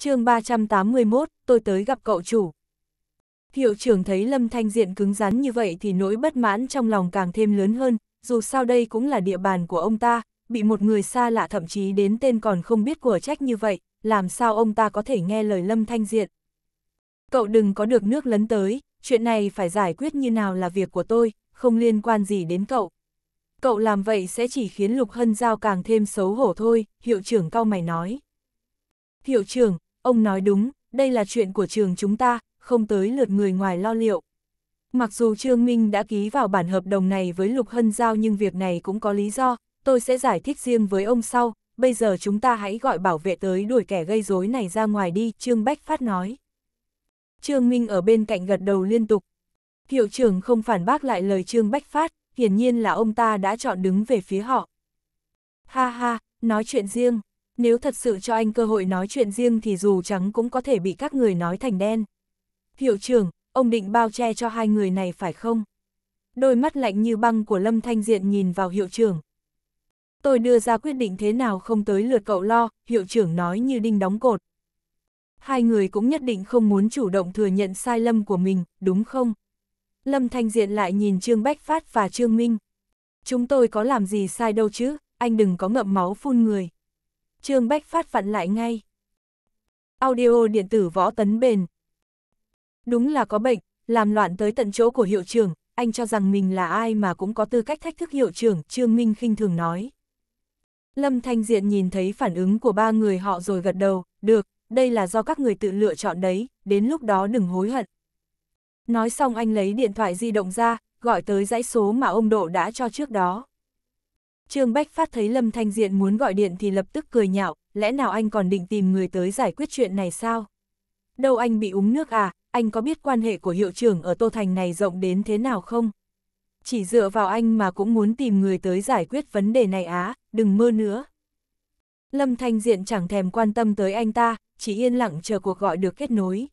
chương 381, tôi tới gặp cậu chủ. Hiệu trưởng thấy Lâm Thanh Diện cứng rắn như vậy thì nỗi bất mãn trong lòng càng thêm lớn hơn, dù sao đây cũng là địa bàn của ông ta, bị một người xa lạ thậm chí đến tên còn không biết của trách như vậy, làm sao ông ta có thể nghe lời Lâm Thanh Diện. Cậu đừng có được nước lấn tới, chuyện này phải giải quyết như nào là việc của tôi, không liên quan gì đến cậu. Cậu làm vậy sẽ chỉ khiến Lục Hân Giao càng thêm xấu hổ thôi, hiệu trưởng cao mày nói. Hiệu trưởng, Ông nói đúng, đây là chuyện của trường chúng ta, không tới lượt người ngoài lo liệu. Mặc dù Trương Minh đã ký vào bản hợp đồng này với Lục Hân Giao nhưng việc này cũng có lý do, tôi sẽ giải thích riêng với ông sau, bây giờ chúng ta hãy gọi bảo vệ tới đuổi kẻ gây rối này ra ngoài đi, Trương Bách Phát nói. Trương Minh ở bên cạnh gật đầu liên tục. Hiệu trưởng không phản bác lại lời Trương Bách Phát, hiển nhiên là ông ta đã chọn đứng về phía họ. Ha ha, nói chuyện riêng nếu thật sự cho anh cơ hội nói chuyện riêng thì dù trắng cũng có thể bị các người nói thành đen. Hiệu trưởng, ông định bao che cho hai người này phải không? Đôi mắt lạnh như băng của Lâm Thanh Diện nhìn vào hiệu trưởng. Tôi đưa ra quyết định thế nào không tới lượt cậu lo, hiệu trưởng nói như đinh đóng cột. Hai người cũng nhất định không muốn chủ động thừa nhận sai lầm của mình, đúng không? Lâm Thanh Diện lại nhìn Trương Bách Phát và Trương Minh. Chúng tôi có làm gì sai đâu chứ, anh đừng có ngậm máu phun người. Trương Bách Phát phản lại ngay. Audio điện tử võ tấn bền. Đúng là có bệnh, làm loạn tới tận chỗ của hiệu trưởng, anh cho rằng mình là ai mà cũng có tư cách thách thức hiệu trưởng, Trương Minh khinh thường nói. Lâm Thanh Diện nhìn thấy phản ứng của ba người họ rồi gật đầu, được, đây là do các người tự lựa chọn đấy, đến lúc đó đừng hối hận. Nói xong anh lấy điện thoại di động ra, gọi tới dãy số mà ông Độ đã cho trước đó. Trương Bách Phát thấy Lâm Thanh Diện muốn gọi điện thì lập tức cười nhạo, lẽ nào anh còn định tìm người tới giải quyết chuyện này sao? Đâu anh bị uống nước à, anh có biết quan hệ của hiệu trưởng ở Tô Thành này rộng đến thế nào không? Chỉ dựa vào anh mà cũng muốn tìm người tới giải quyết vấn đề này á, đừng mơ nữa. Lâm Thanh Diện chẳng thèm quan tâm tới anh ta, chỉ yên lặng chờ cuộc gọi được kết nối.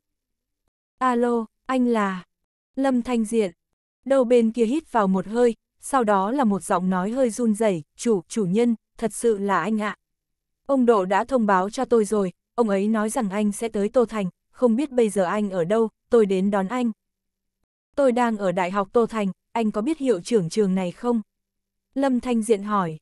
Alo, anh là... Lâm Thanh Diện. Đầu bên kia hít vào một hơi, sau đó là một giọng nói hơi run rẩy, chủ, chủ nhân, thật sự là anh ạ. Ông Độ đã thông báo cho tôi rồi, ông ấy nói rằng anh sẽ tới Tô Thành, không biết bây giờ anh ở đâu, tôi đến đón anh. Tôi đang ở Đại học Tô Thành, anh có biết hiệu trưởng trường này không? Lâm Thanh Diện hỏi.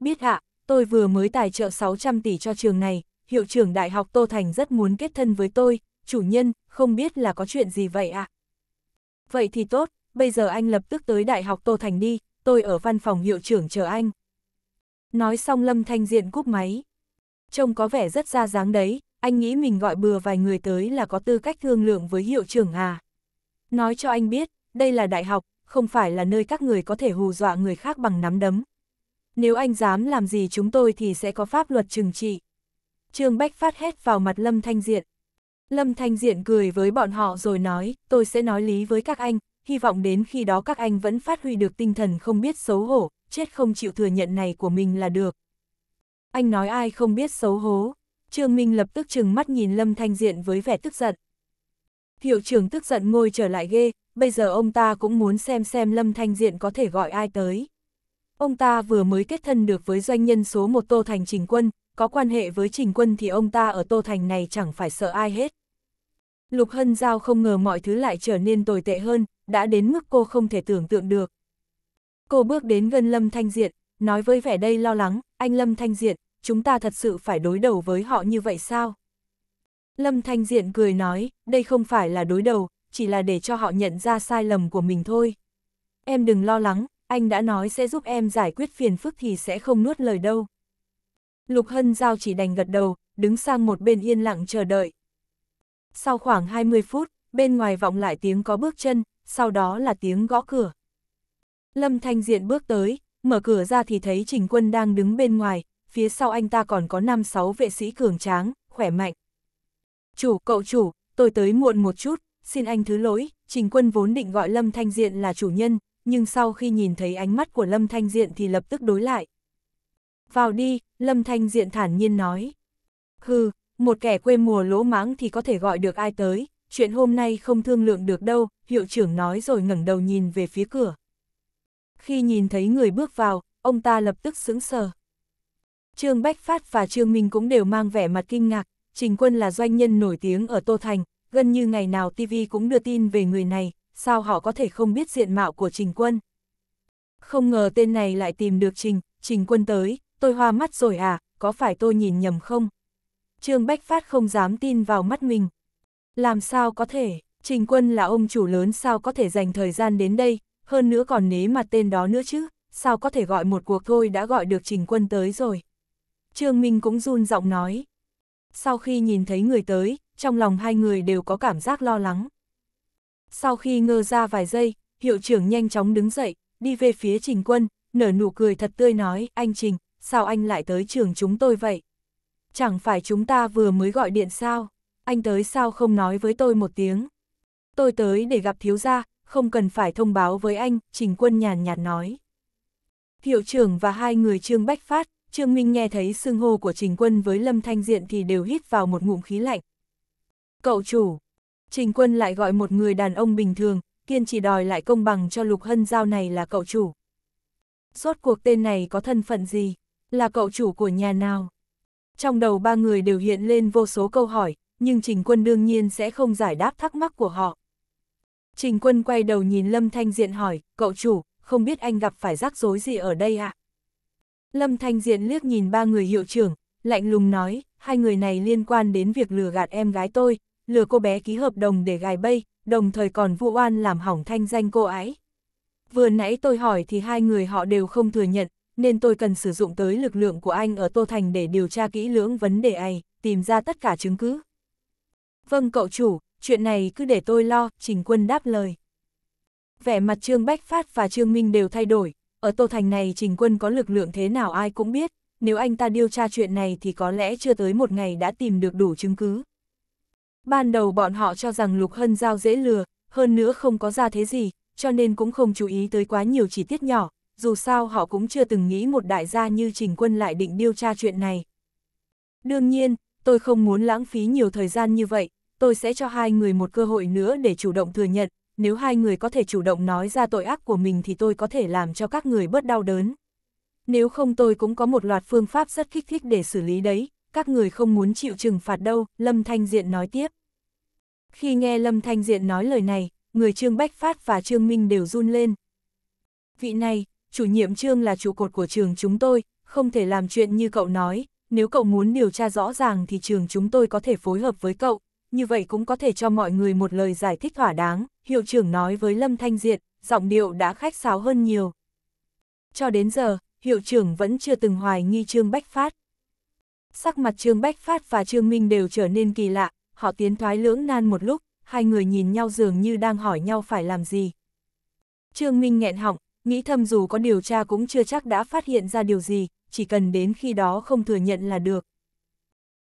Biết ạ, tôi vừa mới tài trợ 600 tỷ cho trường này, hiệu trưởng Đại học Tô Thành rất muốn kết thân với tôi, chủ nhân, không biết là có chuyện gì vậy ạ? À? Vậy thì tốt, bây giờ anh lập tức tới Đại học Tô Thành đi, tôi ở văn phòng hiệu trưởng chờ anh. Nói xong Lâm Thanh Diện cúp máy. Trông có vẻ rất ra dáng đấy, anh nghĩ mình gọi bừa vài người tới là có tư cách thương lượng với hiệu trưởng à. Nói cho anh biết, đây là đại học, không phải là nơi các người có thể hù dọa người khác bằng nắm đấm. Nếu anh dám làm gì chúng tôi thì sẽ có pháp luật trừng trị. Trương Bách phát hét vào mặt Lâm Thanh Diện. Lâm Thanh Diện cười với bọn họ rồi nói, tôi sẽ nói lý với các anh, hy vọng đến khi đó các anh vẫn phát huy được tinh thần không biết xấu hổ, chết không chịu thừa nhận này của mình là được. Anh nói ai không biết xấu hổ, Trương Minh lập tức trừng mắt nhìn Lâm Thanh Diện với vẻ tức giận. Hiệu trưởng tức giận ngồi trở lại ghê, bây giờ ông ta cũng muốn xem xem Lâm Thanh Diện có thể gọi ai tới. Ông ta vừa mới kết thân được với doanh nhân số một Tô Thành Trình Quân, có quan hệ với Trình Quân thì ông ta ở Tô Thành này chẳng phải sợ ai hết. Lục Hân Giao không ngờ mọi thứ lại trở nên tồi tệ hơn, đã đến mức cô không thể tưởng tượng được. Cô bước đến gần Lâm Thanh Diện, nói với vẻ đây lo lắng, anh Lâm Thanh Diện, chúng ta thật sự phải đối đầu với họ như vậy sao? Lâm Thanh Diện cười nói, đây không phải là đối đầu, chỉ là để cho họ nhận ra sai lầm của mình thôi. Em đừng lo lắng, anh đã nói sẽ giúp em giải quyết phiền phức thì sẽ không nuốt lời đâu. Lục Hân Giao chỉ đành gật đầu, đứng sang một bên yên lặng chờ đợi. Sau khoảng 20 phút, bên ngoài vọng lại tiếng có bước chân, sau đó là tiếng gõ cửa. Lâm Thanh Diện bước tới, mở cửa ra thì thấy Trình Quân đang đứng bên ngoài, phía sau anh ta còn có 5-6 vệ sĩ cường tráng, khỏe mạnh. Chủ, cậu chủ, tôi tới muộn một chút, xin anh thứ lỗi, Trình Quân vốn định gọi Lâm Thanh Diện là chủ nhân, nhưng sau khi nhìn thấy ánh mắt của Lâm Thanh Diện thì lập tức đối lại. Vào đi, Lâm Thanh Diện thản nhiên nói. Hừ, một kẻ quê mùa lỗ mãng thì có thể gọi được ai tới, chuyện hôm nay không thương lượng được đâu, hiệu trưởng nói rồi ngẩng đầu nhìn về phía cửa. Khi nhìn thấy người bước vào, ông ta lập tức sững sờ. Trương Bách Phát và Trương Minh cũng đều mang vẻ mặt kinh ngạc, Trình Quân là doanh nhân nổi tiếng ở Tô Thành, gần như ngày nào TV cũng đưa tin về người này, sao họ có thể không biết diện mạo của Trình Quân. Không ngờ tên này lại tìm được Trình, Trình Quân tới, tôi hoa mắt rồi à, có phải tôi nhìn nhầm không? Trương Bách Phát không dám tin vào mắt mình. Làm sao có thể, Trình Quân là ông chủ lớn sao có thể dành thời gian đến đây, hơn nữa còn nế mặt tên đó nữa chứ, sao có thể gọi một cuộc thôi đã gọi được Trình Quân tới rồi. Trương Minh cũng run giọng nói. Sau khi nhìn thấy người tới, trong lòng hai người đều có cảm giác lo lắng. Sau khi ngơ ra vài giây, hiệu trưởng nhanh chóng đứng dậy, đi về phía Trình Quân, nở nụ cười thật tươi nói, anh Trình, sao anh lại tới trường chúng tôi vậy? chẳng phải chúng ta vừa mới gọi điện sao, anh tới sao không nói với tôi một tiếng. Tôi tới để gặp thiếu gia, không cần phải thông báo với anh, Trình Quân nhàn nhạt nói. Hiệu trưởng và hai người Trương Bách Phát, Trương Minh nghe thấy xưng hô của Trình Quân với Lâm Thanh Diện thì đều hít vào một ngụm khí lạnh. Cậu chủ, Trình Quân lại gọi một người đàn ông bình thường, kiên trì đòi lại công bằng cho Lục Hân Giao này là cậu chủ. suốt cuộc tên này có thân phận gì? Là cậu chủ của nhà nào? Trong đầu ba người đều hiện lên vô số câu hỏi, nhưng Trình Quân đương nhiên sẽ không giải đáp thắc mắc của họ. Trình Quân quay đầu nhìn Lâm Thanh Diện hỏi, cậu chủ, không biết anh gặp phải rắc rối gì ở đây ạ? À? Lâm Thanh Diện liếc nhìn ba người hiệu trưởng, lạnh lùng nói, hai người này liên quan đến việc lừa gạt em gái tôi, lừa cô bé ký hợp đồng để gài bay, đồng thời còn vụ oan làm hỏng thanh danh cô ấy Vừa nãy tôi hỏi thì hai người họ đều không thừa nhận, nên tôi cần sử dụng tới lực lượng của anh ở Tô Thành để điều tra kỹ lưỡng vấn đề này, tìm ra tất cả chứng cứ. Vâng cậu chủ, chuyện này cứ để tôi lo, Trình Quân đáp lời. Vẻ mặt Trương Bách Phát và Trương Minh đều thay đổi, ở Tô Thành này Trình Quân có lực lượng thế nào ai cũng biết, nếu anh ta điều tra chuyện này thì có lẽ chưa tới một ngày đã tìm được đủ chứng cứ. Ban đầu bọn họ cho rằng Lục Hân Giao dễ lừa, hơn nữa không có ra thế gì, cho nên cũng không chú ý tới quá nhiều chi tiết nhỏ, dù sao họ cũng chưa từng nghĩ một đại gia như Trình Quân lại định điều tra chuyện này. Đương nhiên, tôi không muốn lãng phí nhiều thời gian như vậy, tôi sẽ cho hai người một cơ hội nữa để chủ động thừa nhận, nếu hai người có thể chủ động nói ra tội ác của mình thì tôi có thể làm cho các người bớt đau đớn. Nếu không tôi cũng có một loạt phương pháp rất kích thích để xử lý đấy, các người không muốn chịu trừng phạt đâu, Lâm Thanh Diện nói tiếp. Khi nghe Lâm Thanh Diện nói lời này, người Trương Bách Phát và Trương Minh đều run lên. Vị này, chủ nhiệm trương là trụ cột của trường chúng tôi, không thể làm chuyện như cậu nói, nếu cậu muốn điều tra rõ ràng thì trường chúng tôi có thể phối hợp với cậu, như vậy cũng có thể cho mọi người một lời giải thích thỏa đáng, hiệu trưởng nói với Lâm Thanh Diệt, giọng điệu đã khách sáo hơn nhiều. Cho đến giờ, hiệu trưởng vẫn chưa từng hoài nghi Trương Bách Phát. Sắc mặt Trương Bách Phát và Trương Minh đều trở nên kỳ lạ, họ tiến thoái lưỡng nan một lúc, hai người nhìn nhau dường như đang hỏi nhau phải làm gì. Trương Minh nghẹn họng, nghĩ thầm dù có điều tra cũng chưa chắc đã phát hiện ra điều gì, chỉ cần đến khi đó không thừa nhận là được.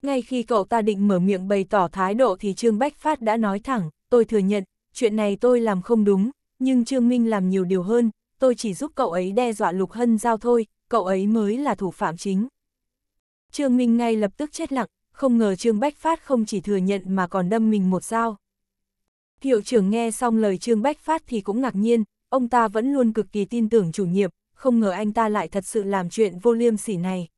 Ngay khi cậu ta định mở miệng bày tỏ thái độ thì Trương Bách Phát đã nói thẳng, tôi thừa nhận, chuyện này tôi làm không đúng, nhưng Trương Minh làm nhiều điều hơn, tôi chỉ giúp cậu ấy đe dọa Lục Hân Giao thôi, cậu ấy mới là thủ phạm chính. Trương Minh ngay lập tức chết lặng, không ngờ Trương Bách Phát không chỉ thừa nhận mà còn đâm mình một dao. Hiệu trưởng nghe xong lời Trương Bách Phát thì cũng ngạc nhiên, ông ta vẫn luôn cực kỳ tin tưởng chủ nhiệm, không ngờ anh ta lại thật sự làm chuyện vô liêm sỉ này.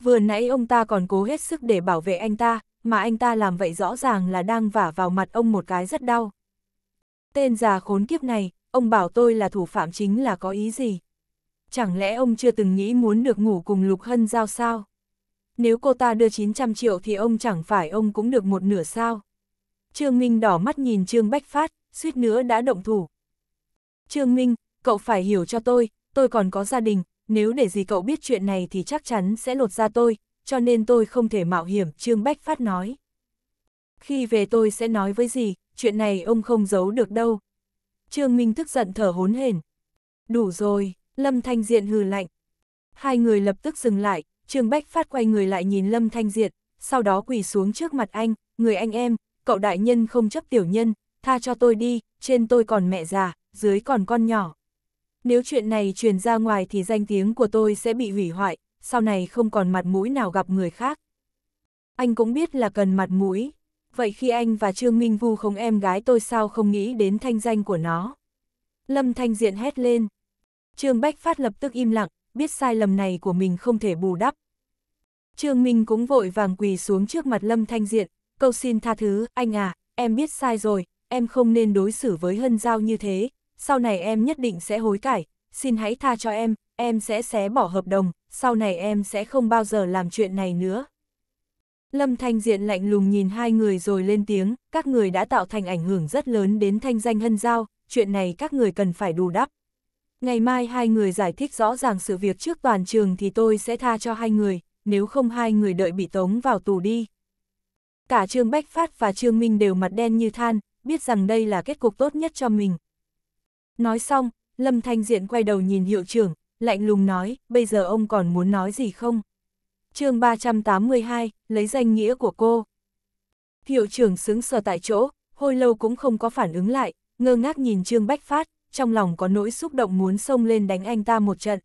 Vừa nãy ông ta còn cố hết sức để bảo vệ anh ta, mà anh ta làm vậy rõ ràng là đang vả vào mặt ông một cái rất đau. Tên già khốn kiếp này, ông bảo tôi là thủ phạm chính là có ý gì? Chẳng lẽ ông chưa từng nghĩ muốn được ngủ cùng Lục Hân Giao sao? Nếu cô ta đưa 900 triệu thì ông chẳng phải ông cũng được một nửa sao? Trương Minh đỏ mắt nhìn Trương Bách Phát, suýt nữa đã động thủ. Trương Minh, cậu phải hiểu cho tôi, tôi còn có gia đình, nếu để gì cậu biết chuyện này thì chắc chắn sẽ lột ra tôi, cho nên tôi không thể mạo hiểm, Trương Bách Phát nói. Khi về tôi sẽ nói với gì, chuyện này ông không giấu được đâu. Trương Minh tức giận thở hốn hển. Đủ rồi, Lâm Thanh Diện hừ lạnh. Hai người lập tức dừng lại, Trương Bách Phát quay người lại nhìn Lâm Thanh Diện, sau đó quỳ xuống trước mặt anh, người anh em, cậu đại nhân không chấp tiểu nhân, tha cho tôi đi, trên tôi còn mẹ già, dưới còn con nhỏ. Nếu chuyện này truyền ra ngoài thì danh tiếng của tôi sẽ bị hủy hoại, sau này không còn mặt mũi nào gặp người khác. Anh cũng biết là cần mặt mũi, vậy khi anh và Trương Minh Vu không em gái tôi sao không nghĩ đến thanh danh của nó. Lâm Thanh Diện hét lên. Trương Bách Phát lập tức im lặng, biết sai lầm này của mình không thể bù đắp. Trương Minh cũng vội vàng quỳ xuống trước mặt Lâm Thanh Diện, câu xin tha thứ, anh à, em biết sai rồi, em không nên đối xử với Hân Giao như thế, sau này em nhất định sẽ hối cải, xin hãy tha cho em, em sẽ xé bỏ hợp đồng, sau này em sẽ không bao giờ làm chuyện này nữa. Lâm Thanh Diện lạnh lùng nhìn hai người rồi lên tiếng, các người đã tạo thành ảnh hưởng rất lớn đến thanh danh hân giao, chuyện này các người cần phải đủ đắp. Ngày mai hai người giải thích rõ ràng sự việc trước toàn trường thì tôi sẽ tha cho hai người, nếu không hai người đợi bị tống vào tù đi. Cả Trương Bách Phát và Trương Minh đều mặt đen như than, biết rằng đây là kết cục tốt nhất cho mình. Nói xong, Lâm Thanh Diện quay đầu nhìn hiệu trưởng, lạnh lùng nói, bây giờ ông còn muốn nói gì không? chương 382, lấy danh nghĩa của cô. Hiệu trưởng xứng sờ tại chỗ, hồi lâu cũng không có phản ứng lại, ngơ ngác nhìn Trương Bách Phát, trong lòng có nỗi xúc động muốn xông lên đánh anh ta một trận.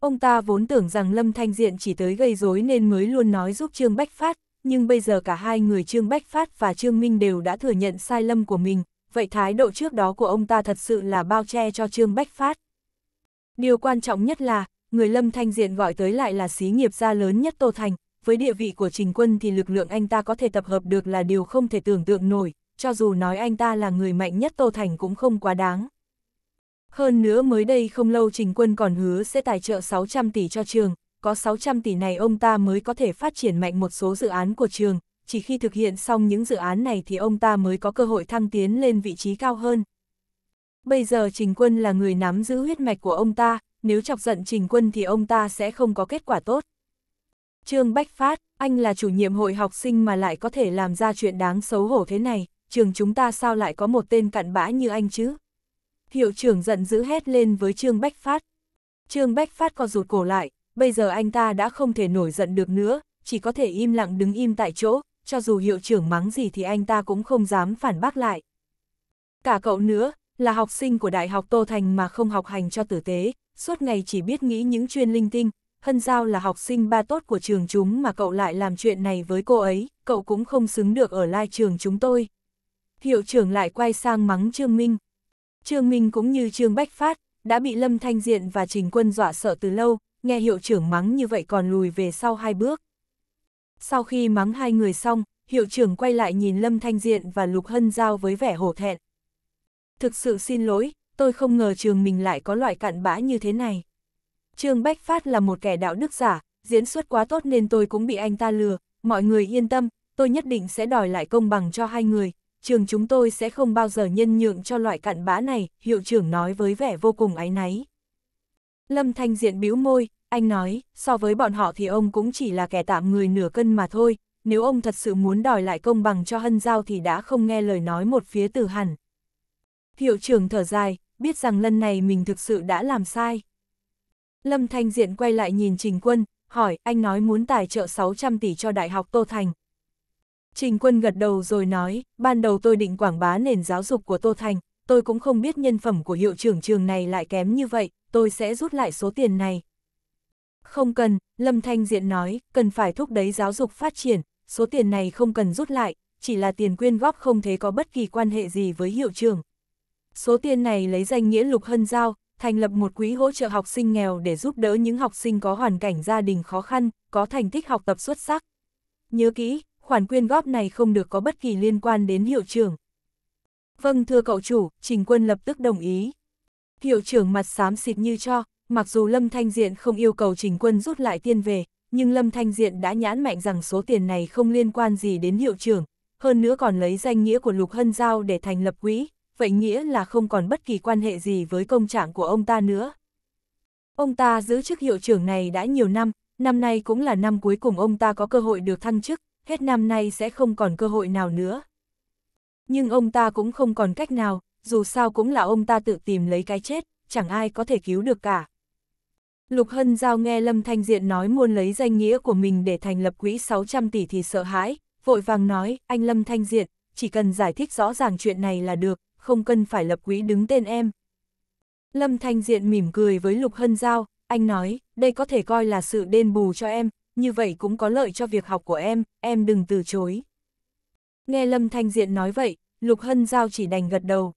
Ông ta vốn tưởng rằng Lâm Thanh Diện chỉ tới gây rối nên mới luôn nói giúp Trương Bách Phát, nhưng bây giờ cả hai người Trương Bách Phát và Trương Minh đều đã thừa nhận sai lầm của mình, vậy thái độ trước đó của ông ta thật sự là bao che cho Trương Bách Phát. Điều quan trọng nhất là, người Lâm Thanh Diện gọi tới lại là xí nghiệp gia lớn nhất Tô Thành, với địa vị của Trình Quân thì lực lượng anh ta có thể tập hợp được là điều không thể tưởng tượng nổi, cho dù nói anh ta là người mạnh nhất Tô Thành cũng không quá đáng. Hơn nữa mới đây không lâu Trình Quân còn hứa sẽ tài trợ 600 tỷ cho trường, có 600 tỷ này ông ta mới có thể phát triển mạnh một số dự án của trường, chỉ khi thực hiện xong những dự án này thì ông ta mới có cơ hội thăng tiến lên vị trí cao hơn. Bây giờ Trình Quân là người nắm giữ huyết mạch của ông ta, nếu chọc giận Trình Quân thì ông ta sẽ không có kết quả tốt. Trương Bách Phát, anh là chủ nhiệm hội học sinh mà lại có thể làm ra chuyện đáng xấu hổ thế này, trường chúng ta sao lại có một tên cặn bã như anh chứ? Hiệu trưởng giận dữ hét lên với Trương Bách Phát. Trương Bách Phát co rụt cổ lại, bây giờ anh ta đã không thể nổi giận được nữa, chỉ có thể im lặng đứng im tại chỗ, cho dù hiệu trưởng mắng gì thì anh ta cũng không dám phản bác lại. Cả cậu nữa, là học sinh của Đại học Tô Thành mà không học hành cho tử tế, suốt ngày chỉ biết nghĩ những chuyên linh tinh, Hân Giao là học sinh ba tốt của trường chúng mà cậu lại làm chuyện này với cô ấy, cậu cũng không xứng được ở lai trường chúng tôi. Hiệu trưởng lại quay sang mắng Trương Minh. Trương Minh cũng như Trương Bách Phát, đã bị Lâm Thanh Diện và Trình Quân dọa sợ từ lâu, nghe hiệu trưởng mắng như vậy còn lùi về sau hai bước. Sau khi mắng hai người xong, hiệu trưởng quay lại nhìn Lâm Thanh Diện và Lục Hân Giao với vẻ hổ thẹn. Thực sự xin lỗi, tôi không ngờ trường mình lại có loại cặn bã như thế này. Trương Bách Phát là một kẻ đạo đức giả, diễn xuất quá tốt nên tôi cũng bị anh ta lừa, mọi người yên tâm, tôi nhất định sẽ đòi lại công bằng cho hai người, trường chúng tôi sẽ không bao giờ nhân nhượng cho loại cặn bã này, hiệu trưởng nói với vẻ vô cùng áy náy. Lâm Thanh Diện bĩu môi, anh nói, so với bọn họ thì ông cũng chỉ là kẻ tạm người nửa cân mà thôi, nếu ông thật sự muốn đòi lại công bằng cho hân giao thì đã không nghe lời nói một phía từ hẳn. Hiệu trưởng thở dài, biết rằng lần này mình thực sự đã làm sai. Lâm Thanh Diện quay lại nhìn Trình Quân, hỏi, anh nói muốn tài trợ 600 tỷ cho Đại học Tô Thành. Trình Quân gật đầu rồi nói, ban đầu tôi định quảng bá nền giáo dục của Tô Thành, tôi cũng không biết nhân phẩm của hiệu trưởng trường này lại kém như vậy, tôi sẽ rút lại số tiền này. Không cần, Lâm Thanh Diện nói, cần phải thúc đẩy giáo dục phát triển, số tiền này không cần rút lại, chỉ là tiền quyên góp không thể có bất kỳ quan hệ gì với hiệu trưởng. Số tiền này lấy danh nghĩa Lục Hân Giao, thành lập một quỹ hỗ trợ học sinh nghèo để giúp đỡ những học sinh có hoàn cảnh gia đình khó khăn, có thành tích học tập xuất sắc. Nhớ kỹ, khoản quyên góp này không được có bất kỳ liên quan đến hiệu trưởng. Vâng thưa cậu chủ, Trình Quân lập tức đồng ý. Hiệu trưởng mặt xám xịt như cho, Mặc dù Lâm Thanh Diện không yêu cầu Trình Quân rút lại tiên về, nhưng Lâm Thanh Diện đã nhãn mạnh rằng số tiền này không liên quan gì đến hiệu trưởng, hơn nữa còn lấy danh nghĩa của Lục Hân Giao để thành lập quỹ, vậy nghĩa là không còn bất kỳ quan hệ gì với công trạng của ông ta nữa. Ông ta giữ chức hiệu trưởng này đã nhiều năm, năm nay cũng là năm cuối cùng ông ta có cơ hội được thăng chức, hết năm nay sẽ không còn cơ hội nào nữa. Nhưng ông ta cũng không còn cách nào, dù sao cũng là ông ta tự tìm lấy cái chết, chẳng ai có thể cứu được cả. Lục Hân Giao nghe Lâm Thanh Diện nói muốn lấy danh nghĩa của mình để thành lập quỹ 600 tỷ thì sợ hãi, vội vàng nói, anh Lâm Thanh Diện, chỉ cần giải thích rõ ràng chuyện này là được, không cần phải lập quỹ đứng tên em. Lâm Thanh Diện mỉm cười với Lục Hân Giao, anh nói, đây có thể coi là sự đền bù cho em, như vậy cũng có lợi cho việc học của em, em đừng từ chối. Nghe Lâm Thanh Diện nói vậy, Lục Hân Giao chỉ đành gật đầu.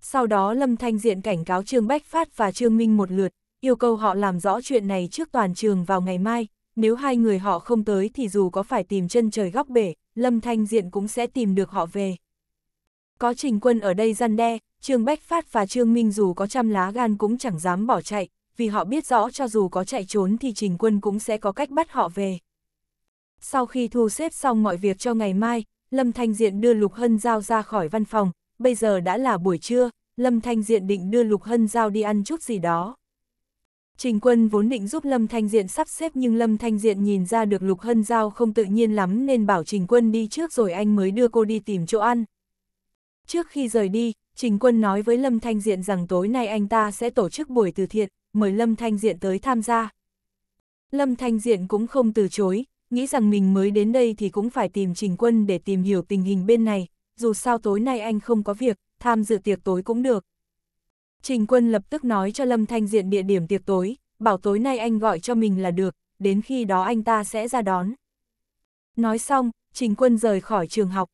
Sau đó Lâm Thanh Diện cảnh cáo Trương Bách Phát và Trương Minh một lượt, yêu cầu họ làm rõ chuyện này trước toàn trường vào ngày mai, nếu hai người họ không tới thì dù có phải tìm chân trời góc bể, Lâm Thanh Diện cũng sẽ tìm được họ về. Có Trình Quân ở đây gian đe, Trương Bách Phát và Trương Minh dù có trăm lá gan cũng chẳng dám bỏ chạy, vì họ biết rõ cho dù có chạy trốn thì Trình Quân cũng sẽ có cách bắt họ về. Sau khi thu xếp xong mọi việc cho ngày mai, Lâm Thanh Diện đưa Lục Hân Giao ra khỏi văn phòng, bây giờ đã là buổi trưa, Lâm Thanh Diện định đưa Lục Hân Giao đi ăn chút gì đó, Trình quân vốn định giúp Lâm Thanh Diện sắp xếp nhưng Lâm Thanh Diện nhìn ra được Lục Hân Giao không tự nhiên lắm nên bảo Trình quân đi trước rồi anh mới đưa cô đi tìm chỗ ăn. Trước khi rời đi, Trình quân nói với Lâm Thanh Diện rằng tối nay anh ta sẽ tổ chức buổi từ thiện, mời Lâm Thanh Diện tới tham gia. Lâm Thanh Diện cũng không từ chối, nghĩ rằng mình mới đến đây thì cũng phải tìm Trình Quân để tìm hiểu tình hình bên này, dù sao tối nay anh không có việc, tham dự tiệc tối cũng được. Trình quân lập tức nói cho Lâm Thanh Diện địa điểm tiệc tối, bảo tối nay anh gọi cho mình là được, đến khi đó anh ta sẽ ra đón. Nói xong, Trình quân rời khỏi trường học.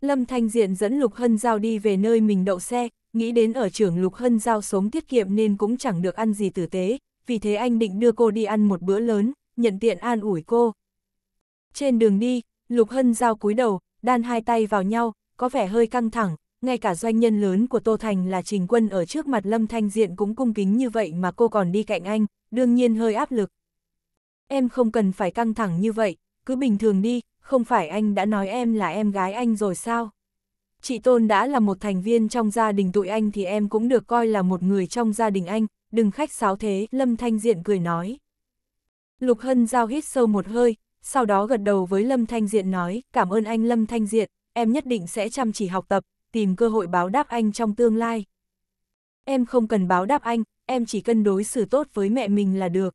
Lâm Thanh Diện dẫn Lục Hân Giao đi về nơi mình đậu xe, nghĩ đến ở trường Lục Hân Giao sống tiết kiệm nên cũng chẳng được ăn gì tử tế, vì thế anh định đưa cô đi ăn một bữa lớn, nhận tiện an ủi cô. Trên đường đi, Lục Hân Giao cúi đầu, đan hai tay vào nhau, có vẻ hơi căng thẳng, ngay cả doanh nhân lớn của Tô Thành là Trình Quân ở trước mặt Lâm Thanh Diện cũng cung kính như vậy mà cô còn đi cạnh anh, đương nhiên hơi áp lực. Em không cần phải căng thẳng như vậy, cứ bình thường đi, không phải anh đã nói em là em gái anh rồi sao? Chị Tôn đã là một thành viên trong gia đình tụi anh thì em cũng được coi là một người trong gia đình anh, đừng khách sáo thế, Lâm Thanh Diện cười nói. Lục Hân Giao hít sâu một hơi, sau đó gật đầu với Lâm Thanh Diện nói, cảm ơn anh Lâm Thanh Diện, em nhất định sẽ chăm chỉ học tập, tìm cơ hội báo đáp anh trong tương lai. Em không cần báo đáp anh, em chỉ cần đối xử tốt với mẹ mình là được.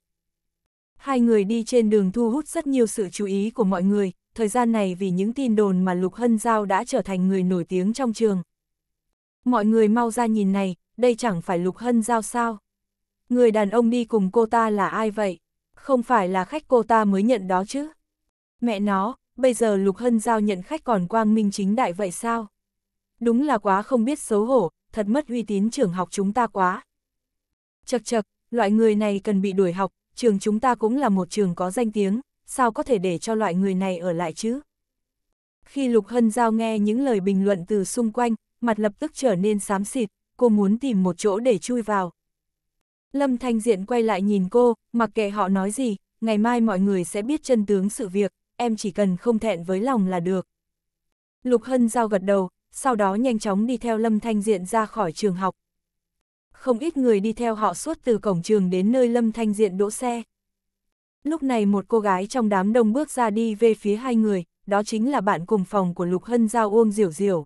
Hai người đi trên đường thu hút rất nhiều sự chú ý của mọi người, thời gian này vì những tin đồn mà Lục Hân Giao đã trở thành người nổi tiếng trong trường. Mọi người mau ra nhìn này, đây chẳng phải Lục Hân Giao sao? Người đàn ông đi cùng cô ta là ai vậy? Không phải là khách cô ta mới nhận đó chứ? Mẹ nó, bây giờ Lục Hân Giao nhận khách còn quang minh chính đại vậy sao? đúng là quá không biết xấu hổ, thật mất uy tín trường học chúng ta quá. Chật chật, loại người này cần bị đuổi học, trường chúng ta cũng là một trường có danh tiếng, sao có thể để cho loại người này ở lại chứ? Khi Lục Hân Giao nghe những lời bình luận từ xung quanh, mặt lập tức trở nên xám xịt, cô muốn tìm một chỗ để chui vào. Lâm Thanh Diện quay lại nhìn cô, mặc kệ họ nói gì, ngày mai mọi người sẽ biết chân tướng sự việc, em chỉ cần không thẹn với lòng là được. Lục Hân Giao gật đầu, sau đó nhanh chóng đi theo Lâm Thanh Diện ra khỏi trường học. Không ít người đi theo họ suốt từ cổng trường đến nơi Lâm Thanh Diện đỗ xe. Lúc này một cô gái trong đám đông bước ra đi về phía hai người, đó chính là bạn cùng phòng của Lục Hân Giao Uông Diểu Diểu.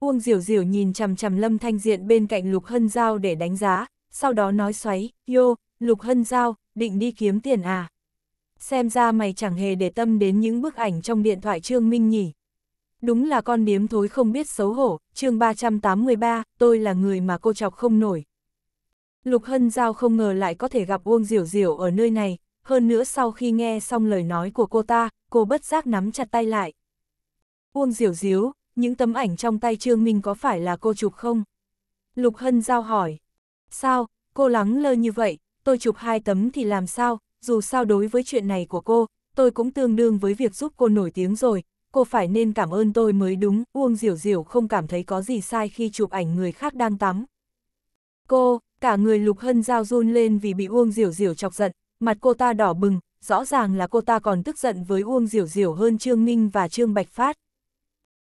Uông Diểu Diểu nhìn chằm chằm Lâm Thanh Diện bên cạnh Lục Hân Giao để đánh giá, sau đó nói xoáy, Yo, Lục Hân Giao, định đi kiếm tiền à? Xem ra mày chẳng hề để tâm đến những bức ảnh trong điện thoại Trương Minh nhỉ. Đúng là con điếm thối không biết xấu hổ, chương 383, tôi là người mà cô chọc không nổi. Lục Hân Giao không ngờ lại có thể gặp Uông Diểu Diểu ở nơi này, hơn nữa sau khi nghe xong lời nói của cô ta, cô bất giác nắm chặt tay lại. Uông Diểu Diếu, những tấm ảnh trong tay Trương Minh có phải là cô chụp không? Lục Hân Giao hỏi. Sao, cô lắng lơ như vậy, tôi chụp hai tấm thì làm sao, dù sao đối với chuyện này của cô, tôi cũng tương đương với việc giúp cô nổi tiếng rồi, cô phải nên cảm ơn tôi mới đúng, Uông Diểu Diểu không cảm thấy có gì sai khi chụp ảnh người khác đang tắm. Cô, cả người Lục Hân Giao run lên vì bị Uông Diểu Diểu chọc giận, mặt cô ta đỏ bừng, rõ ràng là cô ta còn tức giận với Uông Diểu Diểu hơn Trương Minh và Trương Bạch Phát.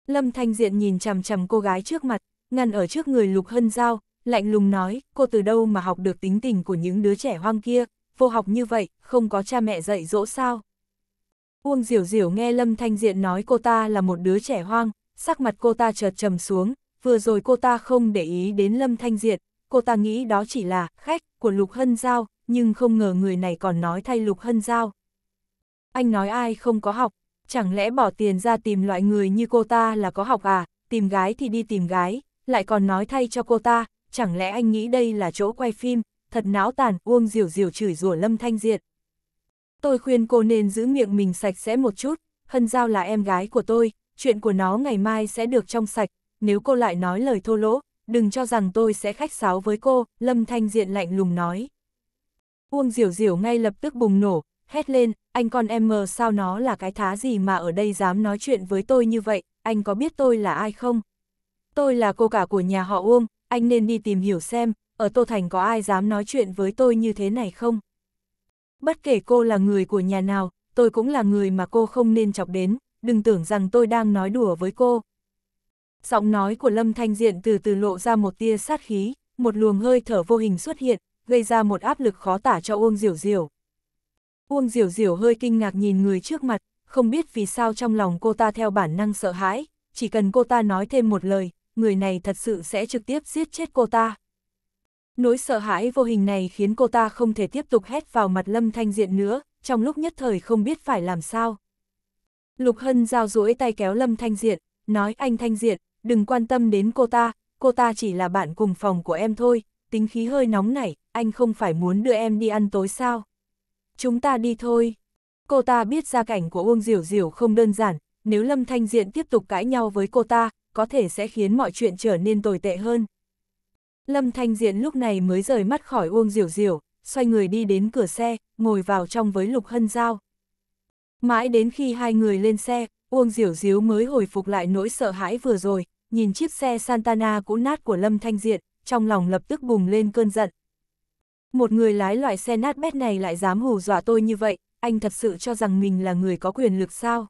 Lâm Thanh Diện nhìn chằm chằm cô gái trước mặt, ngăn ở trước người Lục Hân Giao, lạnh lùng nói, cô từ đâu mà học được tính tình của những đứa trẻ hoang kia, vô học như vậy, không có cha mẹ dạy dỗ sao. Uông Diểu Diểu nghe Lâm Thanh Diện nói cô ta là một đứa trẻ hoang, sắc mặt cô ta chợt trầm xuống, vừa rồi cô ta không để ý đến Lâm Thanh Diện, cô ta nghĩ đó chỉ là khách của Lục Hân Giao, nhưng không ngờ người này còn nói thay Lục Hân Giao. Anh nói ai không có học, chẳng lẽ bỏ tiền ra tìm loại người như cô ta là có học à, tìm gái thì đi tìm gái, lại còn nói thay cho cô ta, chẳng lẽ anh nghĩ đây là chỗ quay phim, thật não tàn, Uông Diểu Diểu chửi rủa Lâm Thanh Diện. Tôi khuyên cô nên giữ miệng mình sạch sẽ một chút, Hân Giao là em gái của tôi, chuyện của nó ngày mai sẽ được trong sạch, nếu cô lại nói lời thô lỗ, đừng cho rằng tôi sẽ khách sáo với cô, Lâm Thanh Diện lạnh lùng nói. Uông Diểu Diểu ngay lập tức bùng nổ, hét lên, anh con em mờ sao nó là cái thá gì mà ở đây dám nói chuyện với tôi như vậy, anh có biết tôi là ai không? Tôi là cô cả của nhà họ Uông, anh nên đi tìm hiểu xem, ở Tô Thành có ai dám nói chuyện với tôi như thế này không? Bất kể cô là người của nhà nào, tôi cũng là người mà cô không nên chọc đến, đừng tưởng rằng tôi đang nói đùa với cô. Giọng nói của Lâm Thanh Diện từ từ lộ ra một tia sát khí, một luồng hơi thở vô hình xuất hiện, gây ra một áp lực khó tả cho Uông Diểu Diểu. Uông Diểu Diểu hơi kinh ngạc nhìn người trước mặt, không biết vì sao trong lòng cô ta theo bản năng sợ hãi, chỉ cần cô ta nói thêm một lời, người này thật sự sẽ trực tiếp giết chết cô ta. Nỗi sợ hãi vô hình này khiến cô ta không thể tiếp tục hét vào mặt Lâm Thanh Diện nữa, trong lúc nhất thời không biết phải làm sao. Lục Hân giao duỗi tay kéo Lâm Thanh Diện, nói anh Thanh Diện, đừng quan tâm đến cô ta, cô ta chỉ là bạn cùng phòng của em thôi, tính khí hơi nóng nảy, anh không phải muốn đưa em đi ăn tối sao. Chúng ta đi thôi. Cô ta biết gia cảnh của Uông Diểu Diểu không đơn giản, nếu Lâm Thanh Diện tiếp tục cãi nhau với cô ta, có thể sẽ khiến mọi chuyện trở nên tồi tệ hơn. Lâm Thanh Diện lúc này mới rời mắt khỏi Uông Diểu Diểu, xoay người đi đến cửa xe, ngồi vào trong với Lục Hân Giao. Mãi đến khi hai người lên xe, Uông Diểu Diếu mới hồi phục lại nỗi sợ hãi vừa rồi, nhìn chiếc xe Santana cũ nát của Lâm Thanh Diện, trong lòng lập tức bùng lên cơn giận. Một người lái loại xe nát bét này lại dám hù dọa tôi như vậy, anh thật sự cho rằng mình là người có quyền lực sao?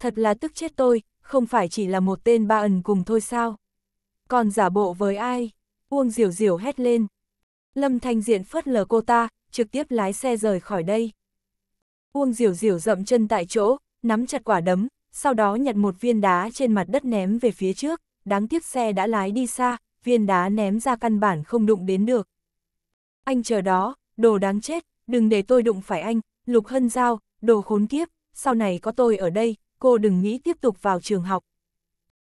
Thật là tức chết tôi, không phải chỉ là một tên ba ẩn cùng thôi sao? Còn giả bộ với ai? Uông diều diều hét lên. Lâm Thanh Diện phớt lờ cô ta, trực tiếp lái xe rời khỏi đây. Uông diều diều dậm chân tại chỗ, nắm chặt quả đấm, sau đó nhặt một viên đá trên mặt đất ném về phía trước, đáng tiếc xe đã lái đi xa, viên đá ném ra căn bản không đụng đến được. Anh chờ đó, đồ đáng chết, đừng để tôi đụng phải anh, Lục Hân Giao, đồ khốn kiếp, sau này có tôi ở đây, cô đừng nghĩ tiếp tục vào trường học.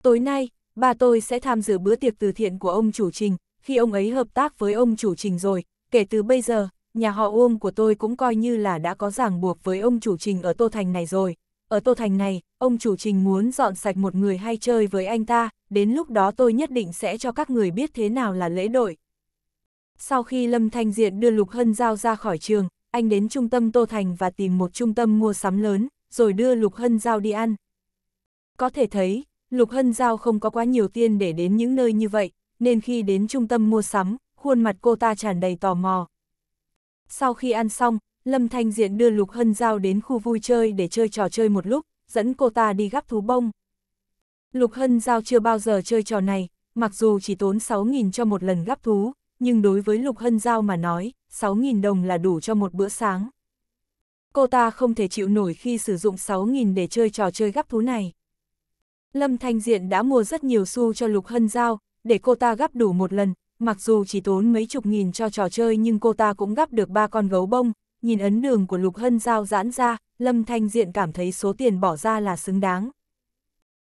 Tối nay, Ba tôi sẽ tham dự bữa tiệc từ thiện của ông chủ trình, khi ông ấy hợp tác với ông chủ trình rồi, kể từ bây giờ, nhà họ Uông của tôi cũng coi như là đã có ràng buộc với ông chủ trình ở Tô Thành này rồi. Ở Tô Thành này, ông chủ trình muốn dọn sạch một người hay chơi với anh ta, đến lúc đó tôi nhất định sẽ cho các người biết thế nào là lễ đội. Sau khi Lâm Thanh Diện đưa Lục Hân Giao ra khỏi trường, anh đến trung tâm Tô Thành và tìm một trung tâm mua sắm lớn, rồi đưa Lục Hân Giao đi ăn. Có thể thấy, Lục Hân Giao không có quá nhiều tiền để đến những nơi như vậy, nên khi đến trung tâm mua sắm, khuôn mặt cô ta tràn đầy tò mò. Sau khi ăn xong, Lâm Thanh Diện đưa Lục Hân Giao đến khu vui chơi để chơi trò chơi một lúc, dẫn cô ta đi gắp thú bông. Lục Hân Giao chưa bao giờ chơi trò này, mặc dù chỉ tốn 6.000 cho một lần gắp thú, nhưng đối với Lục Hân Giao mà nói, 6.000 đồng là đủ cho một bữa sáng. Cô ta không thể chịu nổi khi sử dụng 6.000 để chơi trò chơi gắp thú này. Lâm Thanh Diện đã mua rất nhiều xu cho Lục Hân Giao, để cô ta gắp đủ một lần, mặc dù chỉ tốn mấy chục nghìn cho trò chơi nhưng cô ta cũng gắp được ba con gấu bông, nhìn ấn đường của Lục Hân Giao giãn ra, Lâm Thanh Diện cảm thấy số tiền bỏ ra là xứng đáng.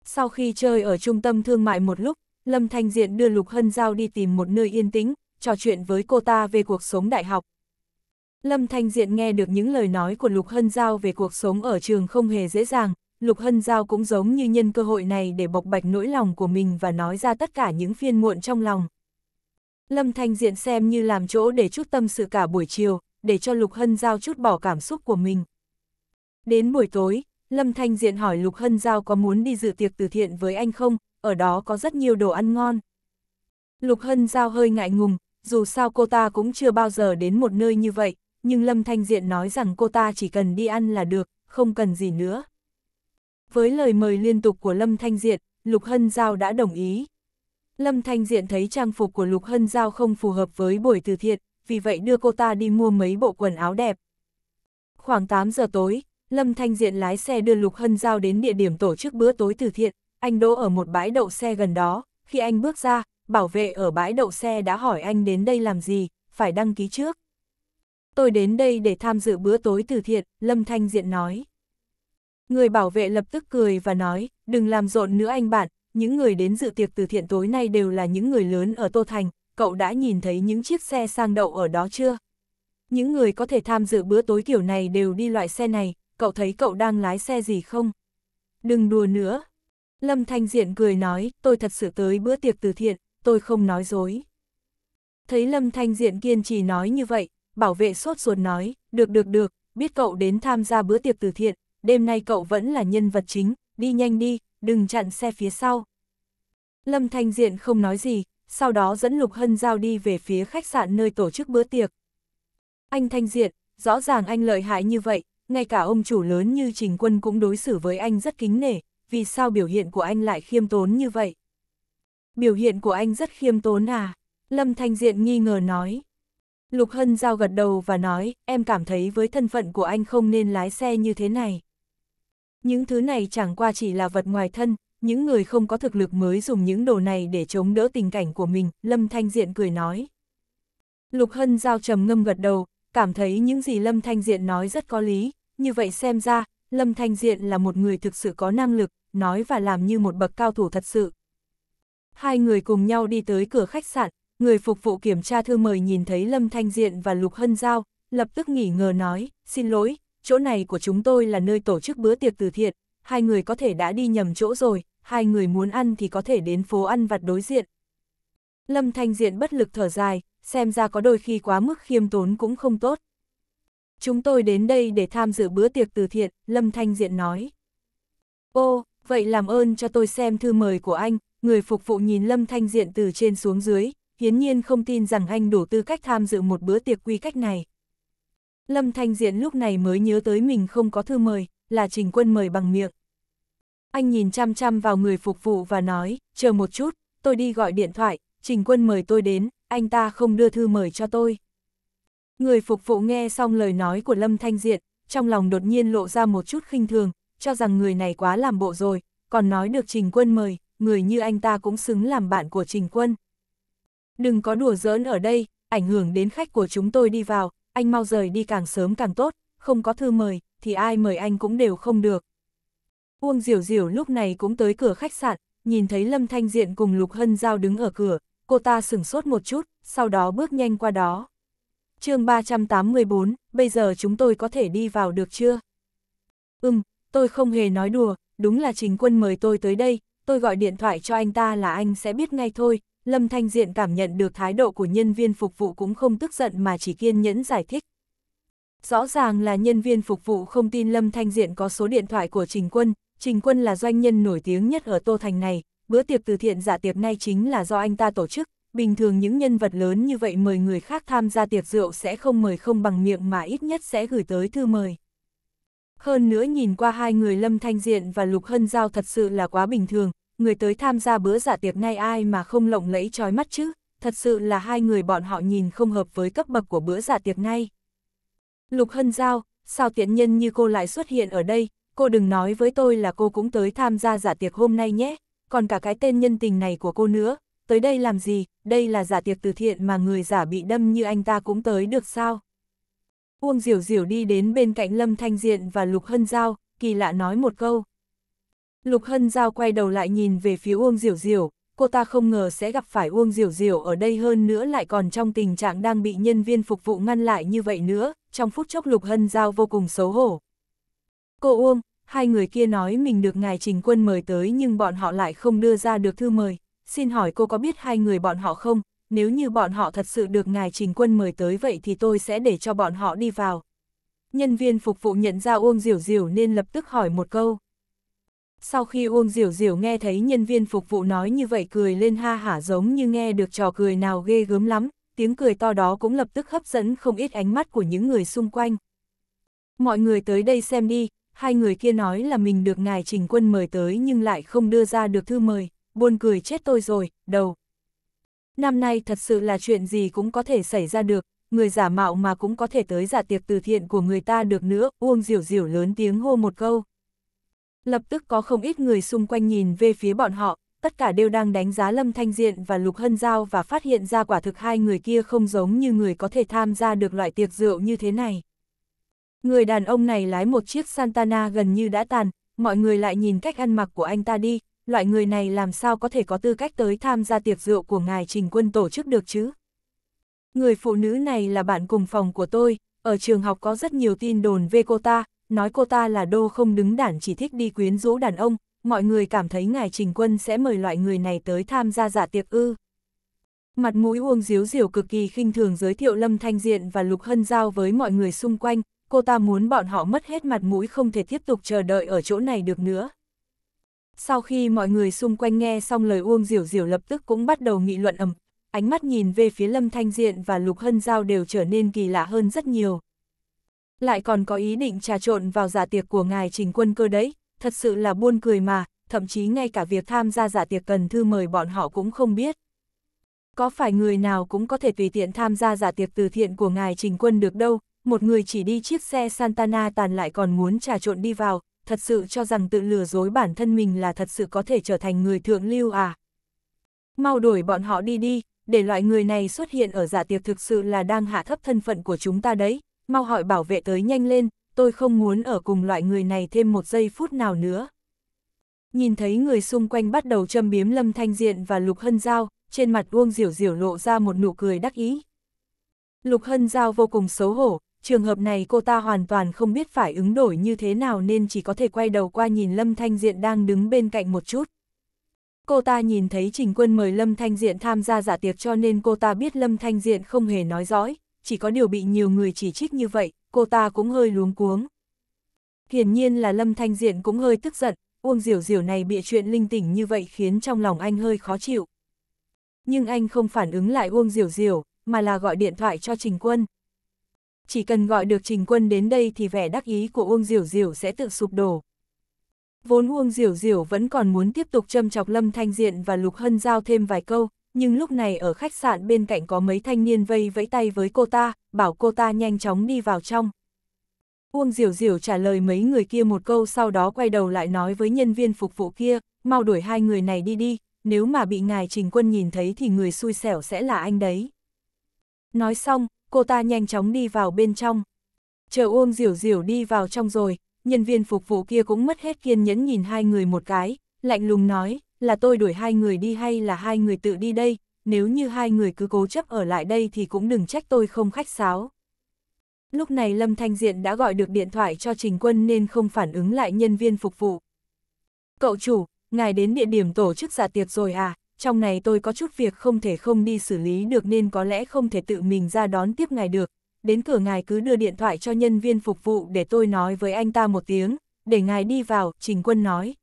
Sau khi chơi ở trung tâm thương mại một lúc, Lâm Thanh Diện đưa Lục Hân Giao đi tìm một nơi yên tĩnh, trò chuyện với cô ta về cuộc sống đại học. Lâm Thanh Diện nghe được những lời nói của Lục Hân Giao về cuộc sống ở trường không hề dễ dàng, Lục Hân Giao cũng giống như nhân cơ hội này để bộc bạch nỗi lòng của mình và nói ra tất cả những phiên muộn trong lòng. Lâm Thanh Diện xem như làm chỗ để chút tâm sự cả buổi chiều, để cho Lục Hân Giao chút bỏ cảm xúc của mình. Đến buổi tối, Lâm Thanh Diện hỏi Lục Hân Giao có muốn đi dự tiệc từ thiện với anh không, ở đó có rất nhiều đồ ăn ngon. Lục Hân Giao hơi ngại ngùng, dù sao cô ta cũng chưa bao giờ đến một nơi như vậy, nhưng Lâm Thanh Diện nói rằng cô ta chỉ cần đi ăn là được, không cần gì nữa. Với lời mời liên tục của Lâm Thanh Diện, Lục Hân Giao đã đồng ý. Lâm Thanh Diện thấy trang phục của Lục Hân Giao không phù hợp với buổi từ thiện, vì vậy đưa cô ta đi mua mấy bộ quần áo đẹp. Khoảng 8 giờ tối, Lâm Thanh Diện lái xe đưa Lục Hân Giao đến địa điểm tổ chức bữa tối từ thiện, anh đỗ ở một bãi đậu xe gần đó, khi anh bước ra, bảo vệ ở bãi đậu xe đã hỏi anh đến đây làm gì, phải đăng ký trước. Tôi đến đây để tham dự bữa tối từ thiện, Lâm Thanh Diện nói. Người bảo vệ lập tức cười và nói, đừng làm rộn nữa anh bạn, những người đến dự tiệc từ thiện tối nay đều là những người lớn ở Tô Thành, cậu đã nhìn thấy những chiếc xe sang đậu ở đó chưa? Những người có thể tham dự bữa tối kiểu này đều đi loại xe này, cậu thấy cậu đang lái xe gì không? Đừng đùa nữa. Lâm Thanh Diện cười nói, tôi thật sự tới bữa tiệc từ thiện, tôi không nói dối. Thấy Lâm Thanh Diện kiên trì nói như vậy, bảo vệ sốt ruột nói, được được được, biết cậu đến tham gia bữa tiệc từ thiện, đêm nay cậu vẫn là nhân vật chính, đi nhanh đi, đừng chặn xe phía sau. Lâm Thanh Diện không nói gì, sau đó dẫn Lục Hân Giao đi về phía khách sạn nơi tổ chức bữa tiệc. Anh Thanh Diện, rõ ràng anh lợi hại như vậy, ngay cả ông chủ lớn như Trình Quân cũng đối xử với anh rất kính nể, vì sao biểu hiện của anh lại khiêm tốn như vậy? Biểu hiện của anh rất khiêm tốn à? Lâm Thanh Diện nghi ngờ nói. Lục Hân Giao gật đầu và nói, em cảm thấy với thân phận của anh không nên lái xe như thế này. Những thứ này chẳng qua chỉ là vật ngoài thân, những người không có thực lực mới dùng những đồ này để chống đỡ tình cảnh của mình, Lâm Thanh Diện cười nói. Lục Hân Giao trầm ngâm gật đầu, cảm thấy những gì Lâm Thanh Diện nói rất có lý, như vậy xem ra, Lâm Thanh Diện là một người thực sự có năng lực, nói và làm như một bậc cao thủ thật sự. Hai người cùng nhau đi tới cửa khách sạn, người phục vụ kiểm tra thư mời nhìn thấy Lâm Thanh Diện và Lục Hân Giao, lập tức nghỉ ngờ nói, xin lỗi, chỗ này của chúng tôi là nơi tổ chức bữa tiệc từ thiện, hai người có thể đã đi nhầm chỗ rồi, hai người muốn ăn thì có thể đến phố ăn vặt đối diện. Lâm Thanh Diện bất lực thở dài, xem ra có đôi khi quá mức khiêm tốn cũng không tốt. Chúng tôi đến đây để tham dự bữa tiệc từ thiện, Lâm Thanh Diện nói. Ô, vậy làm ơn cho tôi xem thư mời của anh, người phục vụ nhìn Lâm Thanh Diện từ trên xuống dưới, hiến nhiên không tin rằng anh đủ tư cách tham dự một bữa tiệc quy cách này. Lâm Thanh Diện lúc này mới nhớ tới mình không có thư mời, là Trình Quân mời bằng miệng. Anh nhìn chăm chăm vào người phục vụ và nói, chờ một chút, tôi đi gọi điện thoại, Trình Quân mời tôi đến, anh ta không đưa thư mời cho tôi. Người phục vụ nghe xong lời nói của Lâm Thanh Diện, trong lòng đột nhiên lộ ra một chút khinh thường, cho rằng người này quá làm bộ rồi, còn nói được Trình Quân mời, người như anh ta cũng xứng làm bạn của Trình Quân. Đừng có đùa giỡn ở đây, ảnh hưởng đến khách của chúng tôi đi vào, anh mau rời đi càng sớm càng tốt, không có thư mời, thì ai mời anh cũng đều không được. Uông Diểu Diểu lúc này cũng tới cửa khách sạn, nhìn thấy Lâm Thanh Diện cùng Lục Hân Giao đứng ở cửa, cô ta sửng sốt một chút, sau đó bước nhanh qua đó. chương 384, bây giờ chúng tôi có thể đi vào được chưa? Ừm, tôi không hề nói đùa, đúng là Trình Quân mời tôi tới đây, tôi gọi điện thoại cho anh ta là anh sẽ biết ngay thôi, Lâm Thanh Diện cảm nhận được thái độ của nhân viên phục vụ cũng không tức giận mà chỉ kiên nhẫn giải thích. Rõ ràng là nhân viên phục vụ không tin Lâm Thanh Diện có số điện thoại của Trình Quân, Trình Quân là doanh nhân nổi tiếng nhất ở Tô Thành này, bữa tiệc từ thiện giả dạ tiệc nay chính là do anh ta tổ chức, bình thường những nhân vật lớn như vậy mời người khác tham gia tiệc rượu sẽ không mời không bằng miệng mà ít nhất sẽ gửi tới thư mời. Hơn nữa nhìn qua hai người Lâm Thanh Diện và Lục Hân Giao thật sự là quá bình thường, người tới tham gia bữa giả dạ tiệc nay ai mà không lộng lẫy trói mắt chứ, thật sự là hai người bọn họ nhìn không hợp với cấp bậc của bữa giả dạ tiệc nay. Lục Hân Giao, sao tiện nhân như cô lại xuất hiện ở đây, cô đừng nói với tôi là cô cũng tới tham gia giả dạ tiệc hôm nay nhé, còn cả cái tên nhân tình này của cô nữa, tới đây làm gì, đây là giả tiệc từ thiện mà người giả bị đâm như anh ta cũng tới được sao. Uông Diểu Diểu đi đến bên cạnh Lâm Thanh Diện và Lục Hân Giao, kỳ lạ nói một câu. Lục Hân Giao quay đầu lại nhìn về phía Uông Diểu Diểu, cô ta không ngờ sẽ gặp phải Uông Diểu Diểu ở đây hơn nữa lại còn trong tình trạng đang bị nhân viên phục vụ ngăn lại như vậy nữa, trong phút chốc Lục Hân Giao vô cùng xấu hổ. Cô Uông, hai người kia nói mình được ngài Trình Quân mời tới nhưng bọn họ lại không đưa ra được thư mời, xin hỏi cô có biết hai người bọn họ không, nếu như bọn họ thật sự được ngài Trình Quân mời tới vậy thì tôi sẽ để cho bọn họ đi vào. Nhân viên phục vụ nhận ra Uông Diểu Diểu nên lập tức hỏi một câu. Sau khi Uông Diểu Diểu nghe thấy nhân viên phục vụ nói như vậy cười lên ha hả giống như nghe được trò cười nào ghê gớm lắm, tiếng cười to đó cũng lập tức hấp dẫn không ít ánh mắt của những người xung quanh. Mọi người tới đây xem đi, hai người kia nói là mình được ngài Trình Quân mời tới nhưng lại không đưa ra được thư mời, buồn cười chết tôi rồi, đầu. Năm nay thật sự là chuyện gì cũng có thể xảy ra được, người giả mạo mà cũng có thể tới giả tiệc từ thiện của người ta được nữa, Uông Diểu Diểu lớn tiếng hô một câu. Lập tức có không ít người xung quanh nhìn về phía bọn họ, tất cả đều đang đánh giá Lâm Thanh Diện và Lục Hân Giao và phát hiện ra quả thực hai người kia không giống như người có thể tham gia được loại tiệc rượu như thế này. Người đàn ông này lái một chiếc Santana gần như đã tàn, mọi người lại nhìn cách ăn mặc của anh ta đi, loại người này làm sao có thể có tư cách tới tham gia tiệc rượu của ngài trình quân tổ chức được chứ? Người phụ nữ này là bạn cùng phòng của tôi, ở trường học có rất nhiều tin đồn về cô ta, nói cô ta là đô không đứng đản chỉ thích đi quyến rũ đàn ông, mọi người cảm thấy ngài Trình Quân sẽ mời loại người này tới tham gia giả dạ tiệc ư. Mặt mũi Uông Diếu Diểu cực kỳ khinh thường giới thiệu Lâm Thanh Diện và Lục Hân Giao với mọi người xung quanh, cô ta muốn bọn họ mất hết mặt mũi không thể tiếp tục chờ đợi ở chỗ này được nữa. Sau khi mọi người xung quanh nghe xong lời Uông Diểu Diểu lập tức cũng bắt đầu nghị luận ầm, ánh mắt nhìn về phía Lâm Thanh Diện và Lục Hân Giao đều trở nên kỳ lạ hơn rất nhiều lại còn có ý định trà trộn vào giả tiệc của ngài trình quân cơ đấy, thật sự là buôn cười mà, thậm chí ngay cả việc tham gia giả tiệc cần thư mời bọn họ cũng không biết. Có phải người nào cũng có thể tùy tiện tham gia giả tiệc từ thiện của ngài trình quân được đâu, một người chỉ đi chiếc xe Santana tàn lại còn muốn trà trộn đi vào, thật sự cho rằng tự lừa dối bản thân mình là thật sự có thể trở thành người thượng lưu à. Mau đuổi bọn họ đi đi, để loại người này xuất hiện ở giả tiệc thực sự là đang hạ thấp thân phận của chúng ta đấy, mau hỏi bảo vệ tới nhanh lên, tôi không muốn ở cùng loại người này thêm một giây phút nào nữa. Nhìn thấy người xung quanh bắt đầu châm biếm Lâm Thanh Diện và Lục Hân Giao, trên mặt Uông Diểu Diểu lộ ra một nụ cười đắc ý. Lục Hân Giao vô cùng xấu hổ, trường hợp này cô ta hoàn toàn không biết phải ứng đổi như thế nào nên chỉ có thể quay đầu qua nhìn Lâm Thanh Diện đang đứng bên cạnh một chút. Cô ta nhìn thấy Trình Quân mời Lâm Thanh Diện tham gia giả dạ tiệc cho nên cô ta biết Lâm Thanh Diện không hề nói dõi, chỉ có điều bị nhiều người chỉ trích như vậy, cô ta cũng hơi luống cuống. Hiển nhiên là Lâm Thanh Diện cũng hơi tức giận, Uông Diểu Diểu này bịa chuyện linh tỉnh như vậy khiến trong lòng anh hơi khó chịu. Nhưng anh không phản ứng lại Uông Diểu Diểu, mà là gọi điện thoại cho Trình Quân. Chỉ cần gọi được Trình Quân đến đây thì vẻ đắc ý của Uông Diểu Diểu sẽ tự sụp đổ. Vốn Uông Diểu Diểu vẫn còn muốn tiếp tục châm chọc Lâm Thanh Diện và Lục Hân giao thêm vài câu, nhưng lúc này ở khách sạn bên cạnh có mấy thanh niên vây vẫy tay với cô ta, bảo cô ta nhanh chóng đi vào trong. Uông Diểu Diểu trả lời mấy người kia một câu sau đó quay đầu lại nói với nhân viên phục vụ kia, mau đuổi hai người này đi đi, nếu mà bị ngài Trình Quân nhìn thấy thì người xui xẻo sẽ là anh đấy. Nói xong, cô ta nhanh chóng đi vào bên trong. Chờ Uông Diểu Diểu đi vào trong rồi, nhân viên phục vụ kia cũng mất hết kiên nhẫn nhìn hai người một cái, lạnh lùng nói, là tôi đuổi hai người đi hay là hai người tự đi đây, nếu như hai người cứ cố chấp ở lại đây thì cũng đừng trách tôi không khách sáo. Lúc này Lâm Thanh Diện đã gọi được điện thoại cho Trình Quân nên không phản ứng lại nhân viên phục vụ. Cậu chủ, ngài đến địa điểm tổ chức dạ tiệc rồi à, trong này tôi có chút việc không thể không đi xử lý được nên có lẽ không thể tự mình ra đón tiếp ngài được. Đến cửa ngài cứ đưa điện thoại cho nhân viên phục vụ để tôi nói với anh ta một tiếng, để ngài đi vào, Trình Quân nói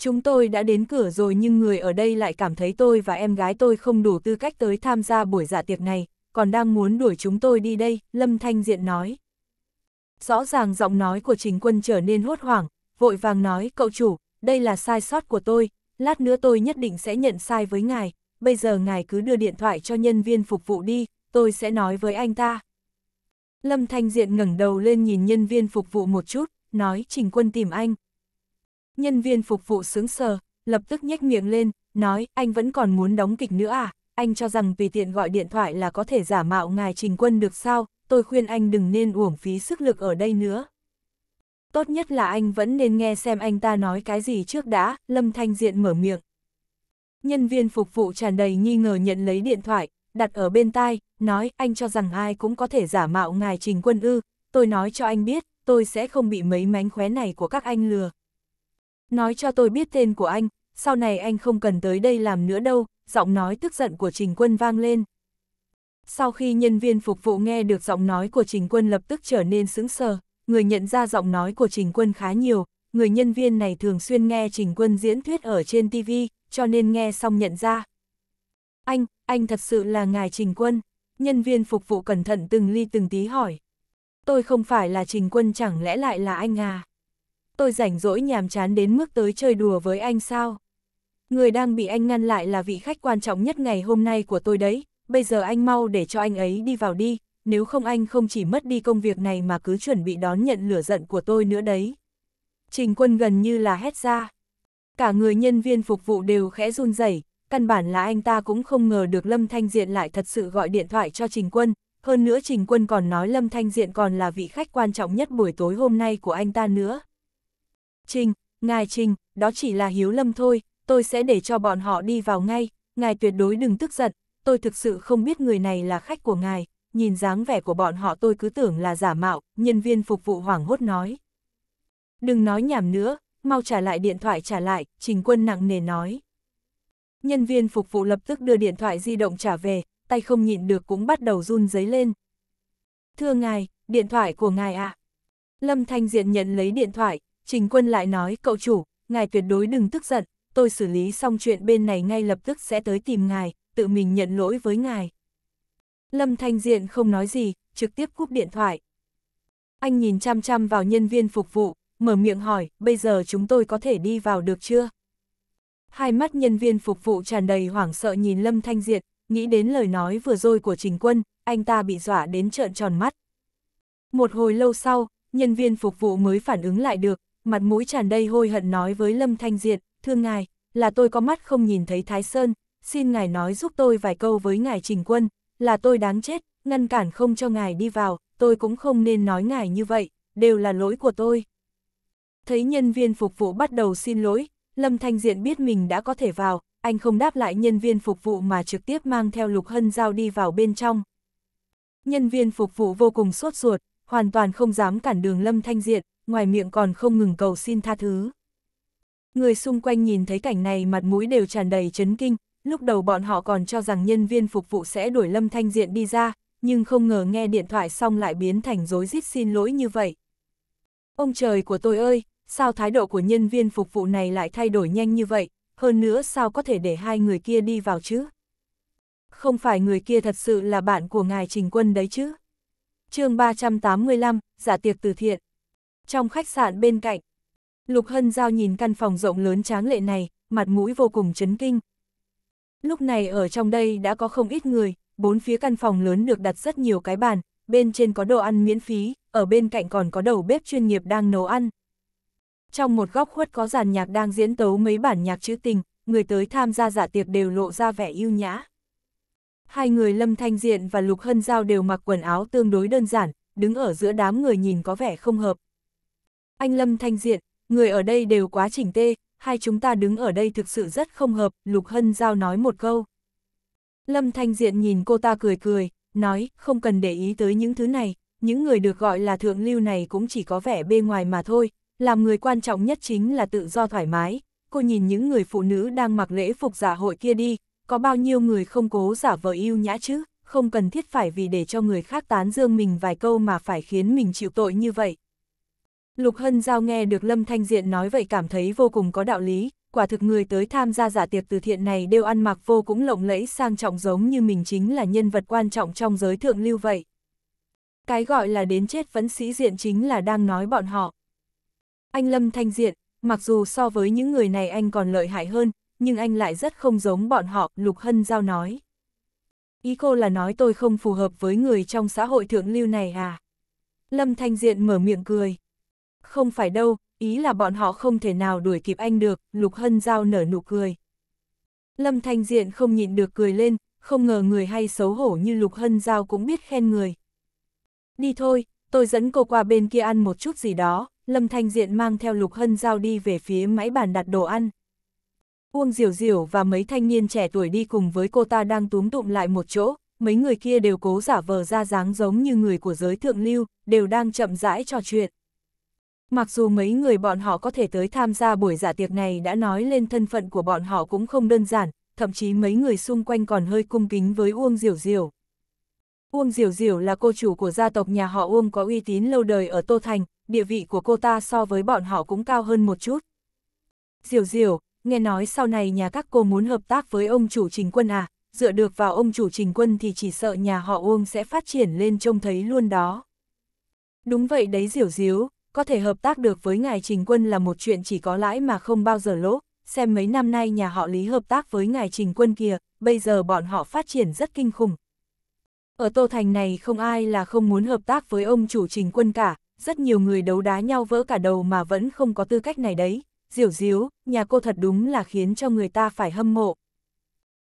chúng tôi đã đến cửa rồi nhưng người ở đây lại cảm thấy tôi và em gái tôi không đủ tư cách tới tham gia buổi dạ tiệc này, còn đang muốn đuổi chúng tôi đi đây, Lâm Thanh Diện nói. Rõ ràng giọng nói của Trình Quân trở nên hốt hoảng, vội vàng nói, cậu chủ, đây là sai sót của tôi, lát nữa tôi nhất định sẽ nhận sai với ngài, bây giờ ngài cứ đưa điện thoại cho nhân viên phục vụ đi, tôi sẽ nói với anh ta. Lâm Thanh Diện ngẩng đầu lên nhìn nhân viên phục vụ một chút, nói Trình Quân tìm anh. Nhân viên phục vụ sướng sờ, lập tức nhếch miệng lên, nói, anh vẫn còn muốn đóng kịch nữa à, anh cho rằng vì tiện gọi điện thoại là có thể giả mạo ngài trình quân được sao, tôi khuyên anh đừng nên uổng phí sức lực ở đây nữa. Tốt nhất là anh vẫn nên nghe xem anh ta nói cái gì trước đã, Lâm Thanh Diện mở miệng. Nhân viên phục vụ tràn đầy nghi ngờ nhận lấy điện thoại, đặt ở bên tai, nói anh cho rằng ai cũng có thể giả mạo ngài trình quân ư, tôi nói cho anh biết, tôi sẽ không bị mấy mánh khóe này của các anh lừa nói cho tôi biết tên của anh, sau này anh không cần tới đây làm nữa đâu, giọng nói tức giận của Trình Quân vang lên. Sau khi nhân viên phục vụ nghe được giọng nói của Trình Quân lập tức trở nên sững sờ, người nhận ra giọng nói của Trình Quân khá nhiều, người nhân viên này thường xuyên nghe Trình Quân diễn thuyết ở trên TV, cho nên nghe xong nhận ra. Anh, anh thật sự là ngài Trình Quân. Nhân viên phục vụ cẩn thận từng ly từng tí hỏi. Tôi không phải là Trình Quân chẳng lẽ lại là anh à? tôi rảnh rỗi nhàm chán đến mức tới chơi đùa với anh sao? Người đang bị anh ngăn lại là vị khách quan trọng nhất ngày hôm nay của tôi đấy, bây giờ anh mau để cho anh ấy đi vào đi, nếu không anh không chỉ mất đi công việc này mà cứ chuẩn bị đón nhận lửa giận của tôi nữa đấy. Trình quân gần như là hét ra. Cả người nhân viên phục vụ đều khẽ run rẩy, căn bản là anh ta cũng không ngờ được Lâm Thanh Diện lại thật sự gọi điện thoại cho Trình Quân, hơn nữa Trình Quân còn nói Lâm Thanh Diện còn là vị khách quan trọng nhất buổi tối hôm nay của anh ta nữa. Trình, ngài Trình, đó chỉ là hiếu lâm thôi, tôi sẽ để cho bọn họ đi vào ngay, ngài tuyệt đối đừng tức giận, tôi thực sự không biết người này là khách của ngài, nhìn dáng vẻ của bọn họ tôi cứ tưởng là giả mạo, nhân viên phục vụ hoảng hốt nói. Đừng nói nhảm nữa, mau trả lại điện thoại trả lại, Trình Quân nặng nề nói. Nhân viên phục vụ lập tức đưa điện thoại di động trả về, tay không nhịn được cũng bắt đầu run giấy lên. Thưa ngài, điện thoại của ngài ạ. À. Lâm Thanh Diện nhận lấy điện thoại, Trình quân lại nói, cậu chủ, ngài tuyệt đối đừng tức giận, tôi xử lý xong chuyện bên này ngay lập tức sẽ tới tìm ngài, tự mình nhận lỗi với ngài. Lâm Thanh Diện không nói gì, trực tiếp cúp điện thoại. Anh nhìn chăm chăm vào nhân viên phục vụ, mở miệng hỏi, bây giờ chúng tôi có thể đi vào được chưa? Hai mắt nhân viên phục vụ tràn đầy hoảng sợ nhìn Lâm Thanh Diện, nghĩ đến lời nói vừa rồi của Trình Quân, anh ta bị dọa đến trợn tròn mắt. Một hồi lâu sau, nhân viên phục vụ mới phản ứng lại được, mặt mũi tràn đầy hôi hận nói với Lâm Thanh Diệt, thưa ngài, là tôi có mắt không nhìn thấy Thái Sơn, xin ngài nói giúp tôi vài câu với ngài Trình Quân, là tôi đáng chết, ngăn cản không cho ngài đi vào, tôi cũng không nên nói ngài như vậy, đều là lỗi của tôi. Thấy nhân viên phục vụ bắt đầu xin lỗi, Lâm Thanh Diện biết mình đã có thể vào, anh không đáp lại nhân viên phục vụ mà trực tiếp mang theo Lục Hân Giao đi vào bên trong. Nhân viên phục vụ vô cùng sốt ruột, hoàn toàn không dám cản đường Lâm Thanh Diện, ngoài miệng còn không ngừng cầu xin tha thứ. Người xung quanh nhìn thấy cảnh này mặt mũi đều tràn đầy chấn kinh, lúc đầu bọn họ còn cho rằng nhân viên phục vụ sẽ đuổi Lâm Thanh Diện đi ra, nhưng không ngờ nghe điện thoại xong lại biến thành rối rít xin lỗi như vậy. Ông trời của tôi ơi, sao thái độ của nhân viên phục vụ này lại thay đổi nhanh như vậy, hơn nữa sao có thể để hai người kia đi vào chứ? Không phải người kia thật sự là bạn của ngài Trình Quân đấy chứ? chương 385, giả tiệc từ thiện trong khách sạn bên cạnh. Lục Hân Giao nhìn căn phòng rộng lớn tráng lệ này, mặt mũi vô cùng chấn kinh. Lúc này ở trong đây đã có không ít người, bốn phía căn phòng lớn được đặt rất nhiều cái bàn, bên trên có đồ ăn miễn phí, ở bên cạnh còn có đầu bếp chuyên nghiệp đang nấu ăn. Trong một góc khuất có dàn nhạc đang diễn tấu mấy bản nhạc trữ tình, người tới tham gia giả dạ tiệc đều lộ ra vẻ yêu nhã. Hai người Lâm Thanh Diện và Lục Hân Giao đều mặc quần áo tương đối đơn giản, đứng ở giữa đám người nhìn có vẻ không hợp, anh Lâm Thanh Diện, người ở đây đều quá chỉnh tê, hai chúng ta đứng ở đây thực sự rất không hợp, Lục Hân Giao nói một câu. Lâm Thanh Diện nhìn cô ta cười cười, nói, không cần để ý tới những thứ này, những người được gọi là thượng lưu này cũng chỉ có vẻ bề ngoài mà thôi, làm người quan trọng nhất chính là tự do thoải mái. Cô nhìn những người phụ nữ đang mặc lễ phục giả dạ hội kia đi, có bao nhiêu người không cố giả vợ yêu nhã chứ, không cần thiết phải vì để cho người khác tán dương mình vài câu mà phải khiến mình chịu tội như vậy. Lục Hân Giao nghe được Lâm Thanh Diện nói vậy cảm thấy vô cùng có đạo lý, quả thực người tới tham gia giả tiệc từ thiện này đều ăn mặc vô cũng lộng lẫy sang trọng giống như mình chính là nhân vật quan trọng trong giới thượng lưu vậy. Cái gọi là đến chết vẫn sĩ diện chính là đang nói bọn họ. Anh Lâm Thanh Diện, mặc dù so với những người này anh còn lợi hại hơn, nhưng anh lại rất không giống bọn họ, Lục Hân Giao nói. Ý cô là nói tôi không phù hợp với người trong xã hội thượng lưu này à? Lâm Thanh Diện mở miệng cười. Không phải đâu, ý là bọn họ không thể nào đuổi kịp anh được, Lục Hân Giao nở nụ cười. Lâm Thanh Diện không nhịn được cười lên, không ngờ người hay xấu hổ như Lục Hân Giao cũng biết khen người. Đi thôi, tôi dẫn cô qua bên kia ăn một chút gì đó, Lâm Thanh Diện mang theo Lục Hân Giao đi về phía máy bàn đặt đồ ăn. Uông Diểu Diểu và mấy thanh niên trẻ tuổi đi cùng với cô ta đang túm tụm lại một chỗ, mấy người kia đều cố giả vờ ra dáng giống như người của giới thượng lưu, đều đang chậm rãi trò chuyện. Mặc dù mấy người bọn họ có thể tới tham gia buổi giả dạ tiệc này đã nói lên thân phận của bọn họ cũng không đơn giản, thậm chí mấy người xung quanh còn hơi cung kính với Uông Diểu Diểu. Uông Diểu Diểu là cô chủ của gia tộc nhà họ Uông có uy tín lâu đời ở Tô Thành, địa vị của cô ta so với bọn họ cũng cao hơn một chút. Diểu Diểu, nghe nói sau này nhà các cô muốn hợp tác với ông chủ Trình Quân à, dựa được vào ông chủ Trình Quân thì chỉ sợ nhà họ Uông sẽ phát triển lên trông thấy luôn đó. Đúng vậy đấy Diểu Diếu, có thể hợp tác được với ngài Trình Quân là một chuyện chỉ có lãi mà không bao giờ lỗ, xem mấy năm nay nhà họ Lý hợp tác với ngài Trình Quân kia, bây giờ bọn họ phát triển rất kinh khủng. Ở Tô Thành này không ai là không muốn hợp tác với ông chủ Trình Quân cả, rất nhiều người đấu đá nhau vỡ cả đầu mà vẫn không có tư cách này đấy. Diểu diếu, nhà cô thật đúng là khiến cho người ta phải hâm mộ.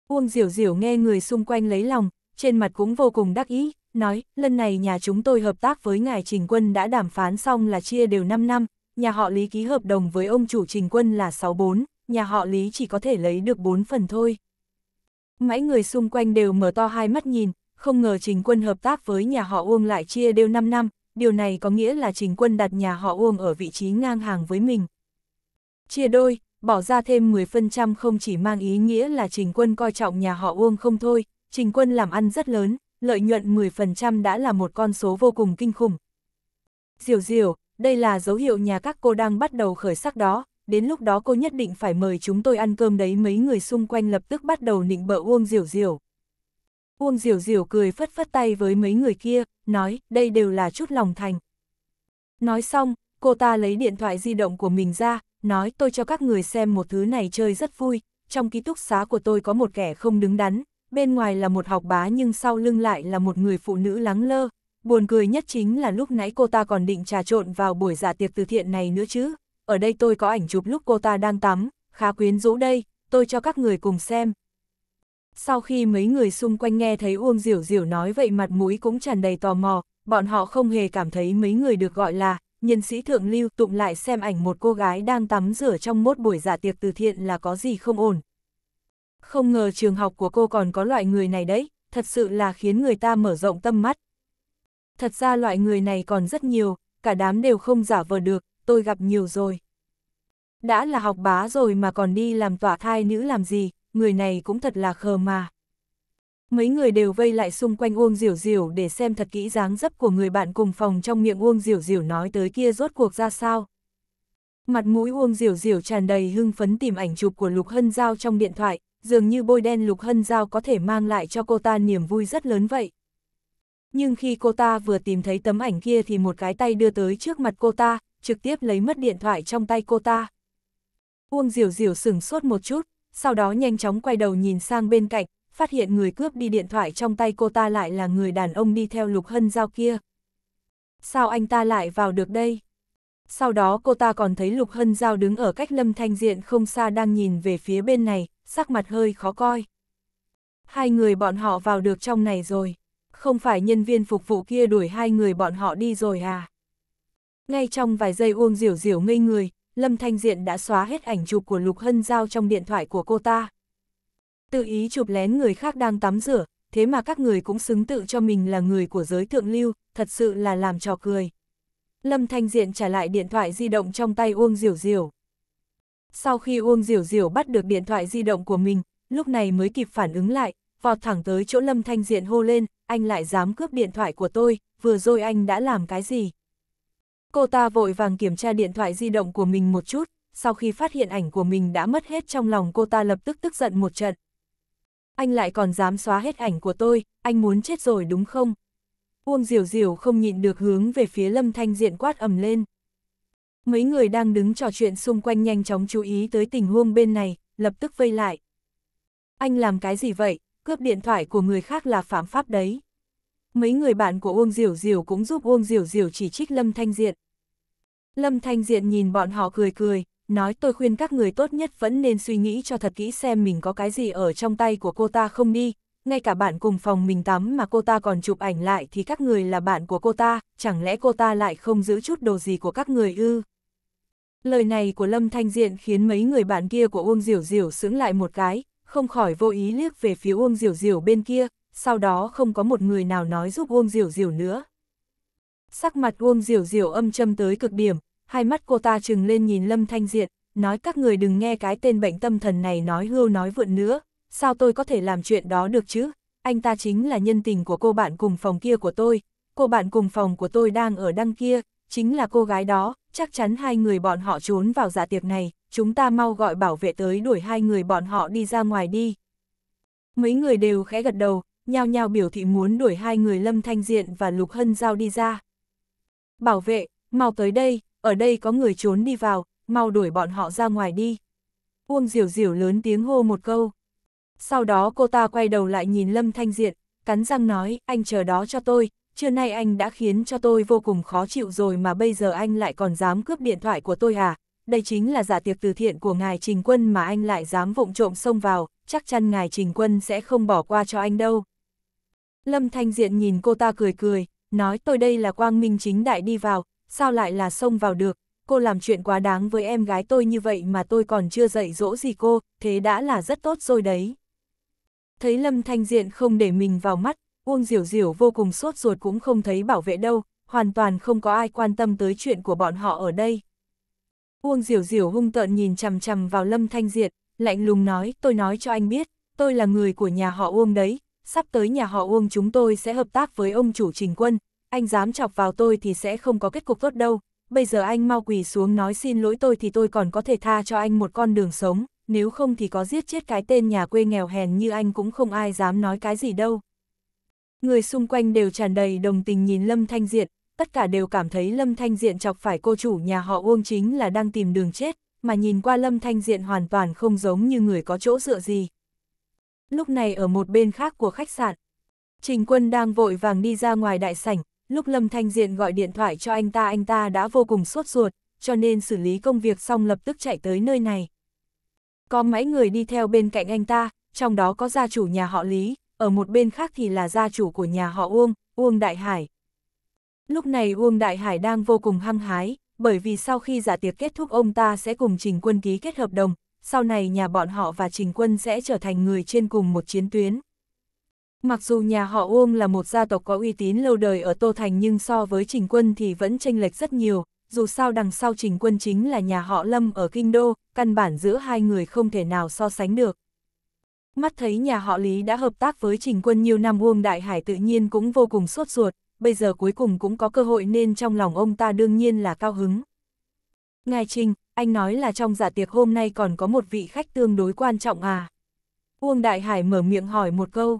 Uông diểu diểu nghe người xung quanh lấy lòng, trên mặt cũng vô cùng đắc ý, nói, lần này nhà chúng tôi hợp tác với ngài Trình Quân đã đàm phán xong là chia đều 5 năm, nhà họ Lý ký hợp đồng với ông chủ Trình Quân là 64, nhà họ Lý chỉ có thể lấy được 4 phần thôi. Mãi người xung quanh đều mở to hai mắt nhìn, không ngờ Trình Quân hợp tác với nhà họ Uông lại chia đều 5 năm, điều này có nghĩa là Trình Quân đặt nhà họ Uông ở vị trí ngang hàng với mình. Chia đôi, bỏ ra thêm 10% không chỉ mang ý nghĩa là Trình Quân coi trọng nhà họ Uông không thôi, Trình Quân làm ăn rất lớn, lợi nhuận 10% đã là một con số vô cùng kinh khủng. Diều diều, đây là dấu hiệu nhà các cô đang bắt đầu khởi sắc đó, đến lúc đó cô nhất định phải mời chúng tôi ăn cơm đấy mấy người xung quanh lập tức bắt đầu nịnh bợ Uông diều diều Uông diều diều cười phất phất tay với mấy người kia, nói đây đều là chút lòng thành. Nói xong, cô ta lấy điện thoại di động của mình ra, nói tôi cho các người xem một thứ này chơi rất vui, trong ký túc xá của tôi có một kẻ không đứng đắn, bên ngoài là một học bá nhưng sau lưng lại là một người phụ nữ lắng lơ. Buồn cười nhất chính là lúc nãy cô ta còn định trà trộn vào buổi giả dạ tiệc từ thiện này nữa chứ. Ở đây tôi có ảnh chụp lúc cô ta đang tắm, khá quyến rũ đây, tôi cho các người cùng xem. Sau khi mấy người xung quanh nghe thấy Uông Diểu Diểu nói vậy mặt mũi cũng tràn đầy tò mò, bọn họ không hề cảm thấy mấy người được gọi là nhân sĩ thượng lưu tụng lại xem ảnh một cô gái đang tắm rửa trong mốt buổi giả dạ tiệc từ thiện là có gì không ổn, không ngờ trường học của cô còn có loại người này đấy, thật sự là khiến người ta mở rộng tâm mắt. Thật ra loại người này còn rất nhiều, cả đám đều không giả vờ được, tôi gặp nhiều rồi. Đã là học bá rồi mà còn đi làm tỏa thai nữ làm gì, người này cũng thật là khờ mà. Mấy người đều vây lại xung quanh Uông Diểu Diểu để xem thật kỹ dáng dấp của người bạn cùng phòng trong miệng Uông Diểu Diểu nói tới kia rốt cuộc ra sao. Mặt mũi Uông Diểu Diểu tràn đầy hưng phấn tìm ảnh chụp của Lục Hân Giao trong điện thoại, dường như bôi đen Lục Hân Giao có thể mang lại cho cô ta niềm vui rất lớn vậy. Nhưng khi cô ta vừa tìm thấy tấm ảnh kia thì một cái tay đưa tới trước mặt cô ta, trực tiếp lấy mất điện thoại trong tay cô ta. Uông diều diều sửng sốt một chút, sau đó nhanh chóng quay đầu nhìn sang bên cạnh, phát hiện người cướp đi điện thoại trong tay cô ta lại là người đàn ông đi theo Lục Hân Giao kia. Sao anh ta lại vào được đây? Sau đó cô ta còn thấy Lục Hân Giao đứng ở cách Lâm Thanh Diện không xa đang nhìn về phía bên này, sắc mặt hơi khó coi. Hai người bọn họ vào được trong này rồi, không phải nhân viên phục vụ kia đuổi hai người bọn họ đi rồi à? Ngay trong vài giây Uông Diểu Diểu ngây người, Lâm Thanh Diện đã xóa hết ảnh chụp của Lục Hân Giao trong điện thoại của cô ta. Tự ý chụp lén người khác đang tắm rửa, thế mà các người cũng xứng tự cho mình là người của giới thượng lưu, thật sự là làm trò cười. Lâm Thanh Diện trả lại điện thoại di động trong tay Uông Diểu Diểu. Sau khi Uông Diểu Diểu bắt được điện thoại di động của mình, lúc này mới kịp phản ứng lại, vọt thẳng tới chỗ Lâm Thanh Diện hô lên, anh lại dám cướp điện thoại của tôi, vừa rồi anh đã làm cái gì? Cô ta vội vàng kiểm tra điện thoại di động của mình một chút, sau khi phát hiện ảnh của mình đã mất hết trong lòng cô ta lập tức tức giận một trận. Anh lại còn dám xóa hết ảnh của tôi, anh muốn chết rồi đúng không? Uông Diểu Diểu không nhịn được hướng về phía Lâm Thanh Diện quát ầm lên mấy người đang đứng trò chuyện xung quanh nhanh chóng chú ý tới tình huống bên này, lập tức vây lại. Anh làm cái gì vậy, cướp điện thoại của người khác là phạm pháp đấy. Mấy người bạn của Uông Diểu Diểu cũng giúp Uông Diểu Diểu chỉ trích Lâm Thanh Diện. Lâm Thanh Diện nhìn bọn họ cười cười, nói tôi khuyên các người tốt nhất vẫn nên suy nghĩ cho thật kỹ xem mình có cái gì ở trong tay của cô ta không đi, ngay cả bạn cùng phòng mình tắm mà cô ta còn chụp ảnh lại thì các người là bạn của cô ta, chẳng lẽ cô ta lại không giữ chút đồ gì của các người ư? Lời này của Lâm Thanh Diện khiến mấy người bạn kia của Uông Diểu Diểu sững lại một cái, không khỏi vô ý liếc về phía Uông Diểu Diểu bên kia, sau đó không có một người nào nói giúp Uông Diểu Diểu nữa. Sắc mặt Uông Diểu Diểu âm châm tới cực điểm, hai mắt cô ta trừng lên nhìn Lâm Thanh Diện, nói các người đừng nghe cái tên bệnh tâm thần này nói hưu nói vượn nữa, sao tôi có thể làm chuyện đó được chứ, anh ta chính là nhân tình của cô bạn cùng phòng kia của tôi, cô bạn cùng phòng của tôi đang ở đăng kia, chính là cô gái đó, chắc chắn hai người bọn họ trốn vào giả dạ tiệc này, chúng ta mau gọi bảo vệ tới đuổi hai người bọn họ đi ra ngoài đi. Mấy người đều khẽ gật đầu, nhao nhao biểu thị muốn đuổi hai người Lâm Thanh Diện và Lục Hân Giao đi ra. Bảo vệ, mau tới đây, ở đây có người trốn đi vào, mau đuổi bọn họ ra ngoài đi. Uông Diểu Diểu lớn tiếng hô một câu. Sau đó cô ta quay đầu lại nhìn Lâm Thanh Diện, cắn răng nói, anh chờ đó cho tôi, trưa nay anh đã khiến cho tôi vô cùng khó chịu rồi mà bây giờ anh lại còn dám cướp điện thoại của tôi à, đây chính là giả tiệc từ thiện của ngài Trình Quân mà anh lại dám vụng trộm xông vào, chắc chắn ngài Trình Quân sẽ không bỏ qua cho anh đâu. Lâm Thanh Diện nhìn cô ta cười cười, nói tôi đây là quang minh chính đại đi vào, sao lại là xông vào được, cô làm chuyện quá đáng với em gái tôi như vậy mà tôi còn chưa dạy dỗ gì cô, thế đã là rất tốt rồi đấy. Thấy Lâm Thanh Diện không để mình vào mắt, Uông Diểu Diểu vô cùng sốt ruột cũng không thấy bảo vệ đâu, hoàn toàn không có ai quan tâm tới chuyện của bọn họ ở đây. Uông Diểu Diểu hung tợn nhìn chằm chằm vào Lâm Thanh Diệt, lạnh lùng nói, tôi nói cho anh biết, tôi là người của nhà họ Uông đấy, sắp tới nhà họ Uông chúng tôi sẽ hợp tác với ông chủ Trình Quân, anh dám chọc vào tôi thì sẽ không có kết cục tốt đâu, bây giờ anh mau quỳ xuống nói xin lỗi tôi thì tôi còn có thể tha cho anh một con đường sống, nếu không thì có giết chết cái tên nhà quê nghèo hèn như anh cũng không ai dám nói cái gì đâu. Người xung quanh đều tràn đầy đồng tình nhìn Lâm Thanh Diện, tất cả đều cảm thấy Lâm Thanh Diện chọc phải cô chủ nhà họ Uông chính là đang tìm đường chết, mà nhìn qua Lâm Thanh Diện hoàn toàn không giống như người có chỗ dựa gì. Lúc này ở một bên khác của khách sạn, Trình Quân đang vội vàng đi ra ngoài đại sảnh, lúc Lâm Thanh Diện gọi điện thoại cho anh ta anh ta đã vô cùng sốt ruột, cho nên xử lý công việc xong lập tức chạy tới nơi này. Có mấy người đi theo bên cạnh anh ta, trong đó có gia chủ nhà họ Lý, ở một bên khác thì là gia chủ của nhà họ Uông, Uông Đại Hải. Lúc này Uông Đại Hải đang vô cùng hăng hái, bởi vì sau khi giả tiệc kết thúc ông ta sẽ cùng Trình Quân ký kết hợp đồng, sau này nhà bọn họ và Trình Quân sẽ trở thành người trên cùng một chiến tuyến. Mặc dù nhà họ Uông là một gia tộc có uy tín lâu đời ở Tô Thành nhưng so với Trình Quân thì vẫn chênh lệch rất nhiều, dù sao đằng sau Trình Quân chính là nhà họ Lâm ở Kinh Đô, căn bản giữa hai người không thể nào so sánh được. Mắt thấy nhà họ Lý đã hợp tác với Trình Quân nhiều năm Uông Đại Hải tự nhiên cũng vô cùng sốt ruột, bây giờ cuối cùng cũng có cơ hội nên trong lòng ông ta đương nhiên là cao hứng. Ngài Trình, anh nói là trong giả dạ tiệc hôm nay còn có một vị khách tương đối quan trọng à? Uông Đại Hải mở miệng hỏi một câu.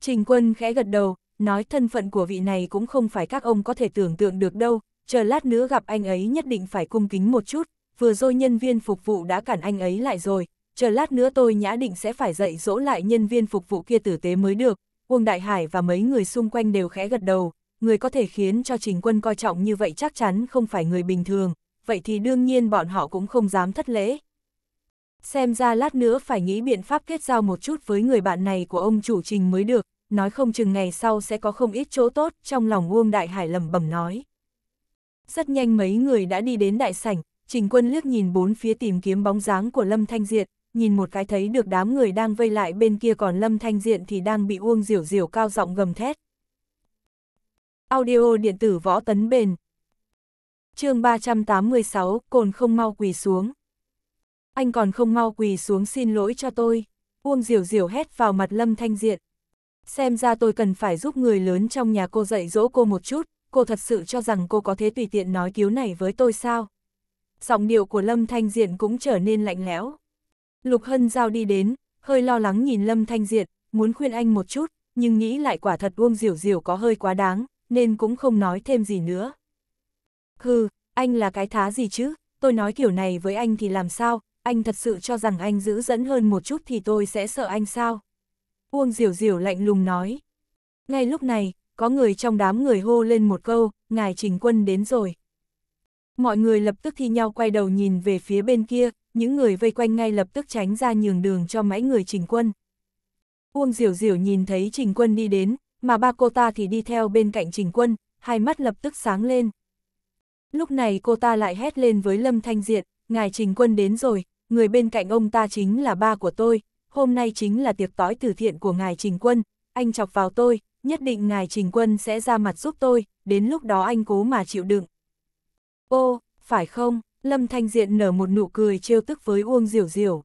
Trình Quân khẽ gật đầu, nói thân phận của vị này cũng không phải các ông có thể tưởng tượng được đâu, chờ lát nữa gặp anh ấy nhất định phải cung kính một chút, vừa rồi nhân viên phục vụ đã cản anh ấy lại rồi, chờ lát nữa tôi nhã định sẽ phải dạy dỗ lại nhân viên phục vụ kia tử tế mới được. Uông Đại Hải và mấy người xung quanh đều khẽ gật đầu, người có thể khiến cho Trình Quân coi trọng như vậy chắc chắn không phải người bình thường, vậy thì đương nhiên bọn họ cũng không dám thất lễ. Xem ra lát nữa phải nghĩ biện pháp kết giao một chút với người bạn này của ông chủ Trình mới được, nói không chừng ngày sau sẽ có không ít chỗ tốt, trong lòng Uông Đại Hải lầm bẩm nói. Rất nhanh mấy người đã đi đến đại sảnh, Trình Quân liếc nhìn bốn phía tìm kiếm bóng dáng của Lâm Thanh Diệt, nhìn một cái thấy được đám người đang vây lại bên kia còn Lâm Thanh Diện thì đang bị Uông Diểu Diểu cao giọng gầm thét. Audio điện tử võ tấn bền. chương 386, cồn không mau quỳ xuống. Anh còn không mau quỳ xuống xin lỗi cho tôi. Uông Diểu Diểu hét vào mặt Lâm Thanh Diện. Xem ra tôi cần phải giúp người lớn trong nhà cô dạy dỗ cô một chút, cô thật sự cho rằng cô có thể tùy tiện nói cứu này với tôi sao? Giọng điệu của Lâm Thanh Diện cũng trở nên lạnh lẽo. Lục Hân Giao đi đến, hơi lo lắng nhìn Lâm Thanh Diệt, muốn khuyên anh một chút, nhưng nghĩ lại quả thật Uông Diểu Diểu có hơi quá đáng, nên cũng không nói thêm gì nữa. Hừ, anh là cái thá gì chứ, tôi nói kiểu này với anh thì làm sao, anh thật sự cho rằng anh giữ dẫn hơn một chút thì tôi sẽ sợ anh sao? Uông Diểu Diểu lạnh lùng nói. Ngay lúc này, có người trong đám người hô lên một câu, ngài trình quân đến rồi. Mọi người lập tức thi nhau quay đầu nhìn về phía bên kia, những người vây quanh ngay lập tức tránh ra nhường đường cho mấy người Trình Quân. Uông Diểu Diểu nhìn thấy Trình Quân đi đến, mà ba cô ta thì đi theo bên cạnh Trình Quân, hai mắt lập tức sáng lên. Lúc này cô ta lại hét lên với Lâm Thanh Diện, ngài Trình Quân đến rồi, người bên cạnh ông ta chính là ba của tôi, hôm nay chính là tiệc tối từ thiện của ngài Trình Quân, anh chọc vào tôi, nhất định ngài Trình Quân sẽ ra mặt giúp tôi, đến lúc đó anh cố mà chịu đựng. Ô, phải không? Lâm Thanh Diện nở một nụ cười trêu tức với Uông Diểu Diểu.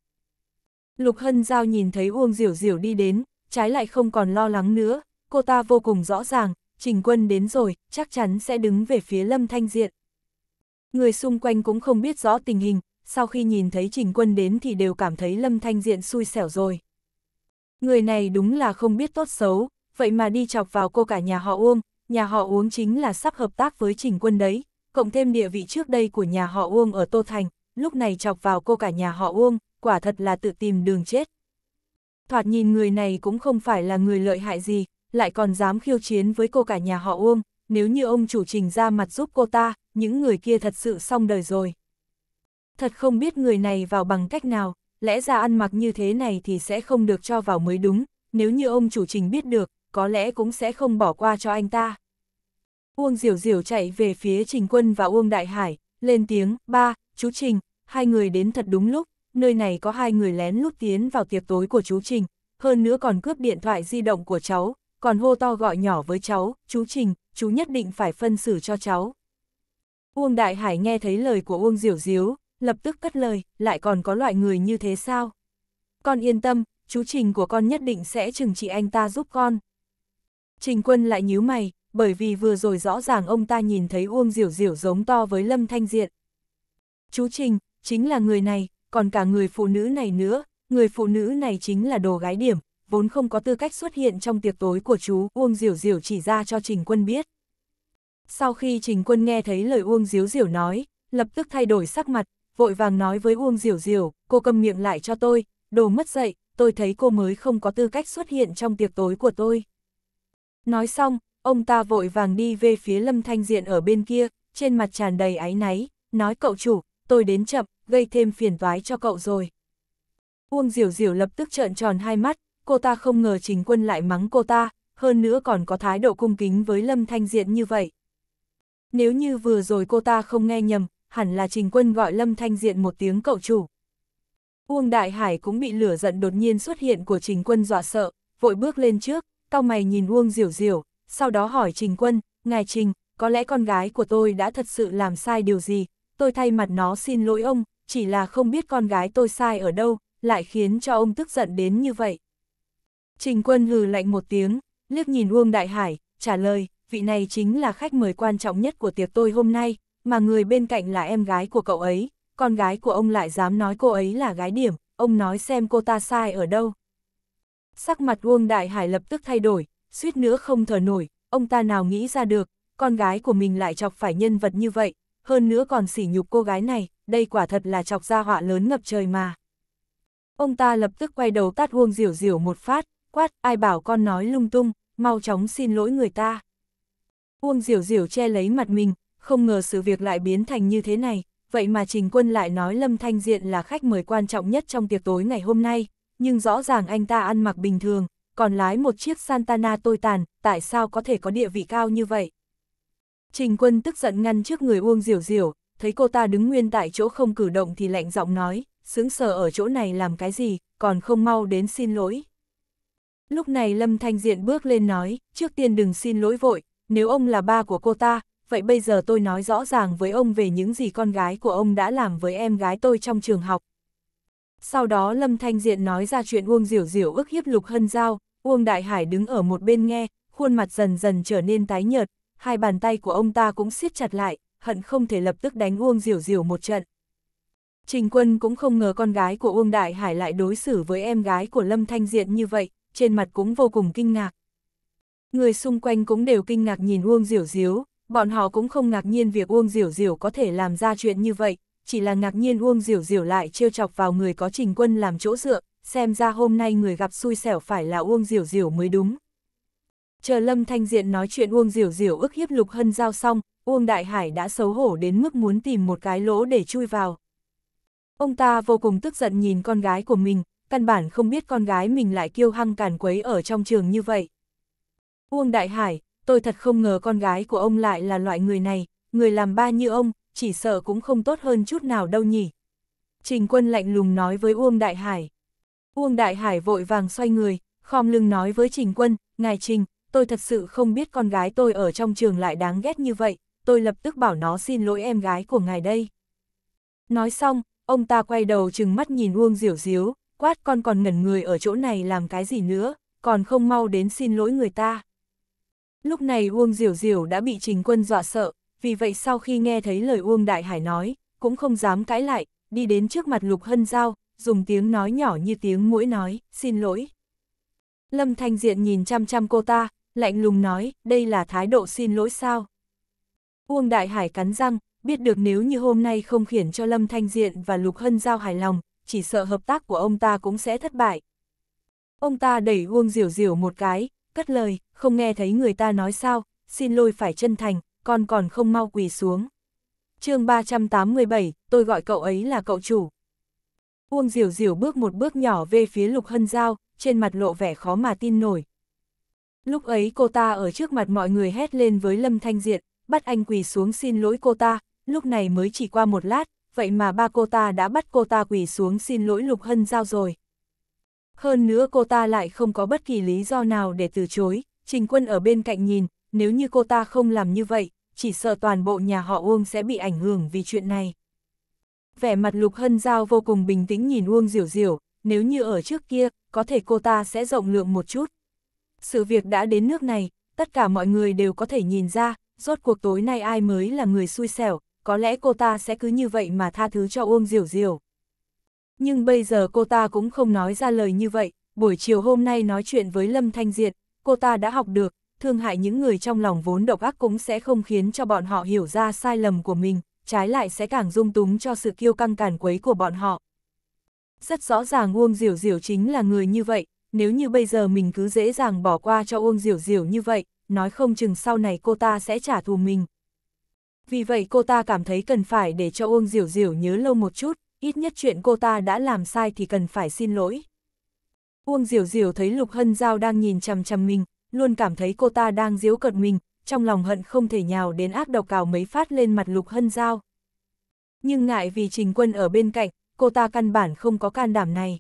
Lục Hân Giao nhìn thấy Uông Diểu Diểu đi đến, trái lại không còn lo lắng nữa, cô ta vô cùng rõ ràng, Trình Quân đến rồi, chắc chắn sẽ đứng về phía Lâm Thanh Diện. Người xung quanh cũng không biết rõ tình hình, sau khi nhìn thấy Trình Quân đến thì đều cảm thấy Lâm Thanh Diện xui xẻo rồi. Người này đúng là không biết tốt xấu, vậy mà đi chọc vào cô cả nhà họ Uông, nhà họ Uông chính là sắp hợp tác với Trình Quân đấy, cộng thêm địa vị trước đây của nhà họ Uông ở Tô Thành, lúc này chọc vào cô cả nhà họ Uông, quả thật là tự tìm đường chết. Thoạt nhìn người này cũng không phải là người lợi hại gì, lại còn dám khiêu chiến với cô cả nhà họ Uông, nếu như ông chủ trình ra mặt giúp cô ta, những người kia thật sự xong đời rồi. Thật không biết người này vào bằng cách nào, lẽ ra ăn mặc như thế này thì sẽ không được cho vào mới đúng, nếu như ông chủ trình biết được, có lẽ cũng sẽ không bỏ qua cho anh ta. Uông Diểu Diểu chạy về phía Trình Quân và Uông Đại Hải, lên tiếng, ba, chú Trình, hai người đến thật đúng lúc, nơi này có hai người lén lút tiến vào tiệc tối của chú Trình, hơn nữa còn cướp điện thoại di động của cháu, còn hô to gọi nhỏ với cháu, chú Trình, chú nhất định phải phân xử cho cháu. Uông Đại Hải nghe thấy lời của Uông Diểu Diếu, lập tức cất lời, lại còn có loại người như thế sao? Con yên tâm, chú Trình của con nhất định sẽ chừng trị anh ta giúp con. Trình quân lại nhíu mày, bởi vì vừa rồi rõ ràng ông ta nhìn thấy Uông Diểu Diểu giống to với Lâm Thanh Diện. Chú Trình, chính là người này, còn cả người phụ nữ này nữa, người phụ nữ này chính là đồ gái điểm, vốn không có tư cách xuất hiện trong tiệc tối của chú, Uông Diểu Diểu chỉ ra cho Trình Quân biết. Sau khi Trình Quân nghe thấy lời Uông Diểu Diểu nói, lập tức thay đổi sắc mặt, vội vàng nói với Uông Diểu Diểu, cô cầm miệng lại cho tôi, đồ mất dậy, tôi thấy cô mới không có tư cách xuất hiện trong tiệc tối của tôi. Nói xong, Ông ta vội vàng đi về phía Lâm Thanh Diện ở bên kia, trên mặt tràn đầy áy náy, nói cậu chủ, tôi đến chậm, gây thêm phiền toái cho cậu rồi. Uông Diểu Diểu lập tức trợn tròn hai mắt, cô ta không ngờ Trình Quân lại mắng cô ta, hơn nữa còn có thái độ cung kính với Lâm Thanh Diện như vậy. Nếu như vừa rồi cô ta không nghe nhầm, hẳn là Trình Quân gọi Lâm Thanh Diện một tiếng cậu chủ. Uông Đại Hải cũng bị lửa giận đột nhiên xuất hiện của Trình Quân dọa sợ, vội bước lên trước, cao mày nhìn Uông Diểu Diểu, sau đó hỏi Trình Quân, Ngài Trình, có lẽ con gái của tôi đã thật sự làm sai điều gì, tôi thay mặt nó xin lỗi ông, chỉ là không biết con gái tôi sai ở đâu, lại khiến cho ông tức giận đến như vậy. Trình Quân hừ lạnh một tiếng, liếc nhìn Uông Đại Hải, trả lời, vị này chính là khách mời quan trọng nhất của tiệc tôi hôm nay, mà người bên cạnh là em gái của cậu ấy, con gái của ông lại dám nói cô ấy là gái điểm, ông nói xem cô ta sai ở đâu. Sắc mặt Uông Đại Hải lập tức thay đổi, suýt nữa không thở nổi, ông ta nào nghĩ ra được, con gái của mình lại chọc phải nhân vật như vậy, hơn nữa còn sỉ nhục cô gái này, đây quả thật là chọc ra họa lớn ngập trời mà. Ông ta lập tức quay đầu tát Uông Diểu Diểu một phát, quát, ai bảo con nói lung tung, mau chóng xin lỗi người ta. Uông Diểu Diểu che lấy mặt mình, không ngờ sự việc lại biến thành như thế này, vậy mà Trình Quân lại nói Lâm Thanh Diện là khách mời quan trọng nhất trong tiệc tối ngày hôm nay, nhưng rõ ràng anh ta ăn mặc bình thường, còn lái một chiếc Santana tôi tàn, tại sao có thể có địa vị cao như vậy? Trình quân tức giận ngăn trước người Uông Diểu Diểu, thấy cô ta đứng nguyên tại chỗ không cử động thì lạnh giọng nói, Sướng sờ ở chỗ này làm cái gì, còn không mau đến xin lỗi. Lúc này Lâm Thanh Diện bước lên nói, trước tiên đừng xin lỗi vội, nếu ông là ba của cô ta, vậy bây giờ tôi nói rõ ràng với ông về những gì con gái của ông đã làm với em gái tôi trong trường học, sau đó Lâm Thanh Diện nói ra chuyện Uông Diểu Diểu ức hiếp Lục Hân Giao, Uông Đại Hải đứng ở một bên nghe, khuôn mặt dần dần trở nên tái nhợt, hai bàn tay của ông ta cũng siết chặt lại, hận không thể lập tức đánh Uông Diểu Diểu một trận. Trình Quân cũng không ngờ con gái của Uông Đại Hải lại đối xử với em gái của Lâm Thanh Diện như vậy, trên mặt cũng vô cùng kinh ngạc. Người xung quanh cũng đều kinh ngạc nhìn Uông Diểu Diếu, bọn họ cũng không ngạc nhiên việc Uông Diểu Diểu có thể làm ra chuyện như vậy, chỉ là ngạc nhiên Uông Diểu Diểu lại trêu chọc vào người có trình quân làm chỗ dựa, xem ra hôm nay người gặp xui xẻo phải là Uông Diểu Diểu mới đúng. Chờ Lâm Thanh Diện nói chuyện Uông Diểu Diểu ức hiếp Lục Hân Giao xong, Uông Đại Hải đã xấu hổ đến mức muốn tìm một cái lỗ để chui vào. Ông ta vô cùng tức giận nhìn con gái của mình, căn bản không biết con gái mình lại kiêu hăng càn quấy ở trong trường như vậy. Uông Đại Hải, tôi thật không ngờ con gái của ông lại là loại người này, người làm ba như ông, chỉ sợ cũng không tốt hơn chút nào đâu nhỉ. Trình quân lạnh lùng nói với Uông Đại Hải. Uông Đại Hải vội vàng xoay người, khom lưng nói với Trình quân, Ngài Trình, tôi thật sự không biết con gái tôi ở trong trường lại đáng ghét như vậy, tôi lập tức bảo nó xin lỗi em gái của ngài đây. Nói xong, ông ta quay đầu chừng mắt nhìn Uông Diểu Diếu, quát con còn ngẩn người ở chỗ này làm cái gì nữa, còn không mau đến xin lỗi người ta. Lúc này Uông Diểu Diểu đã bị Trình Quân dọa sợ, vì vậy sau khi nghe thấy lời Uông Đại Hải nói, cũng không dám cãi lại, đi đến trước mặt Lục Hân Giao, dùng tiếng nói nhỏ như tiếng mũi nói, xin lỗi. Lâm Thanh Diện nhìn chăm chăm cô ta, lạnh lùng nói, đây là thái độ xin lỗi sao. Uông Đại Hải cắn răng, biết được nếu như hôm nay không khiển cho Lâm Thanh Diện và Lục Hân Giao hài lòng, chỉ sợ hợp tác của ông ta cũng sẽ thất bại. Ông ta đẩy Uông Diểu Diểu một cái, cất lời, không nghe thấy người ta nói sao, xin lỗi phải chân thành, con còn không mau quỳ xuống. chương 387, tôi gọi cậu ấy là cậu chủ. Uông diều diều bước một bước nhỏ về phía Lục Hân Giao, trên mặt lộ vẻ khó mà tin nổi. Lúc ấy cô ta ở trước mặt mọi người hét lên với Lâm Thanh Diệt, bắt anh quỳ xuống xin lỗi cô ta, lúc này mới chỉ qua một lát, vậy mà ba cô ta đã bắt cô ta quỳ xuống xin lỗi Lục Hân Giao rồi. Hơn nữa cô ta lại không có bất kỳ lý do nào để từ chối, Trình Quân ở bên cạnh nhìn, nếu như cô ta không làm như vậy, chỉ sợ toàn bộ nhà họ Uông sẽ bị ảnh hưởng vì chuyện này. Vẻ mặt Lục Hân Giao vô cùng bình tĩnh nhìn Uông Diểu Diểu, nếu như ở trước kia, có thể cô ta sẽ rộng lượng một chút. Sự việc đã đến nước này, tất cả mọi người đều có thể nhìn ra, rốt cuộc tối nay ai mới là người xui xẻo, có lẽ cô ta sẽ cứ như vậy mà tha thứ cho Uông Diểu Diểu. Nhưng bây giờ cô ta cũng không nói ra lời như vậy, buổi chiều hôm nay nói chuyện với Lâm Thanh Diệt, cô ta đã học được, thương hại những người trong lòng vốn độc ác cũng sẽ không khiến cho bọn họ hiểu ra sai lầm của mình, trái lại sẽ càng dung túng cho sự kiêu căng càn quấy của bọn họ. Rất rõ ràng Uông Diểu Diểu chính là người như vậy, nếu như bây giờ mình cứ dễ dàng bỏ qua cho Uông Diểu Diểu như vậy, nói không chừng sau này cô ta sẽ trả thù mình. Vì vậy cô ta cảm thấy cần phải để cho Uông Diểu Diểu nhớ lâu một chút, ít nhất chuyện cô ta đã làm sai thì cần phải xin lỗi. Uông Diểu Diểu thấy Lục Hân Giao đang nhìn chằm chằm mình, luôn cảm thấy cô ta đang giễu cợt mình, trong lòng hận không thể nhào đến ác độc cào mấy phát lên mặt Lục Hân Giao. Nhưng ngại vì Trình Quân ở bên cạnh, cô ta căn bản không có can đảm này.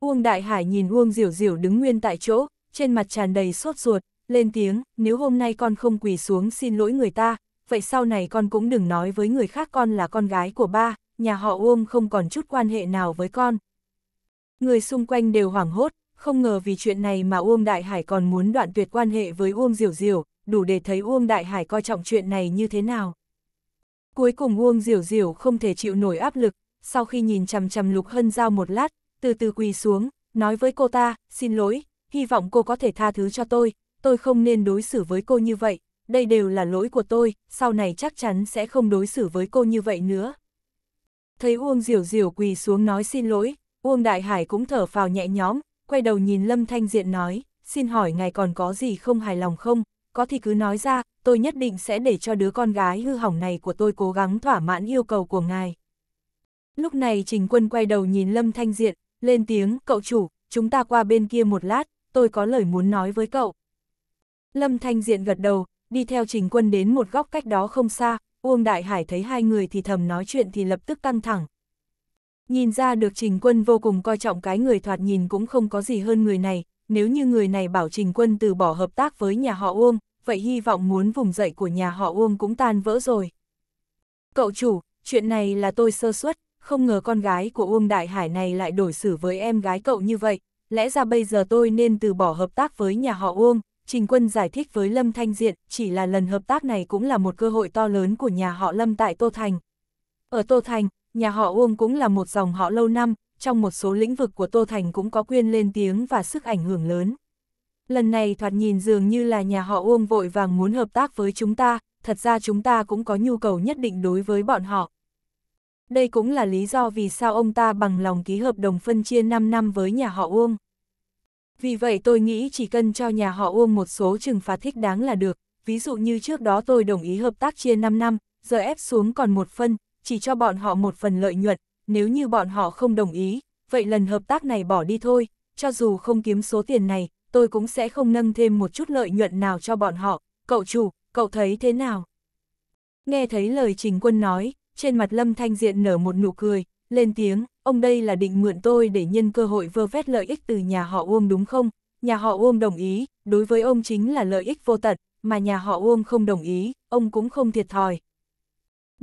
Uông Đại Hải nhìn Uông Diểu Diểu đứng nguyên tại chỗ, trên mặt tràn đầy sốt ruột, lên tiếng, nếu hôm nay con không quỳ xuống xin lỗi người ta, vậy sau này con cũng đừng nói với người khác con là con gái của ba, nhà họ Uông không còn chút quan hệ nào với con. Người xung quanh đều hoảng hốt, không ngờ vì chuyện này mà Uông Đại Hải còn muốn đoạn tuyệt quan hệ với Uông Diểu Diểu, đủ để thấy Uông Đại Hải coi trọng chuyện này như thế nào. Cuối cùng Uông Diểu Diểu không thể chịu nổi áp lực, sau khi nhìn chằm chằm Lục Hân Giao một lát, từ từ quỳ xuống, nói với cô ta, xin lỗi, hy vọng cô có thể tha thứ cho tôi, tôi không nên đối xử với cô như vậy, đây đều là lỗi của tôi, sau này chắc chắn sẽ không đối xử với cô như vậy nữa. Thấy Uông Diểu Diểu quỳ xuống nói xin lỗi, Uông Đại Hải cũng thở phào nhẹ nhõm, quay đầu nhìn Lâm Thanh Diện nói, xin hỏi ngài còn có gì không hài lòng không, có thì cứ nói ra, tôi nhất định sẽ để cho đứa con gái hư hỏng này của tôi cố gắng thỏa mãn yêu cầu của ngài. Lúc này Trình Quân quay đầu nhìn Lâm Thanh Diện, lên tiếng, cậu chủ, chúng ta qua bên kia một lát, tôi có lời muốn nói với cậu. Lâm Thanh Diện gật đầu, đi theo Trình Quân đến một góc cách đó không xa, Uông Đại Hải thấy hai người thì thầm nói chuyện thì lập tức căng thẳng, Nhìn ra được Trình Quân vô cùng coi trọng cái người thoạt nhìn cũng không có gì hơn người này, nếu như người này bảo Trình Quân từ bỏ hợp tác với nhà họ Uông, vậy hy vọng muốn vùng dậy của nhà họ Uông cũng tan vỡ rồi. Cậu chủ, chuyện này là tôi sơ suất, không ngờ con gái của Uông Đại Hải này lại đổi xử với em gái cậu như vậy, lẽ ra bây giờ tôi nên từ bỏ hợp tác với nhà họ Uông, Trình Quân giải thích với Lâm Thanh Diện, chỉ là lần hợp tác này cũng là một cơ hội to lớn của nhà họ Lâm tại Tô Thành. Ở Tô Thành, nhà họ Uông cũng là một dòng họ lâu năm, trong một số lĩnh vực của Tô Thành cũng có quyền lên tiếng và sức ảnh hưởng lớn. Lần này thoạt nhìn dường như là nhà họ Uông vội vàng muốn hợp tác với chúng ta, thật ra chúng ta cũng có nhu cầu nhất định đối với bọn họ. Đây cũng là lý do vì sao ông ta bằng lòng ký hợp đồng phân chia 5 năm với nhà họ Uông. Vì vậy tôi nghĩ chỉ cần cho nhà họ Uông một số trừng phạt thích đáng là được, ví dụ như trước đó tôi đồng ý hợp tác chia 5 năm, giờ ép xuống còn một phân, chỉ cho bọn họ một phần lợi nhuận, nếu như bọn họ không đồng ý, vậy lần hợp tác này bỏ đi thôi, cho dù không kiếm số tiền này, tôi cũng sẽ không nâng thêm một chút lợi nhuận nào cho bọn họ, cậu chủ, cậu thấy thế nào? Nghe thấy lời Trình Quân nói, trên mặt Lâm Thanh Diện nở một nụ cười, lên tiếng, ông đây là định mượn tôi để nhân cơ hội vơ vét lợi ích từ nhà họ Uông đúng không? Nhà họ Uông đồng ý, đối với ông chính là lợi ích vô tận, mà nhà họ Uông không đồng ý, ông cũng không thiệt thòi,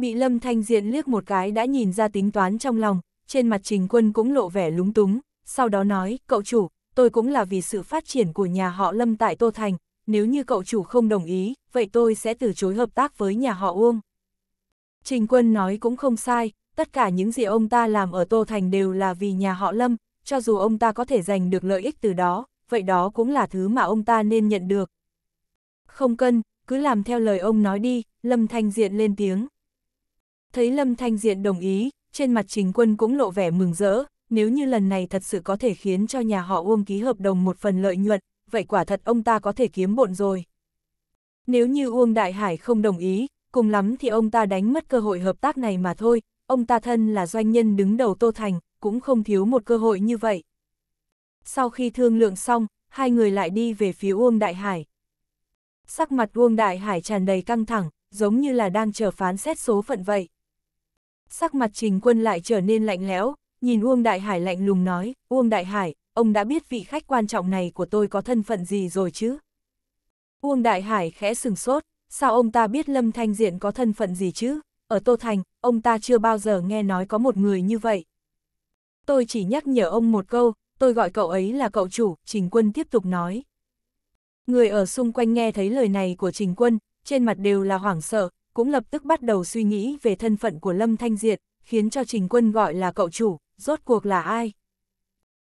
bị Lâm Thanh Diện liếc một cái đã nhìn ra tính toán trong lòng, trên mặt Trình Quân cũng lộ vẻ lúng túng, sau đó nói, cậu chủ, tôi cũng là vì sự phát triển của nhà họ Lâm tại Tô Thành, nếu như cậu chủ không đồng ý, vậy tôi sẽ từ chối hợp tác với nhà họ Uông. Trình Quân nói cũng không sai, tất cả những gì ông ta làm ở Tô Thành đều là vì nhà họ Lâm, cho dù ông ta có thể giành được lợi ích từ đó, vậy đó cũng là thứ mà ông ta nên nhận được. Không cân, cứ làm theo lời ông nói đi, Lâm Thanh Diện lên tiếng thấy Lâm Thanh Diện đồng ý, trên mặt chính Quân cũng lộ vẻ mừng rỡ, nếu như lần này thật sự có thể khiến cho nhà họ Uông ký hợp đồng một phần lợi nhuận, vậy quả thật ông ta có thể kiếm bộn rồi. Nếu như Uông Đại Hải không đồng ý, cùng lắm thì ông ta đánh mất cơ hội hợp tác này mà thôi, ông ta thân là doanh nhân đứng đầu Tô Thành, cũng không thiếu một cơ hội như vậy. Sau khi thương lượng xong, hai người lại đi về phía Uông Đại Hải. Sắc mặt Uông Đại Hải tràn đầy căng thẳng, giống như là đang chờ phán xét số phận vậy sắc mặt trình quân lại trở nên lạnh lẽo, nhìn Uông Đại Hải lạnh lùng nói, Uông Đại Hải, ông đã biết vị khách quan trọng này của tôi có thân phận gì rồi chứ? Uông Đại Hải khẽ sừng sốt, sao ông ta biết Lâm Thanh Diện có thân phận gì chứ? Ở Tô Thành, ông ta chưa bao giờ nghe nói có một người như vậy. Tôi chỉ nhắc nhở ông một câu, tôi gọi cậu ấy là cậu chủ, Trình Quân tiếp tục nói. Người ở xung quanh nghe thấy lời này của Trình Quân, trên mặt đều là hoảng sợ, cũng lập tức bắt đầu suy nghĩ về thân phận của Lâm Thanh Diệt, khiến cho Trình Quân gọi là cậu chủ, rốt cuộc là ai.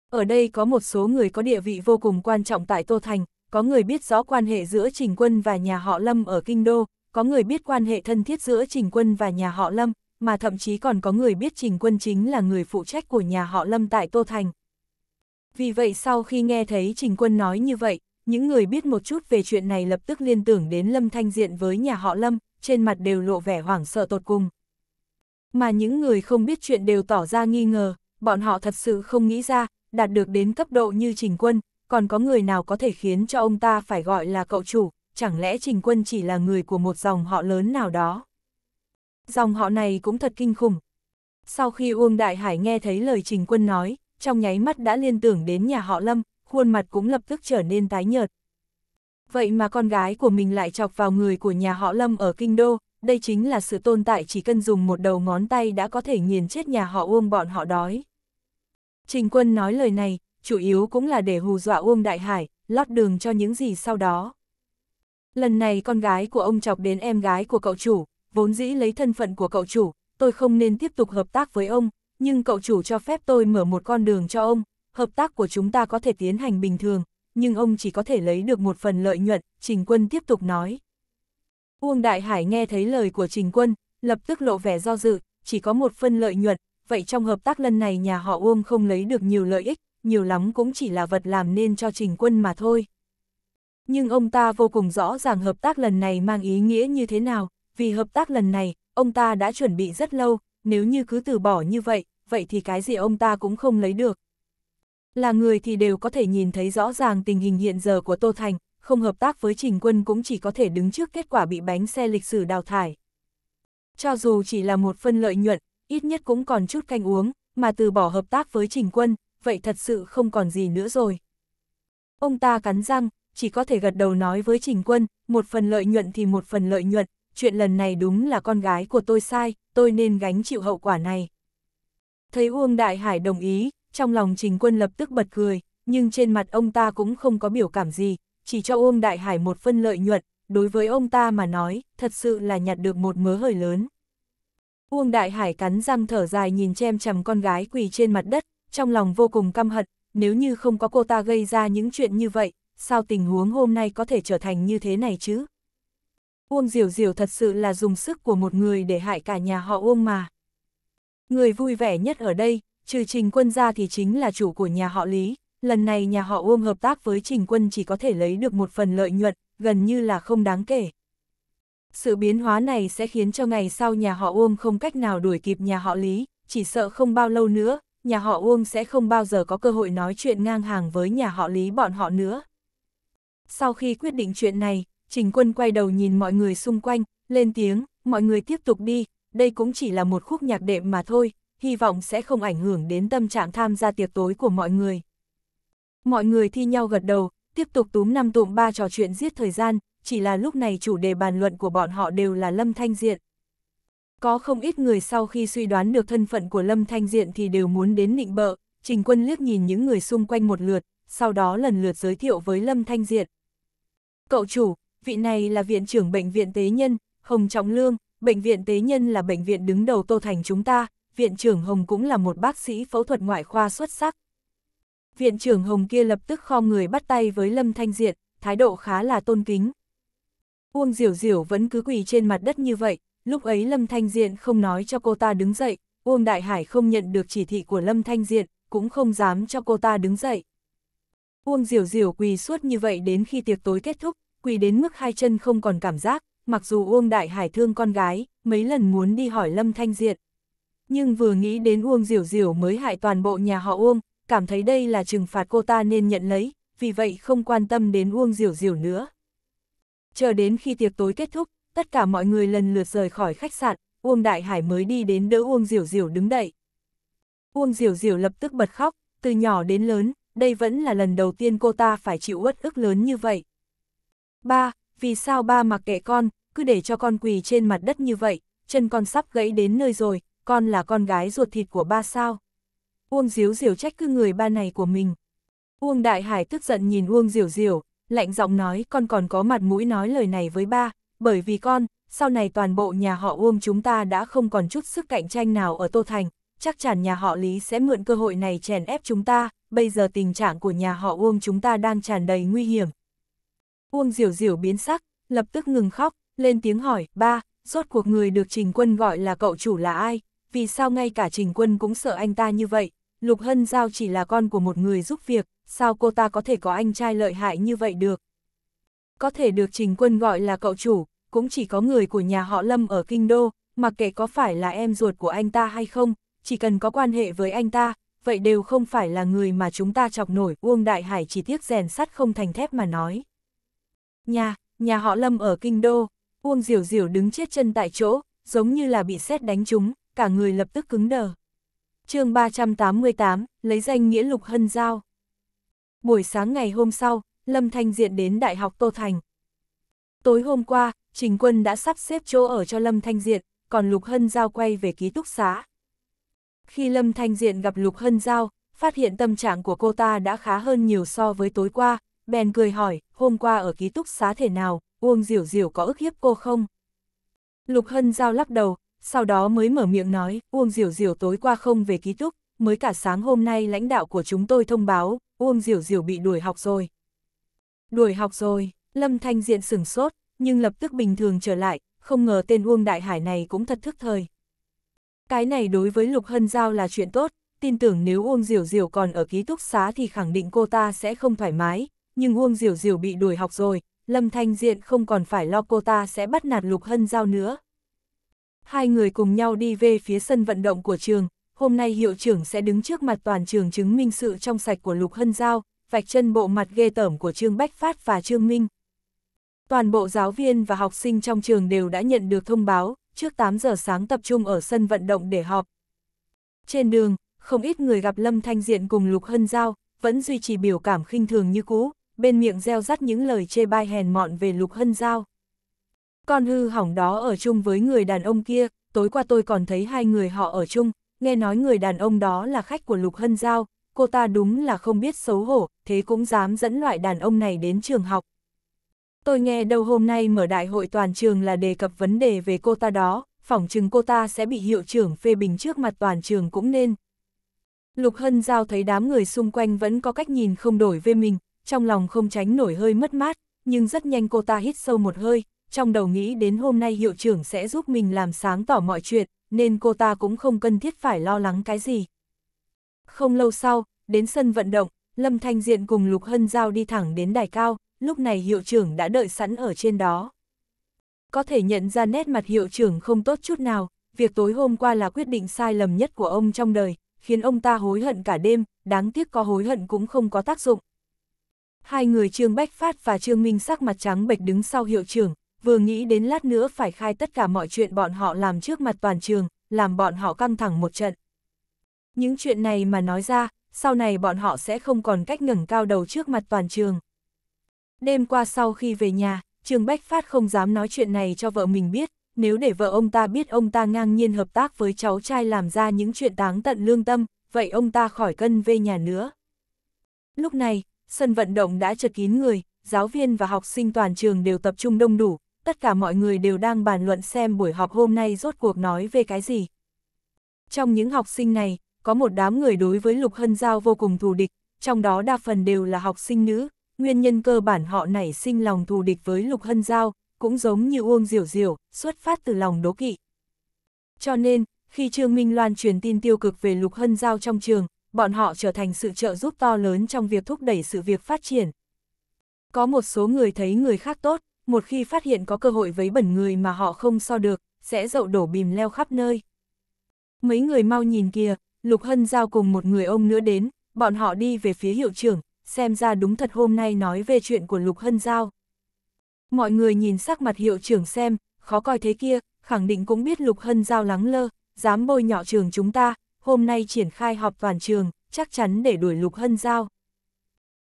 Ở đây có một số người có địa vị vô cùng quan trọng tại Tô Thành, có người biết rõ quan hệ giữa Trình Quân và nhà họ Lâm ở Kinh Đô, có người biết quan hệ thân thiết giữa Trình Quân và nhà họ Lâm, mà thậm chí còn có người biết Trình Quân chính là người phụ trách của nhà họ Lâm tại Tô Thành. Vì vậy sau khi nghe thấy Trình Quân nói như vậy, những người biết một chút về chuyện này lập tức liên tưởng đến Lâm Thanh Diện với nhà họ Lâm, trên mặt đều lộ vẻ hoảng sợ tột cùng. Mà những người không biết chuyện đều tỏ ra nghi ngờ, bọn họ thật sự không nghĩ ra, đạt được đến cấp độ như Trình Quân, còn có người nào có thể khiến cho ông ta phải gọi là cậu chủ, chẳng lẽ Trình Quân chỉ là người của một dòng họ lớn nào đó. Dòng họ này cũng thật kinh khủng. Sau khi Uông Đại Hải nghe thấy lời Trình Quân nói, trong nháy mắt đã liên tưởng đến nhà họ Lâm, khuôn mặt cũng lập tức trở nên tái nhợt, vậy mà con gái của mình lại chọc vào người của nhà họ Lâm ở Kinh Đô, đây chính là sự tồn tại chỉ cần dùng một đầu ngón tay đã có thể nghiền chết nhà họ Uông bọn họ đói. Trình quân nói lời này, chủ yếu cũng là để hù dọa Uông Đại Hải, lót đường cho những gì sau đó. Lần này con gái của ông chọc đến em gái của cậu chủ, vốn dĩ lấy thân phận của cậu chủ, tôi không nên tiếp tục hợp tác với ông, nhưng cậu chủ cho phép tôi mở một con đường cho ông, hợp tác của chúng ta có thể tiến hành bình thường, nhưng ông chỉ có thể lấy được một phần lợi nhuận, Trình Quân tiếp tục nói. Uông Đại Hải nghe thấy lời của Trình Quân, lập tức lộ vẻ do dự, chỉ có một phần lợi nhuận, vậy trong hợp tác lần này nhà họ Uông không lấy được nhiều lợi ích, nhiều lắm cũng chỉ là vật làm nên cho Trình Quân mà thôi. Nhưng ông ta vô cùng rõ ràng hợp tác lần này mang ý nghĩa như thế nào, vì hợp tác lần này, ông ta đã chuẩn bị rất lâu, nếu như cứ từ bỏ như vậy, vậy thì cái gì ông ta cũng không lấy được. Là người thì đều có thể nhìn thấy rõ ràng tình hình hiện giờ của Tô Thành, không hợp tác với Trình Quân cũng chỉ có thể đứng trước kết quả bị bánh xe lịch sử đào thải. Cho dù chỉ là một phân lợi nhuận, ít nhất cũng còn chút canh uống, mà từ bỏ hợp tác với Trình Quân, vậy thật sự không còn gì nữa rồi. Ông ta cắn răng, chỉ có thể gật đầu nói với Trình Quân, một phần lợi nhuận thì một phần lợi nhuận, chuyện lần này đúng là con gái của tôi sai, tôi nên gánh chịu hậu quả này. Thấy Uông Đại Hải đồng ý, trong lòng Trình Quân lập tức bật cười, nhưng trên mặt ông ta cũng không có biểu cảm gì, chỉ cho ôm Đại Hải một phân lợi nhuận, đối với ông ta mà nói, thật sự là nhặt được một mớ hơi lớn. Uông Đại Hải cắn răng thở dài nhìn chem chằm con gái quỳ trên mặt đất, trong lòng vô cùng căm hận, nếu như không có cô ta gây ra những chuyện như vậy, sao tình huống hôm nay có thể trở thành như thế này chứ? Uông diều diều thật sự là dùng sức của một người để hại cả nhà họ Uông mà. Người vui vẻ nhất ở đây, trừ trình quân ra thì chính là chủ của nhà họ Lý, lần này nhà họ Uông hợp tác với trình quân chỉ có thể lấy được một phần lợi nhuận, gần như là không đáng kể. Sự biến hóa này sẽ khiến cho ngày sau nhà họ Uông không cách nào đuổi kịp nhà họ Lý, chỉ sợ không bao lâu nữa, nhà họ Uông sẽ không bao giờ có cơ hội nói chuyện ngang hàng với nhà họ Lý bọn họ nữa. Sau khi quyết định chuyện này, Trình Quân quay đầu nhìn mọi người xung quanh, lên tiếng, mọi người tiếp tục đi, đây cũng chỉ là một khúc nhạc đệm mà thôi, hy vọng sẽ không ảnh hưởng đến tâm trạng tham gia tiệc tối của mọi người. Mọi người thi nhau gật đầu, tiếp tục túm năm tụm ba trò chuyện giết thời gian, chỉ là lúc này chủ đề bàn luận của bọn họ đều là Lâm Thanh Diện. Có không ít người sau khi suy đoán được thân phận của Lâm Thanh Diện thì đều muốn đến nịnh bợ, Trình Quân liếc nhìn những người xung quanh một lượt, sau đó lần lượt giới thiệu với Lâm Thanh Diện. Cậu chủ, vị này là viện trưởng Bệnh viện Tế Nhân, Hồng Trọng Lương, Bệnh viện Tế Nhân là bệnh viện đứng đầu Tô Thành chúng ta, viện trưởng Hồng cũng là một bác sĩ phẫu thuật ngoại khoa xuất sắc. Viện trưởng Hồng kia lập tức kho người bắt tay với Lâm Thanh Diện, thái độ khá là tôn kính. Uông Diểu Diểu vẫn cứ quỳ trên mặt đất như vậy, lúc ấy Lâm Thanh Diện không nói cho cô ta đứng dậy, Uông Đại Hải không nhận được chỉ thị của Lâm Thanh Diện, cũng không dám cho cô ta đứng dậy. Uông Diểu Diểu quỳ suốt như vậy đến khi tiệc tối kết thúc, quỳ đến mức hai chân không còn cảm giác, mặc dù Uông Đại Hải thương con gái, mấy lần muốn đi hỏi Lâm Thanh Diện nhưng vừa nghĩ đến Uông Diểu Diểu mới hại toàn bộ nhà họ Uông, cảm thấy đây là trừng phạt cô ta nên nhận lấy, vì vậy không quan tâm đến Uông Diểu Diểu nữa. Chờ đến khi tiệc tối kết thúc, tất cả mọi người lần lượt rời khỏi khách sạn, Uông Đại Hải mới đi đến đỡ Uông Diểu Diểu đứng dậy. Uông Diểu Diểu lập tức bật khóc, từ nhỏ đến lớn, đây vẫn là lần đầu tiên cô ta phải chịu uất ức lớn như vậy. Ba, vì sao ba mặc kệ con, cứ để cho con quỳ trên mặt đất như vậy, chân con sắp gãy đến nơi rồi, con là con gái ruột thịt của ba sao. Uông Diếu diều trách cứ người ba này của mình. Uông Đại Hải tức giận nhìn Uông Diểu diều, lạnh giọng nói con còn có mặt mũi nói lời này với ba, bởi vì con, sau này toàn bộ nhà họ Uông chúng ta đã không còn chút sức cạnh tranh nào ở Tô Thành, chắc chắn nhà họ Lý sẽ mượn cơ hội này chèn ép chúng ta, bây giờ tình trạng của nhà họ Uông chúng ta đang tràn đầy nguy hiểm. Uông Diểu diều biến sắc, lập tức ngừng khóc, lên tiếng hỏi, ba, rốt cuộc người được Trình Quân gọi là cậu chủ là ai? vì sao ngay cả Trình Quân cũng sợ anh ta như vậy, Lục Hân Giao chỉ là con của một người giúp việc, sao cô ta có thể có anh trai lợi hại như vậy được. Có thể được Trình Quân gọi là cậu chủ, cũng chỉ có người của nhà họ Lâm ở Kinh Đô, mặc kệ có phải là em ruột của anh ta hay không, chỉ cần có quan hệ với anh ta, vậy đều không phải là người mà chúng ta chọc nổi. Uông Đại Hải chỉ tiếc rèn sắt không thành thép mà nói. Nhà, nhà họ Lâm ở Kinh Đô, Uông Diểu Diểu đứng chết chân tại chỗ, giống như là bị xét đánh trúng, cả người lập tức cứng đờ. chương 388, lấy danh nghĩa Lục Hân Giao. Buổi sáng ngày hôm sau, Lâm Thanh Diện đến Đại học Tô Thành. Tối hôm qua, Trình Quân đã sắp xếp chỗ ở cho Lâm Thanh Diện, còn Lục Hân Giao quay về ký túc xá. Khi Lâm Thanh Diện gặp Lục Hân Giao, phát hiện tâm trạng của cô ta đã khá hơn nhiều so với tối qua, bèn cười hỏi, hôm qua ở ký túc xá thể nào, Uông Diểu Diểu có ức hiếp cô không? Lục Hân Giao lắc đầu, sau đó mới mở miệng nói, Uông Diểu Diểu tối qua không về ký túc, mới cả sáng hôm nay lãnh đạo của chúng tôi thông báo, Uông Diểu Diểu bị đuổi học rồi. Đuổi học rồi, Lâm Thanh Diện sửng sốt, nhưng lập tức bình thường trở lại, không ngờ tên Uông Đại Hải này cũng thật thức thời. Cái này đối với Lục Hân Giao là chuyện tốt, tin tưởng nếu Uông Diểu Diểu còn ở ký túc xá thì khẳng định cô ta sẽ không thoải mái, nhưng Uông Diểu Diểu bị đuổi học rồi, Lâm Thanh Diện không còn phải lo cô ta sẽ bắt nạt Lục Hân Giao nữa hai người cùng nhau đi về phía sân vận động của trường, hôm nay hiệu trưởng sẽ đứng trước mặt toàn trường chứng minh sự trong sạch của Lục Hân Giao, vạch chân bộ mặt ghê tởm của Trương Bách Phát và Trương Minh. Toàn bộ giáo viên và học sinh trong trường đều đã nhận được thông báo, trước 8 giờ sáng tập trung ở sân vận động để họp. Trên đường, không ít người gặp Lâm Thanh Diện cùng Lục Hân Giao, vẫn duy trì biểu cảm khinh thường như cũ, bên miệng gieo rắt những lời chê bai hèn mọn về Lục Hân Giao con hư hỏng đó ở chung với người đàn ông kia, tối qua tôi còn thấy hai người họ ở chung, nghe nói người đàn ông đó là khách của Lục Hân Giao, cô ta đúng là không biết xấu hổ, thế cũng dám dẫn loại đàn ông này đến trường học. Tôi nghe đâu hôm nay mở đại hội toàn trường là đề cập vấn đề về cô ta đó, phỏng chừng cô ta sẽ bị hiệu trưởng phê bình trước mặt toàn trường cũng nên. Lục Hân Giao thấy đám người xung quanh vẫn có cách nhìn không đổi về mình, trong lòng không tránh nổi hơi mất mát, nhưng rất nhanh cô ta hít sâu một hơi, trong đầu nghĩ đến hôm nay hiệu trưởng sẽ giúp mình làm sáng tỏ mọi chuyện, nên cô ta cũng không cần thiết phải lo lắng cái gì. Không lâu sau, đến sân vận động, Lâm Thanh Diện cùng Lục Hân Giao đi thẳng đến đài cao, lúc này hiệu trưởng đã đợi sẵn ở trên đó. Có thể nhận ra nét mặt hiệu trưởng không tốt chút nào, việc tối hôm qua là quyết định sai lầm nhất của ông trong đời, khiến ông ta hối hận cả đêm, đáng tiếc có hối hận cũng không có tác dụng. Hai người Trương Bách Phát và Trương Minh sắc mặt trắng bệch đứng sau hiệu trưởng, vừa nghĩ đến lát nữa phải khai tất cả mọi chuyện bọn họ làm trước mặt toàn trường, làm bọn họ căng thẳng một trận. Những chuyện này mà nói ra, sau này bọn họ sẽ không còn cách ngẩng cao đầu trước mặt toàn trường. Đêm qua sau khi về nhà, trường Bách Phát không dám nói chuyện này cho vợ mình biết, nếu để vợ ông ta biết ông ta ngang nhiên hợp tác với cháu trai làm ra những chuyện táng tận lương tâm, vậy ông ta khỏi cân về nhà nữa. Lúc này, sân vận động đã chật kín người, giáo viên và học sinh toàn trường đều tập trung đông đủ, tất cả mọi người đều đang bàn luận xem buổi họp hôm nay rốt cuộc nói về cái gì. Trong những học sinh này, có một đám người đối với Lục Hân Giao vô cùng thù địch, trong đó đa phần đều là học sinh nữ, nguyên nhân cơ bản họ nảy sinh lòng thù địch với Lục Hân Giao, cũng giống như Uông Diểu Diểu, xuất phát từ lòng đố kỵ. Cho nên, khi Trương Minh Loan truyền tin tiêu cực về Lục Hân Giao trong trường, bọn họ trở thành sự trợ giúp to lớn trong việc thúc đẩy sự việc phát triển. Có một số người thấy người khác tốt, một khi phát hiện có cơ hội với bẩn người mà họ không so được, sẽ dậu đổ bìm leo khắp nơi. Mấy người mau nhìn kìa, Lục Hân giao cùng một người ông nữa đến, bọn họ đi về phía hiệu trưởng, xem ra đúng thật hôm nay nói về chuyện của Lục Hân giao. Mọi người nhìn sắc mặt hiệu trưởng xem, khó coi thế kia, khẳng định cũng biết Lục Hân giao lắng lơ, dám bôi nhọ trường chúng ta, hôm nay triển khai họp toàn trường, chắc chắn để đuổi Lục Hân giao.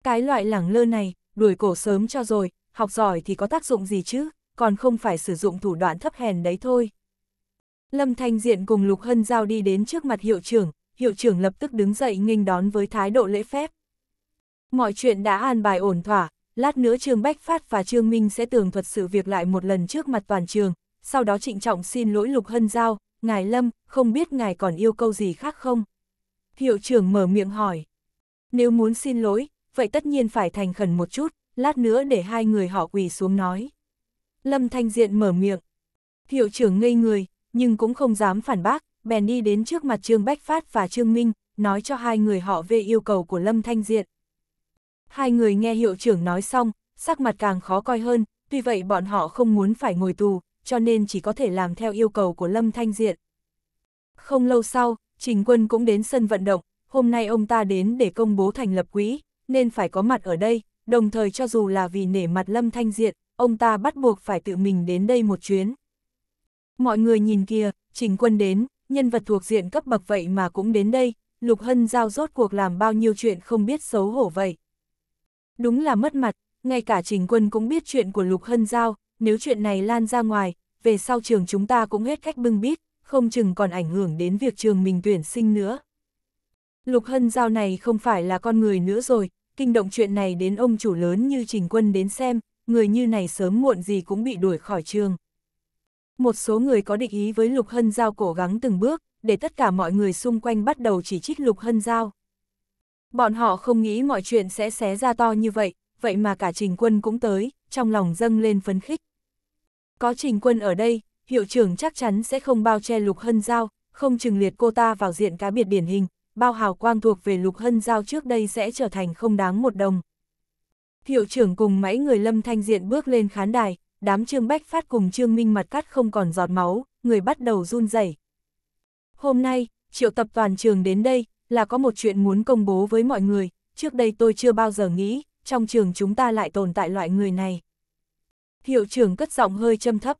Cái loại lẳng lơ này, đuổi cổ sớm cho rồi, học giỏi thì có tác dụng gì chứ, còn không phải sử dụng thủ đoạn thấp hèn đấy thôi. Lâm Thanh Diện cùng Lục Hân Giao đi đến trước mặt hiệu trưởng, hiệu trưởng lập tức đứng dậy nghênh đón với thái độ lễ phép. Mọi chuyện đã an bài ổn thỏa, lát nữa Trương Bách Phát và Trương Minh sẽ tường thuật sự việc lại một lần trước mặt toàn trường, sau đó trịnh trọng xin lỗi Lục Hân Giao, ngài Lâm, không biết ngài còn yêu cầu gì khác không? Hiệu trưởng mở miệng hỏi. Nếu muốn xin lỗi, vậy tất nhiên phải thành khẩn một chút, lát nữa để hai người họ quỳ xuống nói. Lâm Thanh Diện mở miệng. Hiệu trưởng ngây người, nhưng cũng không dám phản bác, bèn đi đến trước mặt Trương Bách Phát và Trương Minh, nói cho hai người họ về yêu cầu của Lâm Thanh Diện. Hai người nghe hiệu trưởng nói xong, sắc mặt càng khó coi hơn, tuy vậy bọn họ không muốn phải ngồi tù, cho nên chỉ có thể làm theo yêu cầu của Lâm Thanh Diện. Không lâu sau, Trình Quân cũng đến sân vận động, hôm nay ông ta đến để công bố thành lập quỹ, nên phải có mặt ở đây, đồng thời cho dù là vì nể mặt Lâm Thanh Diện, ông ta bắt buộc phải tự mình đến đây một chuyến. Mọi người nhìn kia, Trình Quân đến, nhân vật thuộc diện cấp bậc vậy mà cũng đến đây, Lục Hân Giao rốt cuộc làm bao nhiêu chuyện không biết xấu hổ vậy. Đúng là mất mặt, ngay cả Trình Quân cũng biết chuyện của Lục Hân Giao, nếu chuyện này lan ra ngoài, về sau trường chúng ta cũng hết cách bưng bít, không chừng còn ảnh hưởng đến việc trường mình tuyển sinh nữa. Lục Hân Giao này không phải là con người nữa rồi, kinh động chuyện này đến ông chủ lớn như Trình Quân đến xem, người như này sớm muộn gì cũng bị đuổi khỏi trường. Một số người có định ý với Lục Hân Giao cổ gắng từng bước, để tất cả mọi người xung quanh bắt đầu chỉ trích Lục Hân Giao. Bọn họ không nghĩ mọi chuyện sẽ xé ra to như vậy, vậy mà cả Trình Quân cũng tới, trong lòng dâng lên phấn khích. Có Trình Quân ở đây, hiệu trưởng chắc chắn sẽ không bao che Lục Hân Giao, không chừng liệt cô ta vào diện cá biệt điển hình, bao hào quang thuộc về Lục Hân Giao trước đây sẽ trở thành không đáng một đồng. Hiệu trưởng cùng mấy người Lâm Thanh Diện bước lên khán đài, đám Trương Bách Phát cùng Trương Minh mặt cắt không còn giọt máu, người bắt đầu run rẩy. Hôm nay, triệu tập toàn trường đến đây, là có một chuyện muốn công bố với mọi người, trước đây tôi chưa bao giờ nghĩ, trong trường chúng ta lại tồn tại loại người này. Hiệu trưởng cất giọng hơi châm thấp.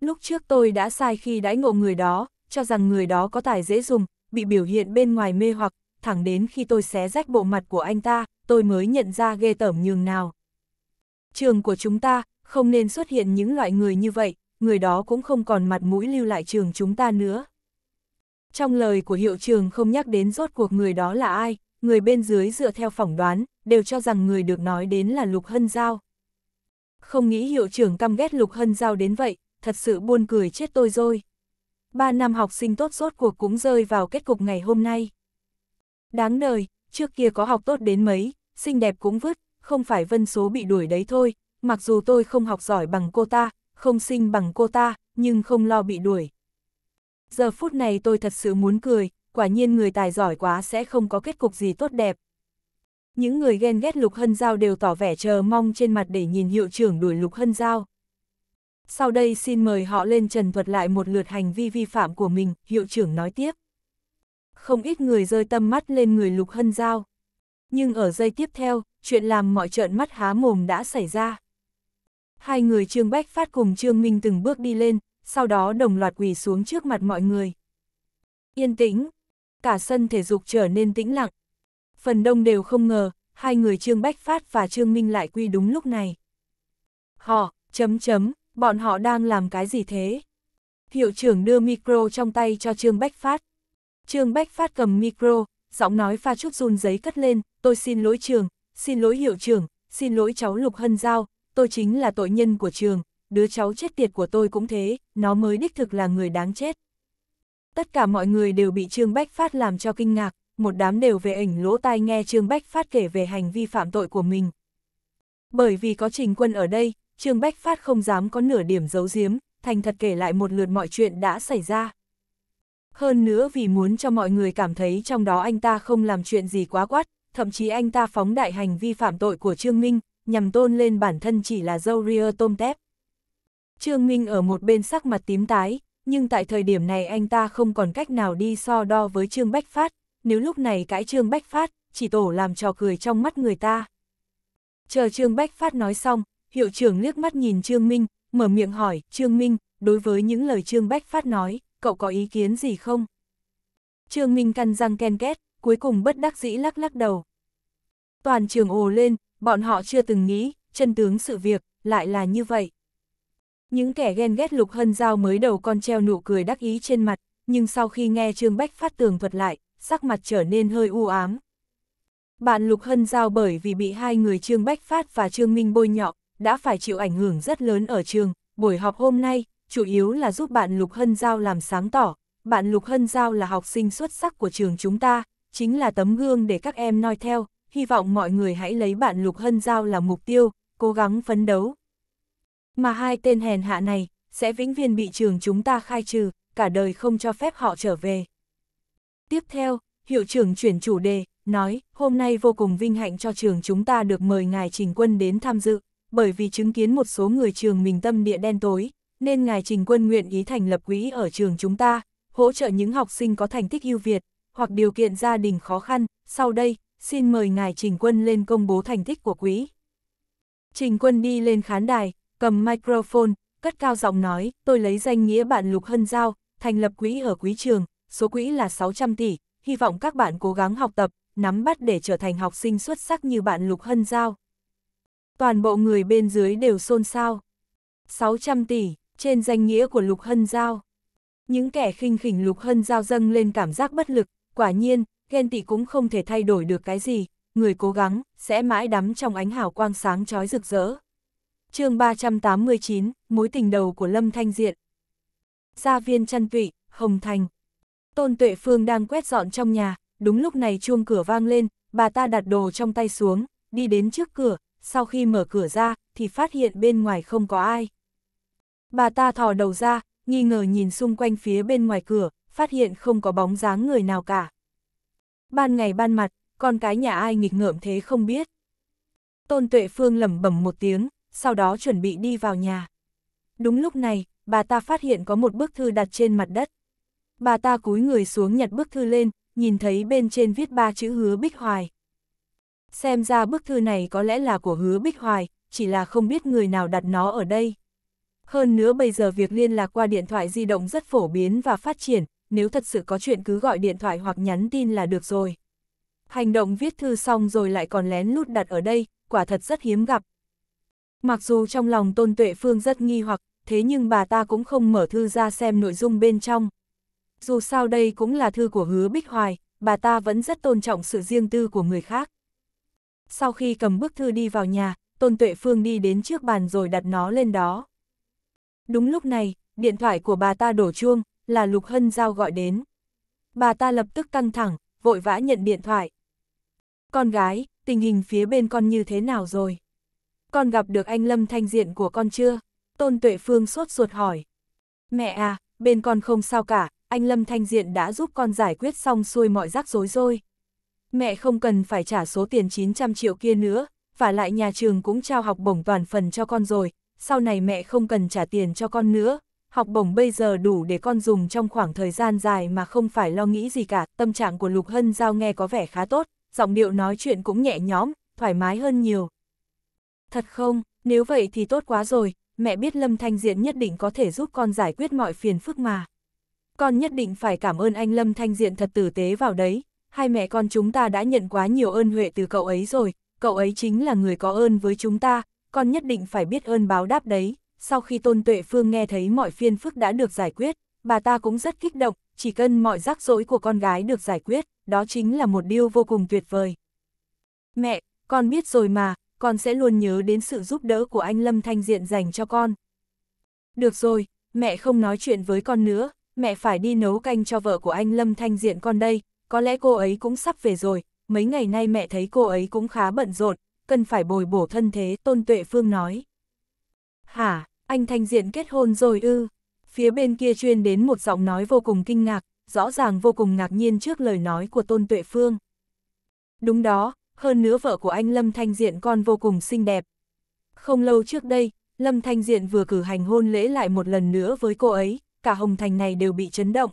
Lúc trước tôi đã sai khi đãi ngộ người đó, cho rằng người đó có tài dễ dùng, bị biểu hiện bên ngoài mê hoặc, thẳng đến khi tôi xé rách bộ mặt của anh ta, tôi mới nhận ra ghê tởm nhường nào. Trường của chúng ta, không nên xuất hiện những loại người như vậy, người đó cũng không còn mặt mũi lưu lại trường chúng ta nữa. Trong lời của hiệu trường không nhắc đến rốt cuộc người đó là ai, người bên dưới dựa theo phỏng đoán, đều cho rằng người được nói đến là Lục Hân Giao. Không nghĩ hiệu trưởng căm ghét Lục Hân Giao đến vậy, thật sự buôn cười chết tôi rồi ba năm học sinh tốt rốt cuộc cũng rơi vào kết cục ngày hôm nay. Đáng đời, trước kia có học tốt đến mấy, xinh đẹp cũng vứt, không phải vân số bị đuổi đấy thôi, mặc dù tôi không học giỏi bằng cô ta, không sinh bằng cô ta, nhưng không lo bị đuổi. Giờ phút này tôi thật sự muốn cười, quả nhiên người tài giỏi quá sẽ không có kết cục gì tốt đẹp. Những người ghen ghét Lục Hân Giao đều tỏ vẻ chờ mong trên mặt để nhìn hiệu trưởng đuổi Lục Hân Giao sau đây xin mời họ lên trần thuật lại một lượt hành vi vi phạm của mình, hiệu trưởng nói tiếp. Không ít người rơi tâm mắt lên người Lục Hân Giao. Nhưng ở giây tiếp theo, chuyện làm mọi trợn mắt há mồm đã xảy ra. Hai người Trương Bách Phát cùng Trương Minh từng bước đi lên, sau đó đồng loạt quỳ xuống trước mặt mọi người. Yên tĩnh, cả sân thể dục trở nên tĩnh lặng. Phần đông đều không ngờ, hai người Trương Bách Phát và Trương Minh lại quy đúng lúc này. Họ, chấm chấm, Bọn họ đang làm cái gì thế? Hiệu trưởng đưa micro trong tay cho Trương Bách Phát. Trương Bách Phát cầm micro, giọng nói pha chút run giấy cất lên, tôi xin lỗi trường, xin lỗi hiệu trưởng, xin lỗi cháu Lục Hân Giao, tôi chính là tội nhân của trường, đứa cháu chết tiệt của tôi cũng thế, nó mới đích thực là người đáng chết. Tất cả mọi người đều bị Trương Bách Phát làm cho kinh ngạc, một đám đều về ảnh lỗ tai nghe Trương Bách Phát kể về hành vi phạm tội của mình. Bởi vì có Trình Quân ở đây, Trương Bách Phát không dám có nửa điểm giấu giếm, thành thật kể lại một lượt mọi chuyện đã xảy ra. Hơn nữa vì muốn cho mọi người cảm thấy trong đó anh ta không làm chuyện gì quá quát, thậm chí anh ta phóng đại hành vi phạm tội của Trương Minh, nhằm tôn lên bản thân chỉ là dâu ria tôm tép. Trương Minh ở một bên sắc mặt tím tái, nhưng tại thời điểm này anh ta không còn cách nào đi so đo với Trương Bách Phát, nếu lúc này cãi Trương Bách Phát, chỉ tổ làm trò cười trong mắt người ta. Chờ Trương Bách Phát nói xong, Hiệu trưởng liếc mắt nhìn Trương Minh, mở miệng hỏi, Trương Minh, đối với những lời Trương Bách Phát nói, cậu có ý kiến gì không? Trương Minh căn răng ken két, cuối cùng bất đắc dĩ lắc lắc đầu. Toàn trường ồ lên, bọn họ chưa từng nghĩ, chân tướng sự việc, lại là như vậy. Những kẻ ghen ghét Lục Hân Giao mới đầu con treo nụ cười đắc ý trên mặt, nhưng sau khi nghe Trương Bách Phát tường thuật lại, sắc mặt trở nên hơi u ám. Bạn Lục Hân Giao bởi vì bị hai người Trương Bách Phát và Trương Minh bôi nhọ, đã phải chịu ảnh hưởng rất lớn ở trường, buổi họp hôm nay, chủ yếu là giúp bạn Lục Hân Giao làm sáng tỏ, bạn Lục Hân Giao là học sinh xuất sắc của trường chúng ta, chính là tấm gương để các em noi theo, hy vọng mọi người hãy lấy bạn Lục Hân Giao làm mục tiêu, cố gắng phấn đấu. Mà hai tên hèn hạ này, sẽ vĩnh viễn bị trường chúng ta khai trừ, cả đời không cho phép họ trở về. Tiếp theo, hiệu trưởng chuyển chủ đề, nói, hôm nay vô cùng vinh hạnh cho trường chúng ta được mời ngài Trình Quân đến tham dự bởi vì chứng kiến một số người trường mình tâm địa đen tối, nên ngài Trình Quân nguyện ý thành lập quỹ ở trường chúng ta, hỗ trợ những học sinh có thành tích ưu việt, hoặc điều kiện gia đình khó khăn, sau đây, xin mời ngài Trình Quân lên công bố thành tích của quỹ. Trình Quân đi lên khán đài, cầm microphone, cất cao giọng nói, tôi lấy danh nghĩa bạn Lục Hân Giao, thành lập quỹ ở quý trường, số quỹ là 600 tỷ, hy vọng các bạn cố gắng học tập, nắm bắt để trở thành học sinh xuất sắc như bạn Lục Hân Giao toàn bộ người bên dưới đều xôn xao. 600 tỷ, trên danh nghĩa của Lục Hân Giao. Những kẻ khinh khỉnh Lục Hân Giao dâng lên cảm giác bất lực, quả nhiên, ghen tị cũng không thể thay đổi được cái gì, người cố gắng, sẽ mãi đắm trong ánh hào quang sáng chói rực rỡ. chương 389, mối tình đầu của Lâm Thanh Diện. Gia viên chân vị Hồng Thành. Tôn Tuệ Phương đang quét dọn trong nhà, đúng lúc này chuông cửa vang lên, bà ta đặt đồ trong tay xuống, đi đến trước cửa, sau khi mở cửa ra, thì phát hiện bên ngoài không có ai. Bà ta thò đầu ra, nghi ngờ nhìn xung quanh phía bên ngoài cửa, phát hiện không có bóng dáng người nào cả. Ban ngày ban mặt, con cái nhà ai nghịch ngợm thế không biết. Tôn Tuệ Phương lẩm bẩm một tiếng, sau đó chuẩn bị đi vào nhà. Đúng lúc này, bà ta phát hiện có một bức thư đặt trên mặt đất. Bà ta cúi người xuống nhặt bức thư lên, nhìn thấy bên trên viết ba chữ hứa Bích Hoài. Xem ra bức thư này có lẽ là của hứa Bích Hoài, chỉ là không biết người nào đặt nó ở đây. Hơn nữa bây giờ việc liên lạc qua điện thoại di động rất phổ biến và phát triển, nếu thật sự có chuyện cứ gọi điện thoại hoặc nhắn tin là được rồi. Hành động viết thư xong rồi lại còn lén lút đặt ở đây, quả thật rất hiếm gặp. Mặc dù trong lòng Tôn Tuệ Phương rất nghi hoặc, thế nhưng bà ta cũng không mở thư ra xem nội dung bên trong. Dù sao đây cũng là thư của hứa Bích Hoài, bà ta vẫn rất tôn trọng sự riêng tư của người khác. Sau khi cầm bức thư đi vào nhà, Tôn Tuệ Phương đi đến trước bàn rồi đặt nó lên đó. Đúng lúc này, điện thoại của bà ta đổ chuông, là Lục Hân Giao gọi đến. Bà ta lập tức căng thẳng, vội vã nhận điện thoại. Con gái, tình hình phía bên con như thế nào rồi? Con gặp được anh Lâm Thanh Diện của con chưa? Tôn Tuệ Phương sốt ruột hỏi. Mẹ à, bên con không sao cả, anh Lâm Thanh Diện đã giúp con giải quyết xong xuôi mọi rắc rối rồi. Mẹ không cần phải trả số tiền 900 triệu kia nữa, và lại nhà trường cũng trao học bổng toàn phần cho con rồi, sau này mẹ không cần trả tiền cho con nữa, học bổng bây giờ đủ để con dùng trong khoảng thời gian dài mà không phải lo nghĩ gì cả. Tâm trạng của Lục Hân Giao nghe có vẻ khá tốt, giọng điệu nói chuyện cũng nhẹ nhõm, thoải mái hơn nhiều. Thật không, nếu vậy thì tốt quá rồi, mẹ biết Lâm Thanh Diện nhất định có thể giúp con giải quyết mọi phiền phức mà. Con nhất định phải cảm ơn anh Lâm Thanh Diện thật tử tế vào đấy, hai mẹ con chúng ta đã nhận quá nhiều ơn huệ từ cậu ấy rồi, cậu ấy chính là người có ơn với chúng ta, con nhất định phải biết ơn báo đáp đấy. Sau khi Tôn Tuệ Phương nghe thấy mọi phiên phức đã được giải quyết, bà ta cũng rất kích động, chỉ cần mọi rắc rối của con gái được giải quyết, đó chính là một điều vô cùng tuyệt vời. Mẹ, con biết rồi mà, con sẽ luôn nhớ đến sự giúp đỡ của anh Lâm Thanh Diện dành cho con. Được rồi, mẹ không nói chuyện với con nữa, mẹ phải đi nấu canh cho vợ của anh Lâm Thanh Diện con đây, có lẽ cô ấy cũng sắp về rồi, mấy ngày nay mẹ thấy cô ấy cũng khá bận rộn, cần phải bồi bổ thân thế, Tôn Tuệ Phương nói. Hả, anh Thanh Diện kết hôn rồi ư? Phía bên kia chuyên đến một giọng nói vô cùng kinh ngạc, rõ ràng vô cùng ngạc nhiên trước lời nói của Tôn Tuệ Phương. Đúng đó, hơn nữa vợ của anh Lâm Thanh Diện con vô cùng xinh đẹp. Không lâu trước đây, Lâm Thanh Diện vừa cử hành hôn lễ lại một lần nữa với cô ấy, cả Hồng Thành này đều bị chấn động.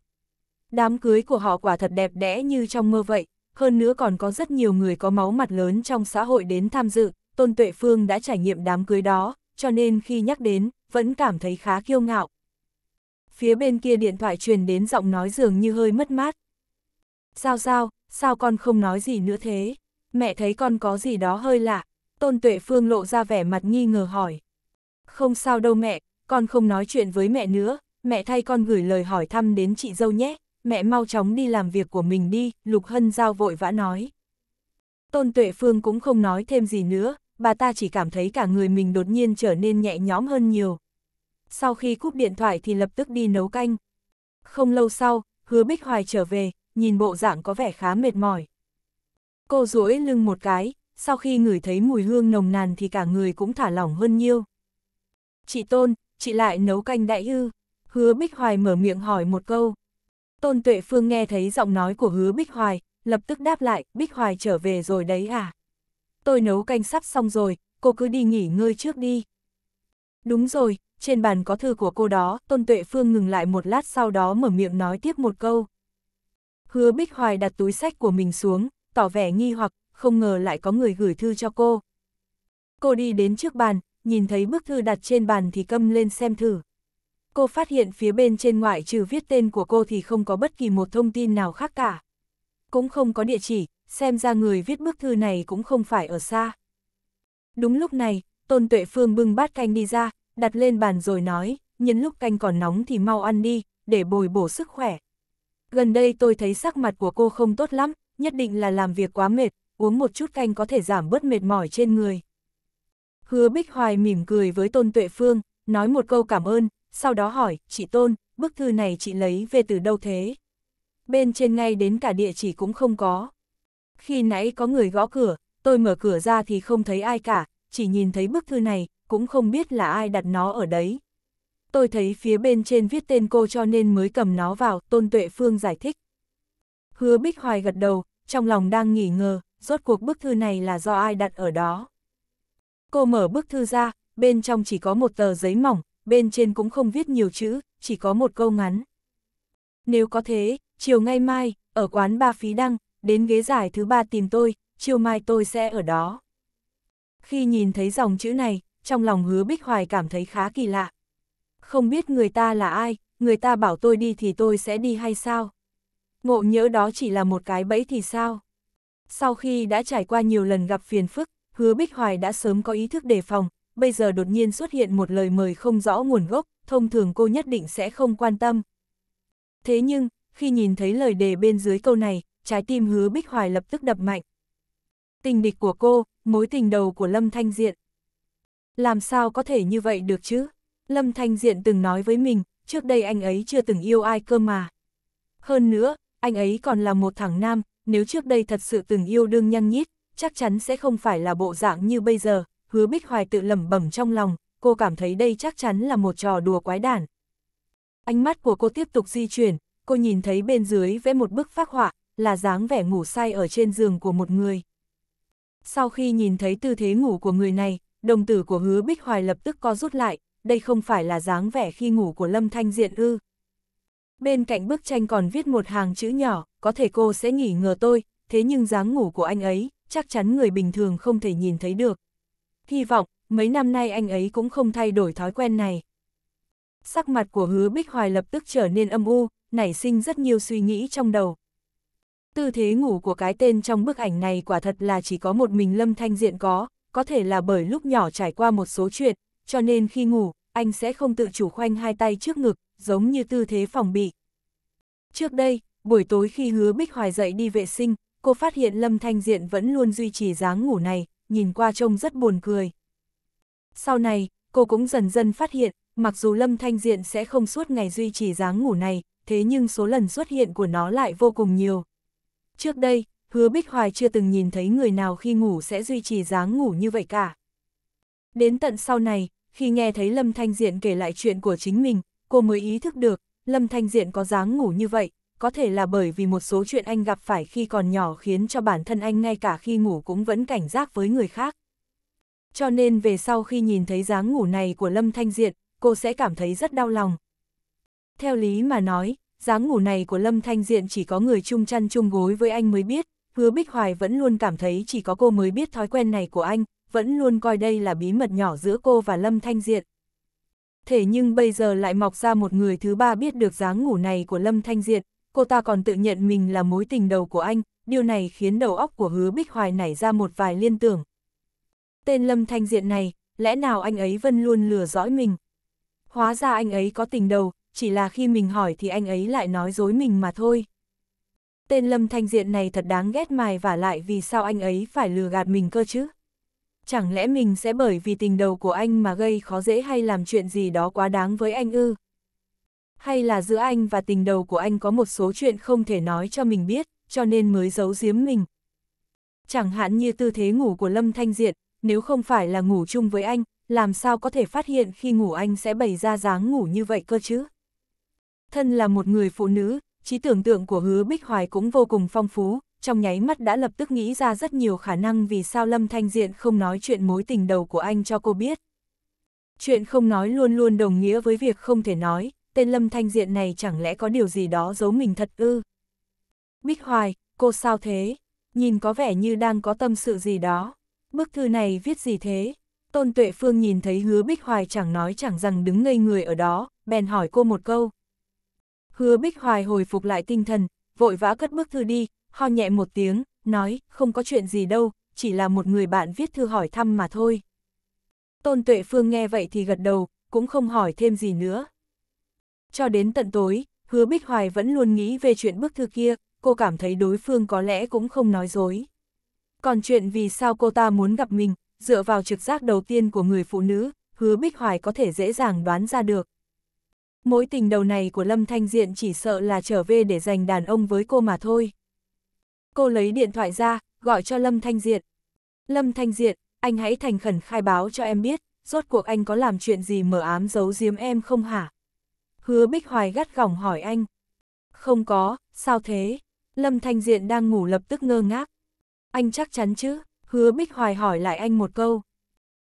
Đám cưới của họ quả thật đẹp đẽ như trong mơ vậy, hơn nữa còn có rất nhiều người có máu mặt lớn trong xã hội đến tham dự, Tôn Tuệ Phương đã trải nghiệm đám cưới đó, cho nên khi nhắc đến, vẫn cảm thấy khá kiêu ngạo. Phía bên kia điện thoại truyền đến giọng nói dường như hơi mất mát. Sao sao, sao con không nói gì nữa thế? Mẹ thấy con có gì đó hơi lạ. Tôn Tuệ Phương lộ ra vẻ mặt nghi ngờ hỏi. Không sao đâu mẹ, con không nói chuyện với mẹ nữa, mẹ thay con gửi lời hỏi thăm đến chị dâu nhé mẹ mau chóng đi làm việc của mình đi, Lục Hân Giao vội vã nói. Tôn Tuệ Phương cũng không nói thêm gì nữa, bà ta chỉ cảm thấy cả người mình đột nhiên trở nên nhẹ nhõm hơn nhiều. Sau khi cúp điện thoại thì lập tức đi nấu canh. Không lâu sau, hứa Bích Hoài trở về, nhìn bộ dạng có vẻ khá mệt mỏi. Cô duỗi lưng một cái, sau khi ngửi thấy mùi hương nồng nàn thì cả người cũng thả lỏng hơn nhiều. Chị Tôn, chị lại nấu canh đại hư, Hứa Bích Hoài mở miệng hỏi một câu. Tôn Tuệ Phương nghe thấy giọng nói của hứa Bích Hoài, lập tức đáp lại, Bích Hoài trở về rồi đấy à? Tôi nấu canh sắp xong rồi, cô cứ đi nghỉ ngơi trước đi. Đúng rồi, trên bàn có thư của cô đó, Tôn Tuệ Phương ngừng lại một lát sau đó mở miệng nói tiếp một câu. Hứa Bích Hoài đặt túi sách của mình xuống, tỏ vẻ nghi hoặc, không ngờ lại có người gửi thư cho cô. Cô đi đến trước bàn, nhìn thấy bức thư đặt trên bàn thì câm lên xem thử cô phát hiện phía bên trên ngoại trừ viết tên của cô thì không có bất kỳ một thông tin nào khác cả. Cũng không có địa chỉ, xem ra người viết bức thư này cũng không phải ở xa. Đúng lúc này, Tôn Tuệ Phương bưng bát canh đi ra, đặt lên bàn rồi nói, nhân lúc canh còn nóng thì mau ăn đi, để bồi bổ sức khỏe. Gần đây tôi thấy sắc mặt của cô không tốt lắm, nhất định là làm việc quá mệt, uống một chút canh có thể giảm bớt mệt mỏi trên người. Hứa Bích Hoài mỉm cười với Tôn Tuệ Phương, nói một câu cảm ơn, sau đó hỏi, chị Tôn, bức thư này chị lấy về từ đâu thế? Bên trên ngay đến cả địa chỉ cũng không có. Khi nãy có người gõ cửa, tôi mở cửa ra thì không thấy ai cả, chỉ nhìn thấy bức thư này, cũng không biết là ai đặt nó ở đấy. Tôi thấy phía bên trên viết tên cô cho nên mới cầm nó vào, Tôn Tuệ Phương giải thích. Hứa Bích Hoài gật đầu, trong lòng đang nghỉ ngờ, rốt cuộc bức thư này là do ai đặt ở đó. Cô mở bức thư ra, bên trong chỉ có một tờ giấy mỏng, bên trên cũng không viết nhiều chữ, chỉ có một câu ngắn. Nếu có thế, chiều ngay mai, ở quán ba phí đăng, đến ghế giải thứ ba tìm tôi, chiều mai tôi sẽ ở đó. Khi nhìn thấy dòng chữ này, trong lòng hứa Bích Hoài cảm thấy khá kỳ lạ. Không biết người ta là ai, người ta bảo tôi đi thì tôi sẽ đi hay sao? Ngộ nhỡ đó chỉ là một cái bẫy thì sao? Sau khi đã trải qua nhiều lần gặp phiền phức, hứa Bích Hoài đã sớm có ý thức đề phòng, bây giờ đột nhiên xuất hiện một lời mời không rõ nguồn gốc, thông thường cô nhất định sẽ không quan tâm. Thế nhưng, khi nhìn thấy lời đề bên dưới câu này, trái tim hứa Bích Hoài lập tức đập mạnh. Tình địch của cô, mối tình đầu của Lâm Thanh Diện. Làm sao có thể như vậy được chứ? Lâm Thanh Diện từng nói với mình, trước đây anh ấy chưa từng yêu ai cơ mà. Hơn nữa, anh ấy còn là một thằng nam, nếu trước đây thật sự từng yêu đương nhăng nhít, chắc chắn sẽ không phải là bộ dạng như bây giờ, hứa bích hoài tự lẩm bẩm trong lòng, cô cảm thấy đây chắc chắn là một trò đùa quái đản. Ánh mắt của cô tiếp tục di chuyển, cô nhìn thấy bên dưới vẽ một bức phác họa, là dáng vẻ ngủ say ở trên giường của một người. Sau khi nhìn thấy tư thế ngủ của người này, đồng tử của hứa bích hoài lập tức co rút lại, đây không phải là dáng vẻ khi ngủ của Lâm Thanh Diện ư. Bên cạnh bức tranh còn viết một hàng chữ nhỏ, có thể cô sẽ nghỉ ngờ tôi, thế nhưng dáng ngủ của anh ấy, chắc chắn người bình thường không thể nhìn thấy được hy vọng, mấy năm nay anh ấy cũng không thay đổi thói quen này. Sắc mặt của hứa Bích Hoài lập tức trở nên âm u, nảy sinh rất nhiều suy nghĩ trong đầu. Tư thế ngủ của cái tên trong bức ảnh này quả thật là chỉ có một mình Lâm Thanh Diện có, có thể là bởi lúc nhỏ trải qua một số chuyện, cho nên khi ngủ, anh sẽ không tự chủ khoanh hai tay trước ngực, giống như tư thế phòng bị. Trước đây, buổi tối khi hứa Bích Hoài dậy đi vệ sinh, cô phát hiện Lâm Thanh Diện vẫn luôn duy trì dáng ngủ này, nhìn qua trông rất buồn cười. Sau này, cô cũng dần dần phát hiện, mặc dù Lâm Thanh Diện sẽ không suốt ngày duy trì dáng ngủ này, thế nhưng số lần xuất hiện của nó lại vô cùng nhiều. Trước đây, Hứa Bích Hoài chưa từng nhìn thấy người nào khi ngủ sẽ duy trì dáng ngủ như vậy cả. Đến tận sau này, khi nghe thấy Lâm Thanh Diện kể lại chuyện của chính mình, cô mới ý thức được, Lâm Thanh Diện có dáng ngủ như vậy, có thể là bởi vì một số chuyện anh gặp phải khi còn nhỏ khiến cho bản thân anh ngay cả khi ngủ cũng vẫn cảnh giác với người khác. Cho nên về sau khi nhìn thấy dáng ngủ này của Lâm Thanh Diện, cô sẽ cảm thấy rất đau lòng. Theo lý mà nói, dáng ngủ này của Lâm Thanh Diện chỉ có người chung chăn chung gối với anh mới biết, hứa Bích Hoài vẫn luôn cảm thấy chỉ có cô mới biết thói quen này của anh, vẫn luôn coi đây là bí mật nhỏ giữa cô và Lâm Thanh Diện. Thế nhưng bây giờ lại mọc ra một người thứ ba biết được dáng ngủ này của Lâm Thanh Diện, cô ta còn tự nhận mình là mối tình đầu của anh, điều này khiến đầu óc của hứa Bích Hoài nảy ra một vài liên tưởng. Tên Lâm Thanh Diện này, lẽ nào anh ấy vẫn luôn lừa dõi mình? Hóa ra anh ấy có tình đầu, chỉ là khi mình hỏi thì anh ấy lại nói dối mình mà thôi. Tên Lâm Thanh Diện này thật đáng ghét mài và lại vì sao anh ấy phải lừa gạt mình cơ chứ? Chẳng lẽ mình sẽ bởi vì tình đầu của anh mà gây khó dễ hay làm chuyện gì đó quá đáng với anh ư? Hay là giữa anh và tình đầu của anh có một số chuyện không thể nói cho mình biết, cho nên mới giấu giếm mình. Chẳng hạn như tư thế ngủ của Lâm Thanh Diện, nếu không phải là ngủ chung với anh, làm sao có thể phát hiện khi ngủ anh sẽ bày ra dáng ngủ như vậy cơ chứ? Thân là một người phụ nữ, trí tưởng tượng của hứa Bích Hoài cũng vô cùng phong phú, trong nháy mắt đã lập tức nghĩ ra rất nhiều khả năng vì sao Lâm Thanh Diện không nói chuyện mối tình đầu của anh cho cô biết. Chuyện không nói luôn luôn đồng nghĩa với việc không thể nói, tên lâm thanh diện này chẳng lẽ có điều gì đó giấu mình thật ư? Bích Hoài, cô sao thế? Nhìn có vẻ như đang có tâm sự gì đó. Bức thư này viết gì thế? Tôn Tuệ Phương nhìn thấy hứa Bích Hoài chẳng nói chẳng rằng đứng ngây người ở đó, bèn hỏi cô một câu. Hứa Bích Hoài hồi phục lại tinh thần, vội vã cất bức thư đi, ho nhẹ một tiếng, nói, không có chuyện gì đâu, chỉ là một người bạn viết thư hỏi thăm mà thôi. Tôn Tuệ Phương nghe vậy thì gật đầu, cũng không hỏi thêm gì nữa. Cho đến tận tối, hứa Bích Hoài vẫn luôn nghĩ về chuyện bức thư kia, cô cảm thấy đối phương có lẽ cũng không nói dối. Còn chuyện vì sao cô ta muốn gặp mình, dựa vào trực giác đầu tiên của người phụ nữ, hứa Bích Hoài có thể dễ dàng đoán ra được. Mối tình đầu này của Lâm Thanh Diện chỉ sợ là trở về để giành đàn ông với cô mà thôi. Cô lấy điện thoại ra, gọi cho Lâm Thanh Diện. Lâm Thanh Diện, anh hãy thành khẩn khai báo cho em biết, rốt cuộc anh có làm chuyện gì mở ám giấu giếm em không hả? hứa Bích Hoài gắt gỏng hỏi anh. Không có, sao thế? Lâm Thanh Diện đang ngủ lập tức ngơ ngác. Anh chắc chắn chứ? Hứa Bích Hoài hỏi lại anh một câu.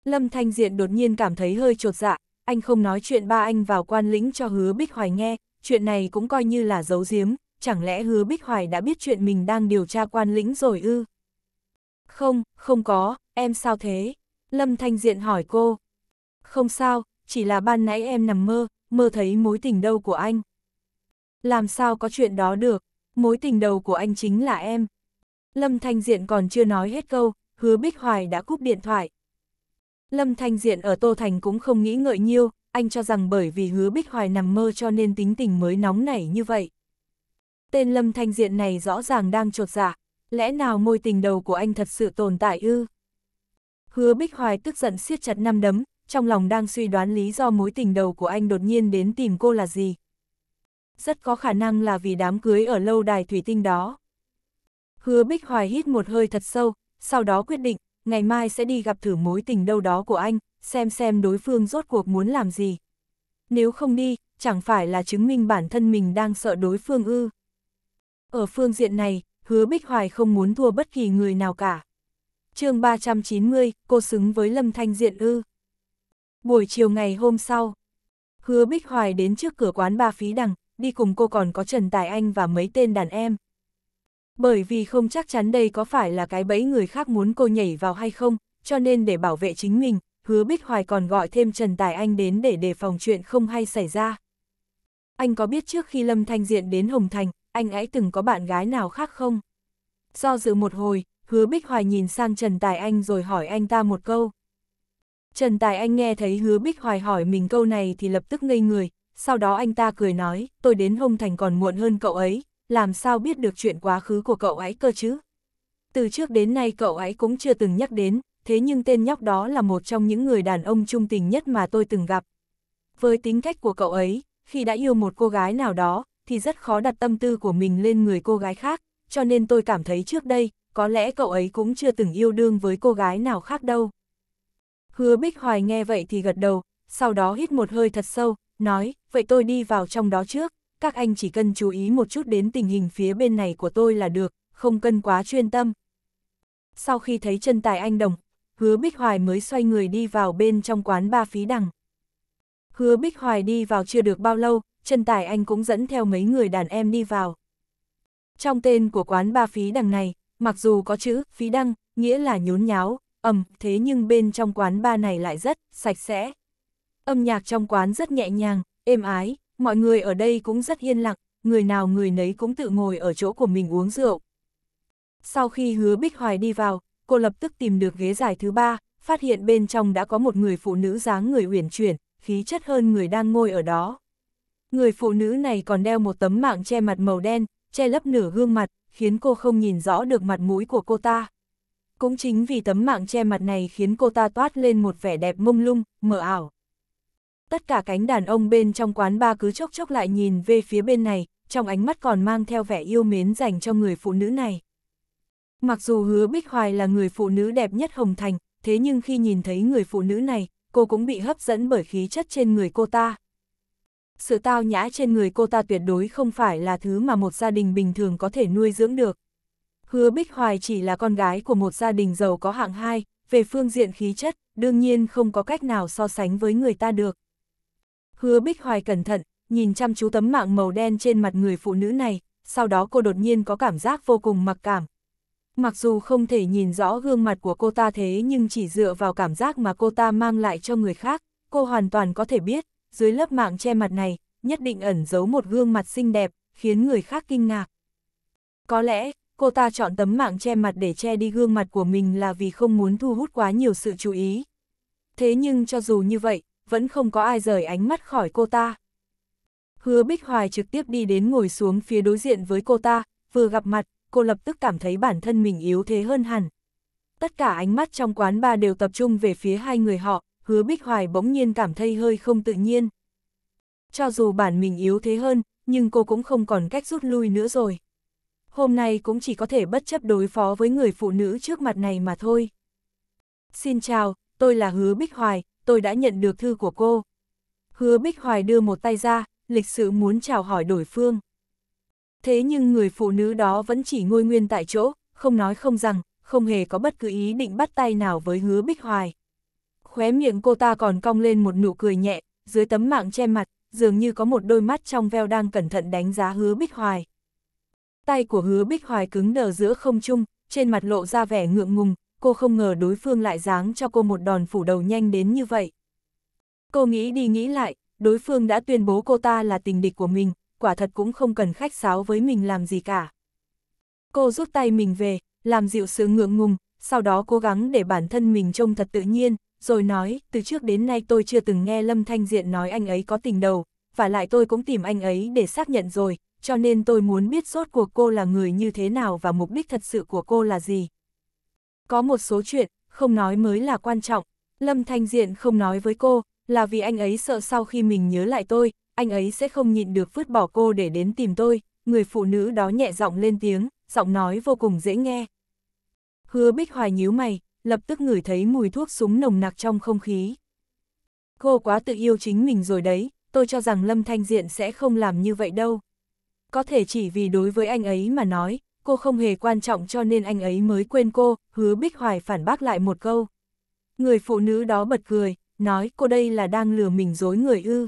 Lâm Thanh Diện đột nhiên cảm thấy hơi trột dạ, anh không nói chuyện ba anh vào quan lĩnh cho hứa Bích Hoài nghe, chuyện này cũng coi như là giấu giếm, chẳng lẽ hứa Bích Hoài đã biết chuyện mình đang điều tra quan lĩnh rồi ư? Không, không có, em sao thế? Lâm Thanh Diện hỏi cô. Không sao, chỉ là ban nãy em nằm mơ, mơ thấy mối tình đầu của anh. Làm sao có chuyện đó được, mối tình đầu của anh chính là em. Lâm Thanh Diện còn chưa nói hết câu, hứa Bích Hoài đã cúp điện thoại. Lâm Thanh Diện ở Tô Thành cũng không nghĩ ngợi nhiêu, anh cho rằng bởi vì hứa Bích Hoài nằm mơ cho nên tính tình mới nóng nảy như vậy. Tên Lâm Thanh Diện này rõ ràng đang trột dạ, lẽ nào môi tình đầu của anh thật sự tồn tại ư? Hứa Bích Hoài tức giận siết chặt năm đấm, trong lòng đang suy đoán lý do mối tình đầu của anh đột nhiên đến tìm cô là gì. Rất có khả năng là vì đám cưới ở lâu đài thủy tinh đó. Hứa Bích Hoài hít một hơi thật sâu, sau đó quyết định, ngày mai sẽ đi gặp thử mối tình đâu đó của anh, xem xem đối phương rốt cuộc muốn làm gì. Nếu không đi, chẳng phải là chứng minh bản thân mình đang sợ đối phương ư. Ở phương diện này, hứa Bích Hoài không muốn thua bất kỳ người nào cả. chương 390, cô xứng với Lâm Thanh Diện ư. Buổi chiều ngày hôm sau, hứa Bích Hoài đến trước cửa quán ba phí đằng, đi cùng cô còn có Trần Tài Anh và mấy tên đàn em. Bởi vì không chắc chắn đây có phải là cái bẫy người khác muốn cô nhảy vào hay không, cho nên để bảo vệ chính mình, hứa Bích Hoài còn gọi thêm Trần Tài Anh đến để đề phòng chuyện không hay xảy ra. Anh có biết trước khi Lâm Thanh Diện đến Hồng Thành, anh ấy từng có bạn gái nào khác không? Do dự một hồi, hứa Bích Hoài nhìn sang Trần Tài Anh rồi hỏi anh ta một câu. Trần Tài Anh nghe thấy hứa Bích Hoài hỏi mình câu này thì lập tức ngây người, sau đó anh ta cười nói, tôi đến Hồng Thành còn muộn hơn cậu ấy, làm sao biết được chuyện quá khứ của cậu ấy cơ chứ? Từ trước đến nay cậu ấy cũng chưa từng nhắc đến, thế nhưng tên nhóc đó là một trong những người đàn ông trung tình nhất mà tôi từng gặp. Với tính cách của cậu ấy, khi đã yêu một cô gái nào đó, thì rất khó đặt tâm tư của mình lên người cô gái khác, cho nên tôi cảm thấy trước đây, có lẽ cậu ấy cũng chưa từng yêu đương với cô gái nào khác đâu. Hứa Bích Hoài nghe vậy thì gật đầu, sau đó hít một hơi thật sâu, nói, vậy tôi đi vào trong đó trước, các anh chỉ cần chú ý một chút đến tình hình phía bên này của tôi là được, không cần quá chuyên tâm. Sau khi thấy chân tài anh đồng, Hứa Bích Hoài mới xoay người đi vào bên trong quán ba phí đằng. Hứa Bích Hoài đi vào chưa được bao lâu, chân tài anh cũng dẫn theo mấy người đàn em đi vào. Trong tên của quán ba phí đằng này, mặc dù có chữ phí đăng, nghĩa là nhốn nháo, ầm, thế nhưng bên trong quán ba này lại rất sạch sẽ. Âm nhạc trong quán rất nhẹ nhàng, êm ái, mọi người ở đây cũng rất yên lặng, người nào người nấy cũng tự ngồi ở chỗ của mình uống rượu. Sau khi hứa Bích Hoài đi vào, cô lập tức tìm được ghế dài thứ ba, phát hiện bên trong đã có một người phụ nữ dáng người uyển chuyển, khí chất hơn người đang ngồi ở đó. Người phụ nữ này còn đeo một tấm mạng che mặt màu đen, che lấp nửa gương mặt, khiến cô không nhìn rõ được mặt mũi của cô ta. Cũng chính vì tấm mạng che mặt này khiến cô ta toát lên một vẻ đẹp mông lung, mờ ảo. Tất cả cánh đàn ông bên trong quán ba cứ chốc chốc lại nhìn về phía bên này, trong ánh mắt còn mang theo vẻ yêu mến dành cho người phụ nữ này. Mặc dù hứa Bích Hoài là người phụ nữ đẹp nhất Hồng Thành, thế nhưng khi nhìn thấy người phụ nữ này, cô cũng bị hấp dẫn bởi khí chất trên người cô ta. Sự tao nhã trên người cô ta tuyệt đối không phải là thứ mà một gia đình bình thường có thể nuôi dưỡng được. Hứa Bích Hoài chỉ là con gái của một gia đình giàu có hạng hai, về phương diện khí chất, đương nhiên không có cách nào so sánh với người ta được. Hứa Bích Hoài cẩn thận, nhìn chăm chú tấm mạng màu đen trên mặt người phụ nữ này, sau đó cô đột nhiên có cảm giác vô cùng mặc cảm. Mặc dù không thể nhìn rõ gương mặt của cô ta thế nhưng chỉ dựa vào cảm giác mà cô ta mang lại cho người khác, cô hoàn toàn có thể biết, dưới lớp mạng che mặt này, nhất định ẩn giấu một gương mặt xinh đẹp, khiến người khác kinh ngạc. Có lẽ, cô ta chọn tấm mạng che mặt để che đi gương mặt của mình là vì không muốn thu hút quá nhiều sự chú ý. Thế nhưng cho dù như vậy, vẫn không có ai rời ánh mắt khỏi cô ta. Hứa Bích Hoài trực tiếp đi đến ngồi xuống phía đối diện với cô ta, vừa gặp mặt, cô lập tức cảm thấy bản thân mình yếu thế hơn hẳn. Tất cả ánh mắt trong quán bar đều tập trung về phía hai người họ, hứa Bích Hoài bỗng nhiên cảm thấy hơi không tự nhiên. Cho dù bản mình yếu thế hơn, nhưng cô cũng không còn cách rút lui nữa rồi hôm nay cũng chỉ có thể bất chấp đối phó với người phụ nữ trước mặt này mà thôi. Xin chào, tôi là Hứa Bích Hoài, tôi đã nhận được thư của cô. Hứa Bích Hoài đưa một tay ra, lịch sự muốn chào hỏi đối phương. Thế nhưng người phụ nữ đó vẫn chỉ ngồi nguyên tại chỗ, không nói không rằng, không hề có bất cứ ý định bắt tay nào với Hứa Bích Hoài. Khóe miệng cô ta còn cong lên một nụ cười nhẹ, dưới tấm mạng che mặt, dường như có một đôi mắt trong veo đang cẩn thận đánh giá Hứa Bích Hoài. Tay của hứa bích hoài cứng đờ giữa không trung, trên mặt lộ ra vẻ ngượng ngùng, cô không ngờ đối phương lại giáng cho cô một đòn phủ đầu nhanh đến như vậy. Cô nghĩ đi nghĩ lại, đối phương đã tuyên bố cô ta là tình địch của mình, quả thật cũng không cần khách sáo với mình làm gì cả. Cô rút tay mình về, làm dịu sự ngượng ngùng, sau đó cố gắng để bản thân mình trông thật tự nhiên, rồi nói, từ trước đến nay tôi chưa từng nghe Lâm Thanh Diện nói anh ấy có tình đầu, và lại tôi cũng tìm anh ấy để xác nhận rồi, cho nên tôi muốn biết rốt cuộc cô là người như thế nào và mục đích thật sự của cô là gì. Có một số chuyện, không nói mới là quan trọng, Lâm Thanh Diện không nói với cô, là vì anh ấy sợ sau khi mình nhớ lại tôi, anh ấy sẽ không nhịn được vứt bỏ cô để đến tìm tôi, người phụ nữ đó nhẹ giọng lên tiếng, giọng nói vô cùng dễ nghe. Hứa Bích Hoài nhíu mày, lập tức ngửi thấy mùi thuốc súng nồng nặc trong không khí. Cô quá tự yêu chính mình rồi đấy, tôi cho rằng Lâm Thanh Diện sẽ không làm như vậy đâu có thể chỉ vì đối với anh ấy mà nói, cô không hề quan trọng cho nên anh ấy mới quên cô, hứa Bích Hoài phản bác lại một câu. Người phụ nữ đó bật cười, nói cô đây là đang lừa mình dối người ư.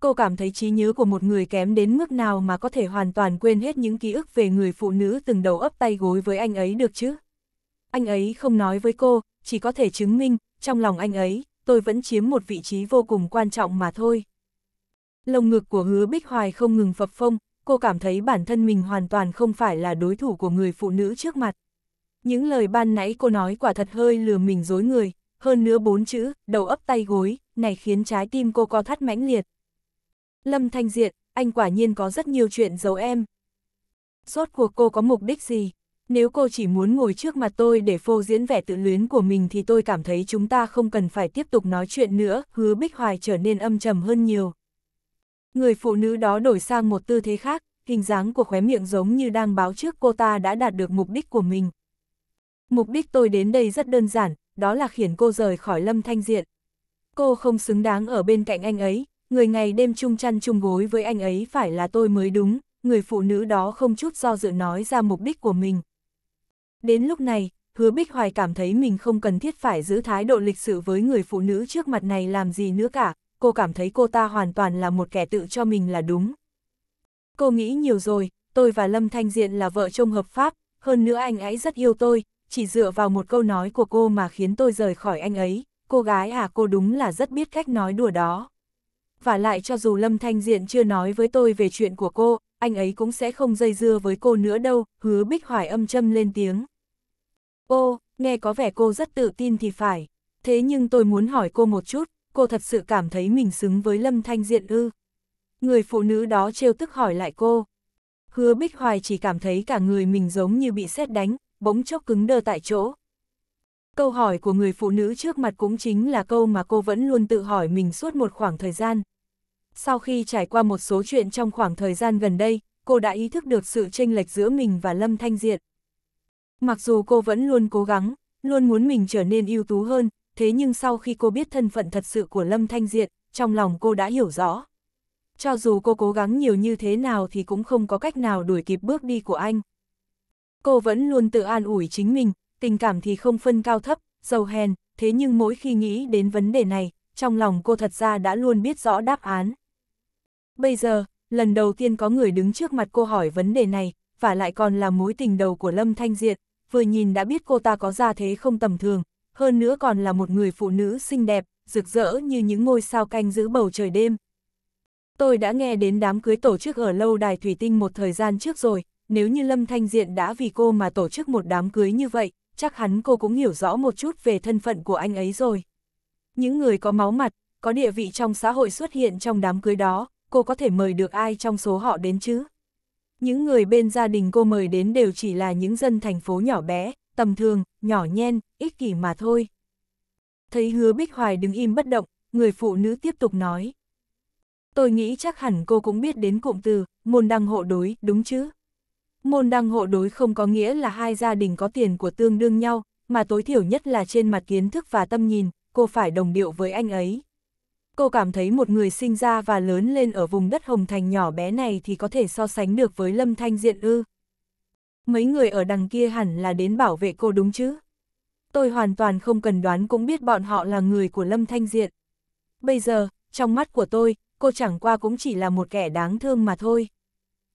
Cô cảm thấy trí nhớ của một người kém đến mức nào mà có thể hoàn toàn quên hết những ký ức về người phụ nữ từng đầu ấp tay gối với anh ấy được chứ. Anh ấy không nói với cô, chỉ có thể chứng minh, trong lòng anh ấy, tôi vẫn chiếm một vị trí vô cùng quan trọng mà thôi. Lồng ngực của hứa Bích Hoài không ngừng phập phông, cô cảm thấy bản thân mình hoàn toàn không phải là đối thủ của người phụ nữ trước mặt. Những lời ban nãy cô nói quả thật hơi lừa mình dối người, hơn nữa bốn chữ, đầu ấp tay gối, này khiến trái tim cô co thắt mãnh liệt. Lâm Thanh Diện, anh quả nhiên có rất nhiều chuyện giấu em. Rốt cuộc cô có mục đích gì? Nếu cô chỉ muốn ngồi trước mặt tôi để phô diễn vẻ tự luyến của mình thì tôi cảm thấy chúng ta không cần phải tiếp tục nói chuyện nữa, hứa Bích Hoài trở nên âm trầm hơn nhiều. Người phụ nữ đó đổi sang một tư thế khác, hình dáng của khóe miệng giống như đang báo trước cô ta đã đạt được mục đích của mình. Mục đích tôi đến đây rất đơn giản, đó là khiển cô rời khỏi lâm thanh diện. Cô không xứng đáng ở bên cạnh anh ấy, người ngày đêm chung chăn chung gối với anh ấy phải là tôi mới đúng, người phụ nữ đó không chút do dự nói ra mục đích của mình. Đến lúc này, hứa Bích Hoài cảm thấy mình không cần thiết phải giữ thái độ lịch sự với người phụ nữ trước mặt này làm gì nữa cả, cô cảm thấy cô ta hoàn toàn là một kẻ tự cho mình là đúng. Cô nghĩ nhiều rồi, tôi và Lâm Thanh Diện là vợ chồng hợp pháp, hơn nữa anh ấy rất yêu tôi, chỉ dựa vào một câu nói của cô mà khiến tôi rời khỏi anh ấy, cô gái à cô đúng là rất biết cách nói đùa đó. Và lại cho dù Lâm Thanh Diện chưa nói với tôi về chuyện của cô, anh ấy cũng sẽ không dây dưa với cô nữa đâu, hứa Bích Hoài âm châm lên tiếng. Ô, nghe có vẻ cô rất tự tin thì phải, thế nhưng tôi muốn hỏi cô một chút, cô thật sự cảm thấy mình xứng với Lâm Thanh Diện ư. Người phụ nữ đó trêu tức hỏi lại cô. Hứa Bích Hoài chỉ cảm thấy cả người mình giống như bị sét đánh, bỗng chốc cứng đơ tại chỗ. Câu hỏi của người phụ nữ trước mặt cũng chính là câu mà cô vẫn luôn tự hỏi mình suốt một khoảng thời gian. Sau khi trải qua một số chuyện trong khoảng thời gian gần đây, cô đã ý thức được sự chênh lệch giữa mình và Lâm Thanh diện Mặc dù cô vẫn luôn cố gắng, luôn muốn mình trở nên ưu tú hơn, thế nhưng sau khi cô biết thân phận thật sự của Lâm Thanh Diện, trong lòng cô đã hiểu rõ. Cho dù cô cố gắng nhiều như thế nào thì cũng không có cách nào đuổi kịp bước đi của anh. Cô vẫn luôn tự an ủi chính mình, tình cảm thì không phân cao thấp, giàu hèn, thế nhưng mỗi khi nghĩ đến vấn đề này, trong lòng cô thật ra đã luôn biết rõ đáp án. Bây giờ, lần đầu tiên có người đứng trước mặt cô hỏi vấn đề này, và lại còn là mối tình đầu của Lâm Thanh Diệt, vừa nhìn đã biết cô ta có gia thế không tầm thường, hơn nữa còn là một người phụ nữ xinh đẹp, rực rỡ như những ngôi sao canh giữ bầu trời đêm. Tôi đã nghe đến đám cưới tổ chức ở lâu đài thủy tinh một thời gian trước rồi, nếu như Lâm Thanh Diện đã vì cô mà tổ chức một đám cưới như vậy, chắc hắn cô cũng hiểu rõ một chút về thân phận của anh ấy rồi. Những người có máu mặt, có địa vị trong xã hội xuất hiện trong đám cưới đó, cô có thể mời được ai trong số họ đến chứ? Những người bên gia đình cô mời đến đều chỉ là những dân thành phố nhỏ bé, tầm thường, nhỏ nhen, ích kỷ mà thôi. Thấy hứa Bích Hoài đứng im bất động, người phụ nữ tiếp tục nói. Tôi nghĩ chắc hẳn cô cũng biết đến cụm từ, môn đăng hộ đối, đúng chứ? Môn đăng hộ đối không có nghĩa là hai gia đình có tiền của tương đương nhau, mà tối thiểu nhất là trên mặt kiến thức và tâm nhìn, cô phải đồng điệu với anh ấy. Cô cảm thấy một người sinh ra và lớn lên ở vùng đất Hồng Thành nhỏ bé này thì có thể so sánh được với Lâm Thanh Diện ư. Mấy người ở đằng kia hẳn là đến bảo vệ cô đúng chứ? tôi hoàn toàn không cần đoán cũng biết bọn họ là người của Lâm Thanh Diện. Bây giờ, trong mắt của tôi, cô chẳng qua cũng chỉ là một kẻ đáng thương mà thôi.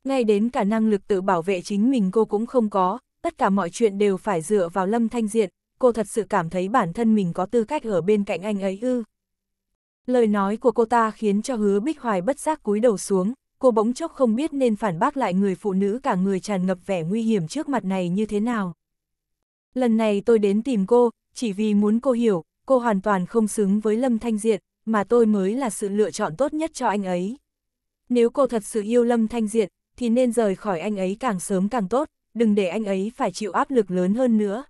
Ngay đến cả năng lực tự bảo vệ chính mình cô cũng không có, tất cả mọi chuyện đều phải dựa vào Lâm Thanh Diện, cô thật sự cảm thấy bản thân mình có tư cách ở bên cạnh anh ấy ư. Lời nói của cô ta khiến cho hứa Bích Hoài bất giác cúi đầu xuống, cô bỗng chốc không biết nên phản bác lại người phụ nữ cả người tràn ngập vẻ nguy hiểm trước mặt này như thế nào. Lần này tôi đến tìm cô, chỉ vì muốn cô hiểu, cô hoàn toàn không xứng với Lâm Thanh Diệt, mà tôi mới là sự lựa chọn tốt nhất cho anh ấy. Nếu cô thật sự yêu Lâm Thanh Diệt, thì nên rời khỏi anh ấy càng sớm càng tốt, đừng để anh ấy phải chịu áp lực lớn hơn nữa.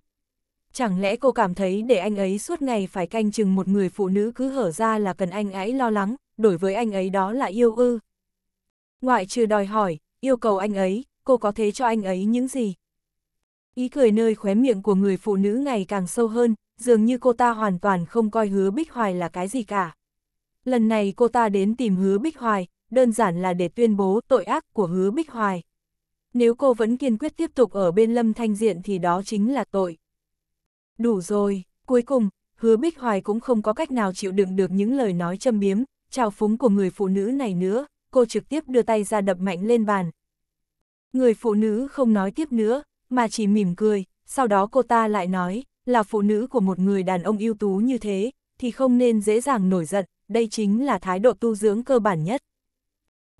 Chẳng lẽ cô cảm thấy để anh ấy suốt ngày phải canh chừng một người phụ nữ cứ hở ra là cần anh ấy lo lắng, đổi với anh ấy đó là yêu ư? Ngoại trừ đòi hỏi, yêu cầu anh ấy, cô có thế cho anh ấy những gì, Ý cười nơi khóe miệng của người phụ nữ ngày càng sâu hơn, dường như cô ta hoàn toàn không coi hứa Bích Hoài là cái gì cả. Lần này cô ta đến tìm hứa Bích Hoài, đơn giản là để tuyên bố tội ác của hứa Bích Hoài. Nếu cô vẫn kiên quyết tiếp tục ở bên Lâm Thanh Diện thì đó chính là tội. Đủ rồi, cuối cùng, hứa Bích Hoài cũng không có cách nào chịu đựng được những lời nói châm biếm, trào phúng của người phụ nữ này nữa, cô trực tiếp đưa tay ra đập mạnh lên bàn. Người phụ nữ không nói tiếp nữa, mà chỉ mỉm cười, sau đó cô ta lại nói, là phụ nữ của một người đàn ông ưu tú như thế, thì không nên dễ dàng nổi giận, đây chính là thái độ tu dưỡng cơ bản nhất.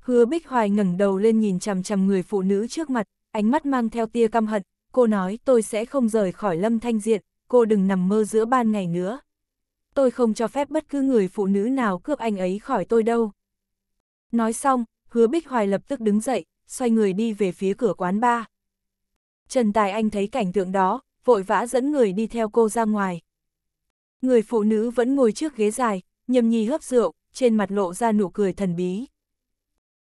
Hứa Bích Hoài ngẩng đầu lên nhìn chằm chằm người phụ nữ trước mặt, ánh mắt mang theo tia căm hận, cô nói tôi sẽ không rời khỏi lâm thanh diện, cô đừng nằm mơ giữa ban ngày nữa. Tôi không cho phép bất cứ người phụ nữ nào cướp anh ấy khỏi tôi đâu. Nói xong, hứa Bích Hoài lập tức đứng dậy, xoay người đi về phía cửa quán bar. Trần Tài Anh thấy cảnh tượng đó, vội vã dẫn người đi theo cô ra ngoài. Người phụ nữ vẫn ngồi trước ghế dài, nhầm nhi hớp rượu, trên mặt lộ ra nụ cười thần bí.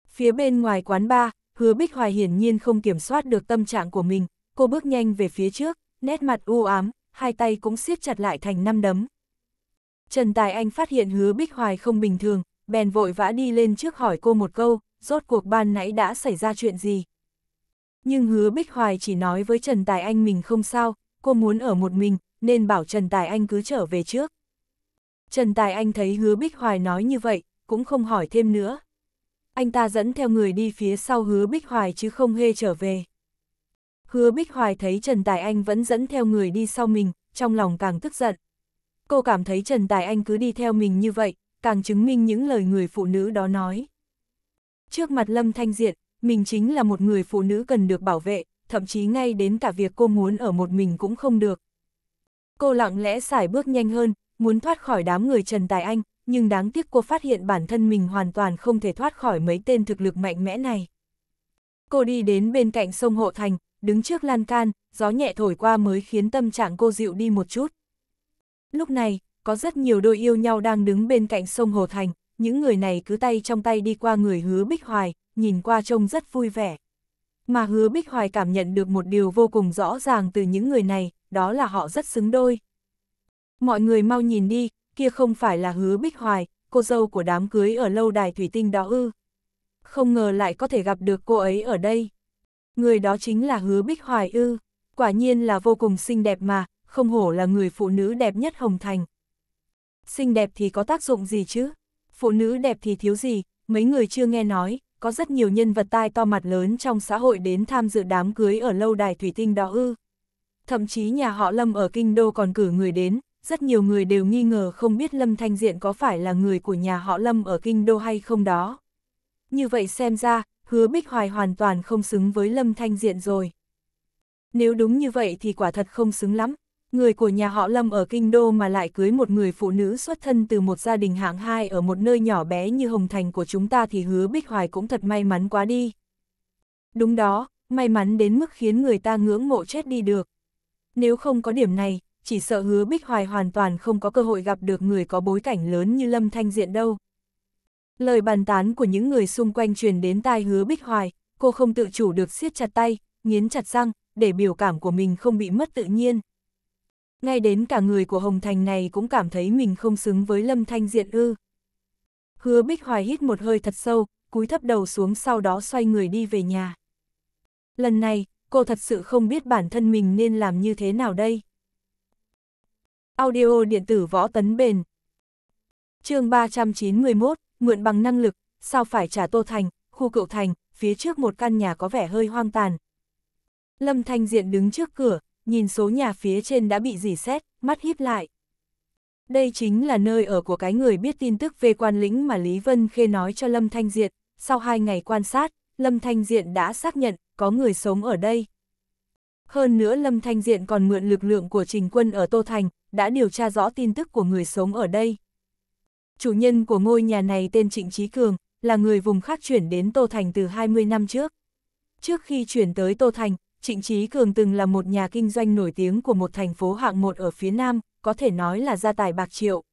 Phía bên ngoài quán bar, hứa Bích Hoài hiển nhiên không kiểm soát được tâm trạng của mình, cô bước nhanh về phía trước, nét mặt u ám, hai tay cũng siết chặt lại thành năm đấm. Trần Tài Anh phát hiện hứa Bích Hoài không bình thường, bèn vội vã đi lên trước hỏi cô một câu, rốt cuộc ban nãy đã xảy ra chuyện gì. Nhưng hứa Bích Hoài chỉ nói với Trần Tài Anh mình không sao, cô muốn ở một mình, nên bảo Trần Tài Anh cứ trở về trước. Trần Tài Anh thấy hứa Bích Hoài nói như vậy, cũng không hỏi thêm nữa. Anh ta dẫn theo người đi phía sau hứa Bích Hoài chứ không hê trở về. Hứa Bích Hoài thấy Trần Tài Anh vẫn dẫn theo người đi sau mình, trong lòng càng tức giận. Cô cảm thấy Trần Tài Anh cứ đi theo mình như vậy, càng chứng minh những lời người phụ nữ đó nói. Trước mặt Lâm Thanh Diện, mình chính là một người phụ nữ cần được bảo vệ, thậm chí ngay đến cả việc cô muốn ở một mình cũng không được. Cô lặng lẽ xài bước nhanh hơn, muốn thoát khỏi đám người Trần Tài Anh, nhưng đáng tiếc cô phát hiện bản thân mình hoàn toàn không thể thoát khỏi mấy tên thực lực mạnh mẽ này. Cô đi đến bên cạnh sông Hộ Thành, đứng trước lan can, gió nhẹ thổi qua mới khiến tâm trạng cô dịu đi một chút. Lúc này, có rất nhiều đôi yêu nhau đang đứng bên cạnh sông Hồ Thành, những người này cứ tay trong tay đi qua người hứa Bích Hoài, nhìn qua trông rất vui vẻ. Mà hứa Bích Hoài cảm nhận được một điều vô cùng rõ ràng từ những người này, đó là họ rất xứng đôi. Mọi người mau nhìn đi, kia không phải là hứa Bích Hoài, cô dâu của đám cưới ở lâu đài thủy tinh đó ư. Không ngờ lại có thể gặp được cô ấy ở đây. Người đó chính là hứa Bích Hoài ư, quả nhiên là vô cùng xinh đẹp mà, không hổ là người phụ nữ đẹp nhất Hồng Thành. Xinh đẹp thì có tác dụng gì chứ? phụ nữ đẹp thì thiếu gì, mấy người chưa nghe nói, có rất nhiều nhân vật tai to mặt lớn trong xã hội đến tham dự đám cưới ở lâu đài thủy tinh đó ư. Thậm chí nhà họ Lâm ở Kinh Đô còn cử người đến, rất nhiều người đều nghi ngờ không biết Lâm Thanh Diện có phải là người của nhà họ Lâm ở Kinh Đô hay không đó. Như vậy xem ra, hứa Bích Hoài hoàn toàn không xứng với Lâm Thanh Diện rồi. Nếu đúng như vậy thì quả thật không xứng lắm, người của nhà họ Lâm ở Kinh Đô mà lại cưới một người phụ nữ xuất thân từ một gia đình hạng hai ở một nơi nhỏ bé như Hồng Thành của chúng ta thì hứa Bích Hoài cũng thật may mắn quá đi. Đúng đó, may mắn đến mức khiến người ta ngưỡng mộ chết đi được. Nếu không có điểm này, chỉ sợ hứa Bích Hoài hoàn toàn không có cơ hội gặp được người có bối cảnh lớn như Lâm Thanh Diện đâu. Lời bàn tán của những người xung quanh truyền đến tai hứa Bích Hoài, cô không tự chủ được siết chặt tay, nghiến chặt răng, để biểu cảm của mình không bị mất tự nhiên ngay đến cả người của Hồng Thành này cũng cảm thấy mình không xứng với Lâm Thanh Diện ư. Hứa Bích Hoài hít một hơi thật sâu, cúi thấp đầu xuống sau đó xoay người đi về nhà. Lần này, cô thật sự không biết bản thân mình nên làm như thế nào đây. Audio điện tử võ tấn bền chương 391, mượn bằng năng lực, sao phải trả Tô Thành, khu cựu thành, phía trước một căn nhà có vẻ hơi hoang tàn. Lâm Thanh Diện đứng trước cửa, nhìn số nhà phía trên đã bị dỉ xét, mắt híp lại. Đây chính là nơi ở của cái người biết tin tức về quan lĩnh mà Lý Vân Khê nói cho Lâm Thanh Diệt. Sau hai ngày quan sát, Lâm Thanh Diện đã xác nhận có người sống ở đây. Hơn nữa Lâm Thanh Diện còn mượn lực lượng của trình quân ở Tô Thành, đã điều tra rõ tin tức của người sống ở đây. Chủ nhân của ngôi nhà này tên Trịnh Trí Cường, là người vùng khác chuyển đến Tô Thành từ 20 năm trước. Trước khi chuyển tới Tô Thành, Trịnh Trí Cường từng là một nhà kinh doanh nổi tiếng của một thành phố hạng một ở phía Nam, có thể nói là gia tài bạc triệu.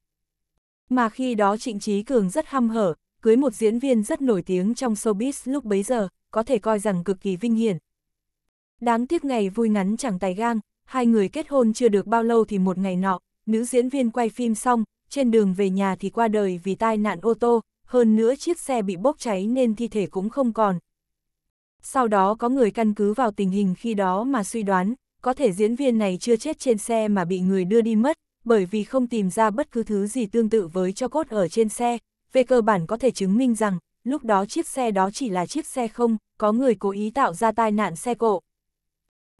Mà khi đó Trịnh Trí Cường rất hăm hở, cưới một diễn viên rất nổi tiếng trong showbiz lúc bấy giờ, có thể coi rằng cực kỳ vinh hiển. Đáng tiếc ngày vui ngắn chẳng tài gang, hai người kết hôn chưa được bao lâu thì một ngày nọ, nữ diễn viên quay phim xong, trên đường về nhà thì qua đời vì tai nạn ô tô, hơn nữa chiếc xe bị bốc cháy nên thi thể cũng không còn, sau đó có người căn cứ vào tình hình khi đó mà suy đoán, có thể diễn viên này chưa chết trên xe mà bị người đưa đi mất, bởi vì không tìm ra bất cứ thứ gì tương tự với cho cốt ở trên xe, về cơ bản có thể chứng minh rằng, lúc đó chiếc xe đó chỉ là chiếc xe không, có người cố ý tạo ra tai nạn xe cộ.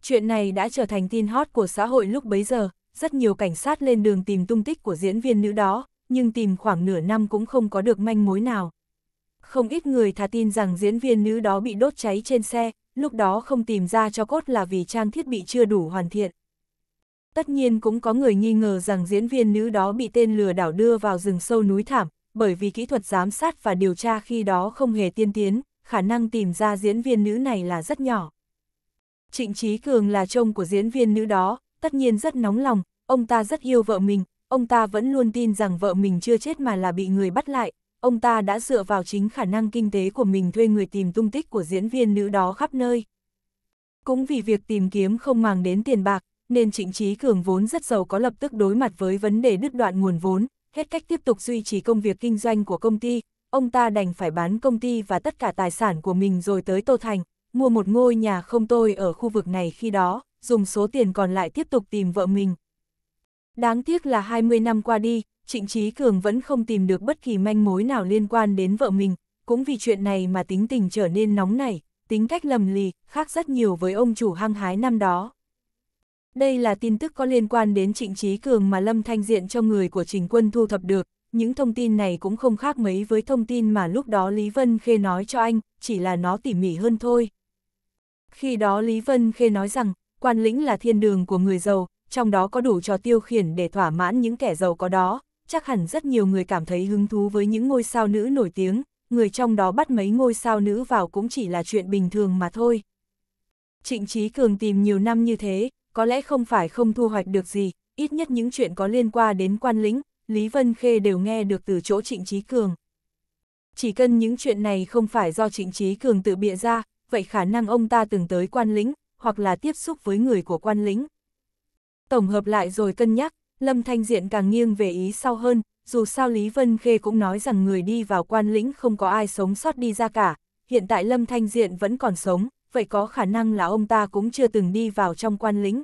Chuyện này đã trở thành tin hot của xã hội lúc bấy giờ, rất nhiều cảnh sát lên đường tìm tung tích của diễn viên nữ đó, nhưng tìm khoảng nửa năm cũng không có được manh mối nào không ít người thà tin rằng diễn viên nữ đó bị đốt cháy trên xe, lúc đó không tìm ra cho cốt là vì trang thiết bị chưa đủ hoàn thiện. Tất nhiên cũng có người nghi ngờ rằng diễn viên nữ đó bị tên lừa đảo đưa vào rừng sâu núi thảm, bởi vì kỹ thuật giám sát và điều tra khi đó không hề tiên tiến, khả năng tìm ra diễn viên nữ này là rất nhỏ. Trịnh Trí Cường là chồng của diễn viên nữ đó, tất nhiên rất nóng lòng, ông ta rất yêu vợ mình, ông ta vẫn luôn tin rằng vợ mình chưa chết mà là bị người bắt lại, ông ta đã dựa vào chính khả năng kinh tế của mình thuê người tìm tung tích của diễn viên nữ đó khắp nơi. Cũng vì việc tìm kiếm không màng đến tiền bạc, nên Trịnh Trí Cường vốn rất giàu có lập tức đối mặt với vấn đề đứt đoạn nguồn vốn, hết cách tiếp tục duy trì công việc kinh doanh của công ty, ông ta đành phải bán công ty và tất cả tài sản của mình rồi tới Tô Thành, mua một ngôi nhà không tôi ở khu vực này khi đó, dùng số tiền còn lại tiếp tục tìm vợ mình. Đáng tiếc là 20 năm qua đi, Trịnh Trí Cường vẫn không tìm được bất kỳ manh mối nào liên quan đến vợ mình, cũng vì chuyện này mà tính tình trở nên nóng nảy, tính cách lầm lì, khác rất nhiều với ông chủ hăng hái năm đó. Đây là tin tức có liên quan đến Trịnh Trí Cường mà Lâm Thanh Diện cho người của Trình Quân thu thập được, những thông tin này cũng không khác mấy với thông tin mà lúc đó Lý Vân Khê nói cho anh, chỉ là nó tỉ mỉ hơn thôi. Khi đó Lý Vân Khê nói rằng, quan lĩnh là thiên đường của người giàu, trong đó có đủ trò tiêu khiển để thỏa mãn những kẻ giàu có đó, chắc hẳn rất nhiều người cảm thấy hứng thú với những ngôi sao nữ nổi tiếng, người trong đó bắt mấy ngôi sao nữ vào cũng chỉ là chuyện bình thường mà thôi. Trịnh Trí Cường tìm nhiều năm như thế, có lẽ không phải không thu hoạch được gì, ít nhất những chuyện có liên quan đến quan lĩnh, Lý Vân Khê đều nghe được từ chỗ Trịnh Trí Cường. Chỉ cần những chuyện này không phải do Trịnh Trí Cường tự bịa ra, vậy khả năng ông ta từng tới quan lĩnh, hoặc là tiếp xúc với người của quan lĩnh. Tổng hợp lại rồi cân nhắc, Lâm Thanh Diện càng nghiêng về ý sau hơn, dù sao Lý Vân Khê cũng nói rằng người đi vào quan lĩnh không có ai sống sót đi ra cả, hiện tại Lâm Thanh Diện vẫn còn sống, vậy có khả năng là ông ta cũng chưa từng đi vào trong quan lĩnh.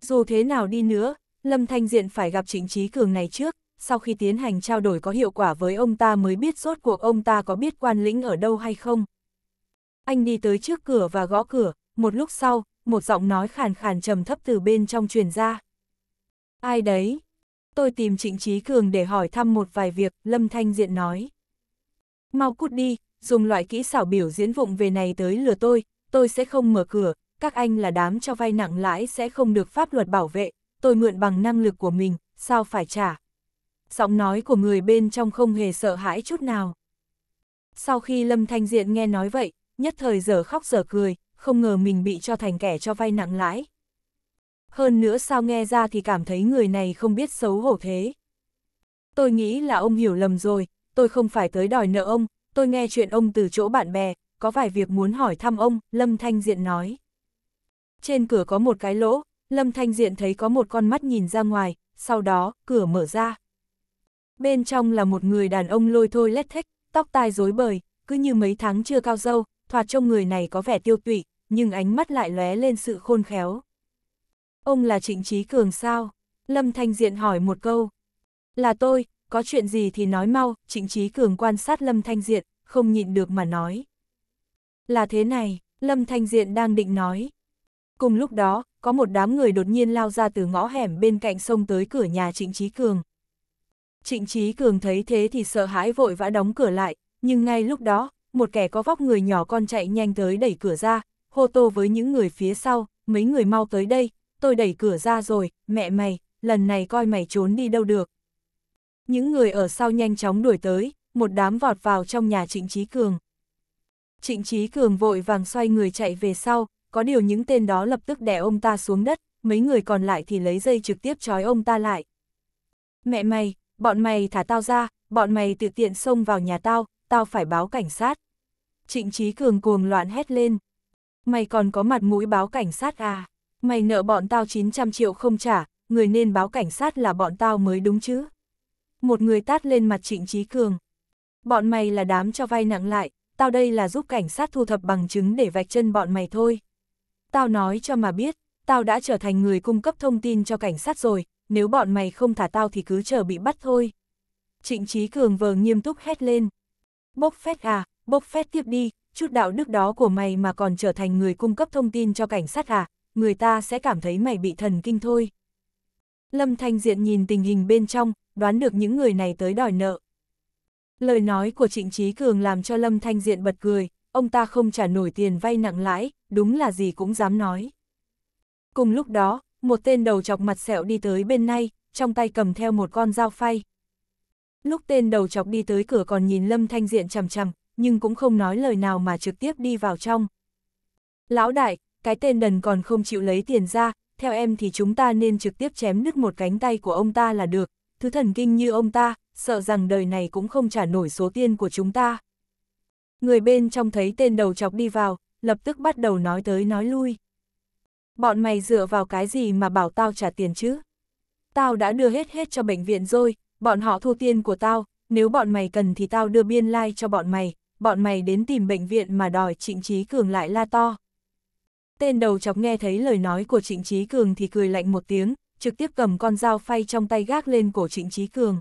Dù thế nào đi nữa, Lâm Thanh Diện phải gặp Trịnh Trí Cường này trước, sau khi tiến hành trao đổi có hiệu quả với ông ta mới biết rốt cuộc ông ta có biết quan lĩnh ở đâu hay không. Anh đi tới trước cửa và gõ cửa, một lúc sau, một giọng nói khàn khàn trầm thấp từ bên trong truyền ra. Ai đấy? Tôi tìm Trịnh Trí Cường để hỏi thăm một vài việc, Lâm Thanh Diện nói. Mau cút đi, dùng loại kỹ xảo biểu diễn vụng về này tới lừa tôi, tôi sẽ không mở cửa, các anh là đám cho vay nặng lãi sẽ không được pháp luật bảo vệ, tôi mượn bằng năng lực của mình, sao phải trả? Giọng nói của người bên trong không hề sợ hãi chút nào. Sau khi Lâm Thanh Diện nghe nói vậy, nhất thời giờ khóc giờ cười, không ngờ mình bị cho thành kẻ cho vay nặng lãi, hơn nữa sao nghe ra thì cảm thấy người này không biết xấu hổ thế. Tôi nghĩ là ông hiểu lầm rồi, tôi không phải tới đòi nợ ông, tôi nghe chuyện ông từ chỗ bạn bè, có vài việc muốn hỏi thăm ông, Lâm Thanh Diện nói. Trên cửa có một cái lỗ, Lâm Thanh Diện thấy có một con mắt nhìn ra ngoài, sau đó, cửa mở ra. Bên trong là một người đàn ông lôi thôi lét thách, tóc tai rối bời, cứ như mấy tháng chưa cao dâu, thoạt trông người này có vẻ tiêu tụy, nhưng ánh mắt lại lóe lên sự khôn khéo. Ông là Trịnh Trí Cường sao? Lâm Thanh Diện hỏi một câu. Là tôi, có chuyện gì thì nói mau, Trịnh Trí Cường quan sát Lâm Thanh Diện, không nhịn được mà nói. Là thế này, Lâm Thanh Diện đang định nói. Cùng lúc đó, có một đám người đột nhiên lao ra từ ngõ hẻm bên cạnh sông tới cửa nhà Trịnh Trí Cường. Trịnh Trí Cường thấy thế thì sợ hãi vội vã đóng cửa lại, nhưng ngay lúc đó, một kẻ có vóc người nhỏ con chạy nhanh tới đẩy cửa ra, hô tô với những người phía sau, mấy người mau tới đây, tôi đẩy cửa ra rồi, mẹ mày, lần này coi mày trốn đi đâu được. Những người ở sau nhanh chóng đuổi tới, một đám vọt vào trong nhà Trịnh Trí Cường. Trịnh Trí Cường vội vàng xoay người chạy về sau, có điều những tên đó lập tức đè ông ta xuống đất, mấy người còn lại thì lấy dây trực tiếp trói ông ta lại. Mẹ mày, bọn mày thả tao ra, bọn mày tự tiện xông vào nhà tao, tao phải báo cảnh sát. Trịnh Trí Cường cuồng loạn hét lên. Mày còn có mặt mũi báo cảnh sát à? Mày nợ bọn tao 900 triệu không trả, người nên báo cảnh sát là bọn tao mới đúng chứ. Một người tát lên mặt trịnh Trí Cường. Bọn mày là đám cho vay nặng lại, tao đây là giúp cảnh sát thu thập bằng chứng để vạch chân bọn mày thôi. Tao nói cho mà biết, tao đã trở thành người cung cấp thông tin cho cảnh sát rồi, nếu bọn mày không thả tao thì cứ chờ bị bắt thôi. Trịnh Trí Cường vờ nghiêm túc hét lên. Bốc phét à, bốc phét tiếp đi, chút đạo đức đó của mày mà còn trở thành người cung cấp thông tin cho cảnh sát à, người ta sẽ cảm thấy mày bị thần kinh thôi. Lâm Thanh Diện nhìn tình hình bên trong, đoán được những người này tới đòi nợ. Lời nói của Trịnh Trí Cường làm cho Lâm Thanh Diện bật cười, ông ta không trả nổi tiền vay nặng lãi, đúng là gì cũng dám nói. Cùng lúc đó, một tên đầu chọc mặt sẹo đi tới bên này, trong tay cầm theo một con dao phay. Lúc tên đầu chọc đi tới cửa còn nhìn Lâm Thanh Diện chằm chằm, nhưng cũng không nói lời nào mà trực tiếp đi vào trong. Lão đại, cái tên đần còn không chịu lấy tiền ra, theo em thì chúng ta nên trực tiếp chém nứt một cánh tay của ông ta là được, thứ thần kinh như ông ta, sợ rằng đời này cũng không trả nổi số tiền của chúng ta. Người bên trong thấy tên đầu chọc đi vào, lập tức bắt đầu nói tới nói lui. Bọn mày dựa vào cái gì mà bảo tao trả tiền chứ? Tao đã đưa hết hết cho bệnh viện rồi, bọn họ thu tiền của tao, nếu bọn mày cần thì tao đưa biên lai like cho bọn mày, bọn mày đến tìm bệnh viện mà đòi trịnh trí cường lại la to. Tên đầu chọc nghe thấy lời nói của Trịnh Trí Cường thì cười lạnh một tiếng, trực tiếp cầm con dao phay trong tay gác lên cổ Trịnh Trí Cường.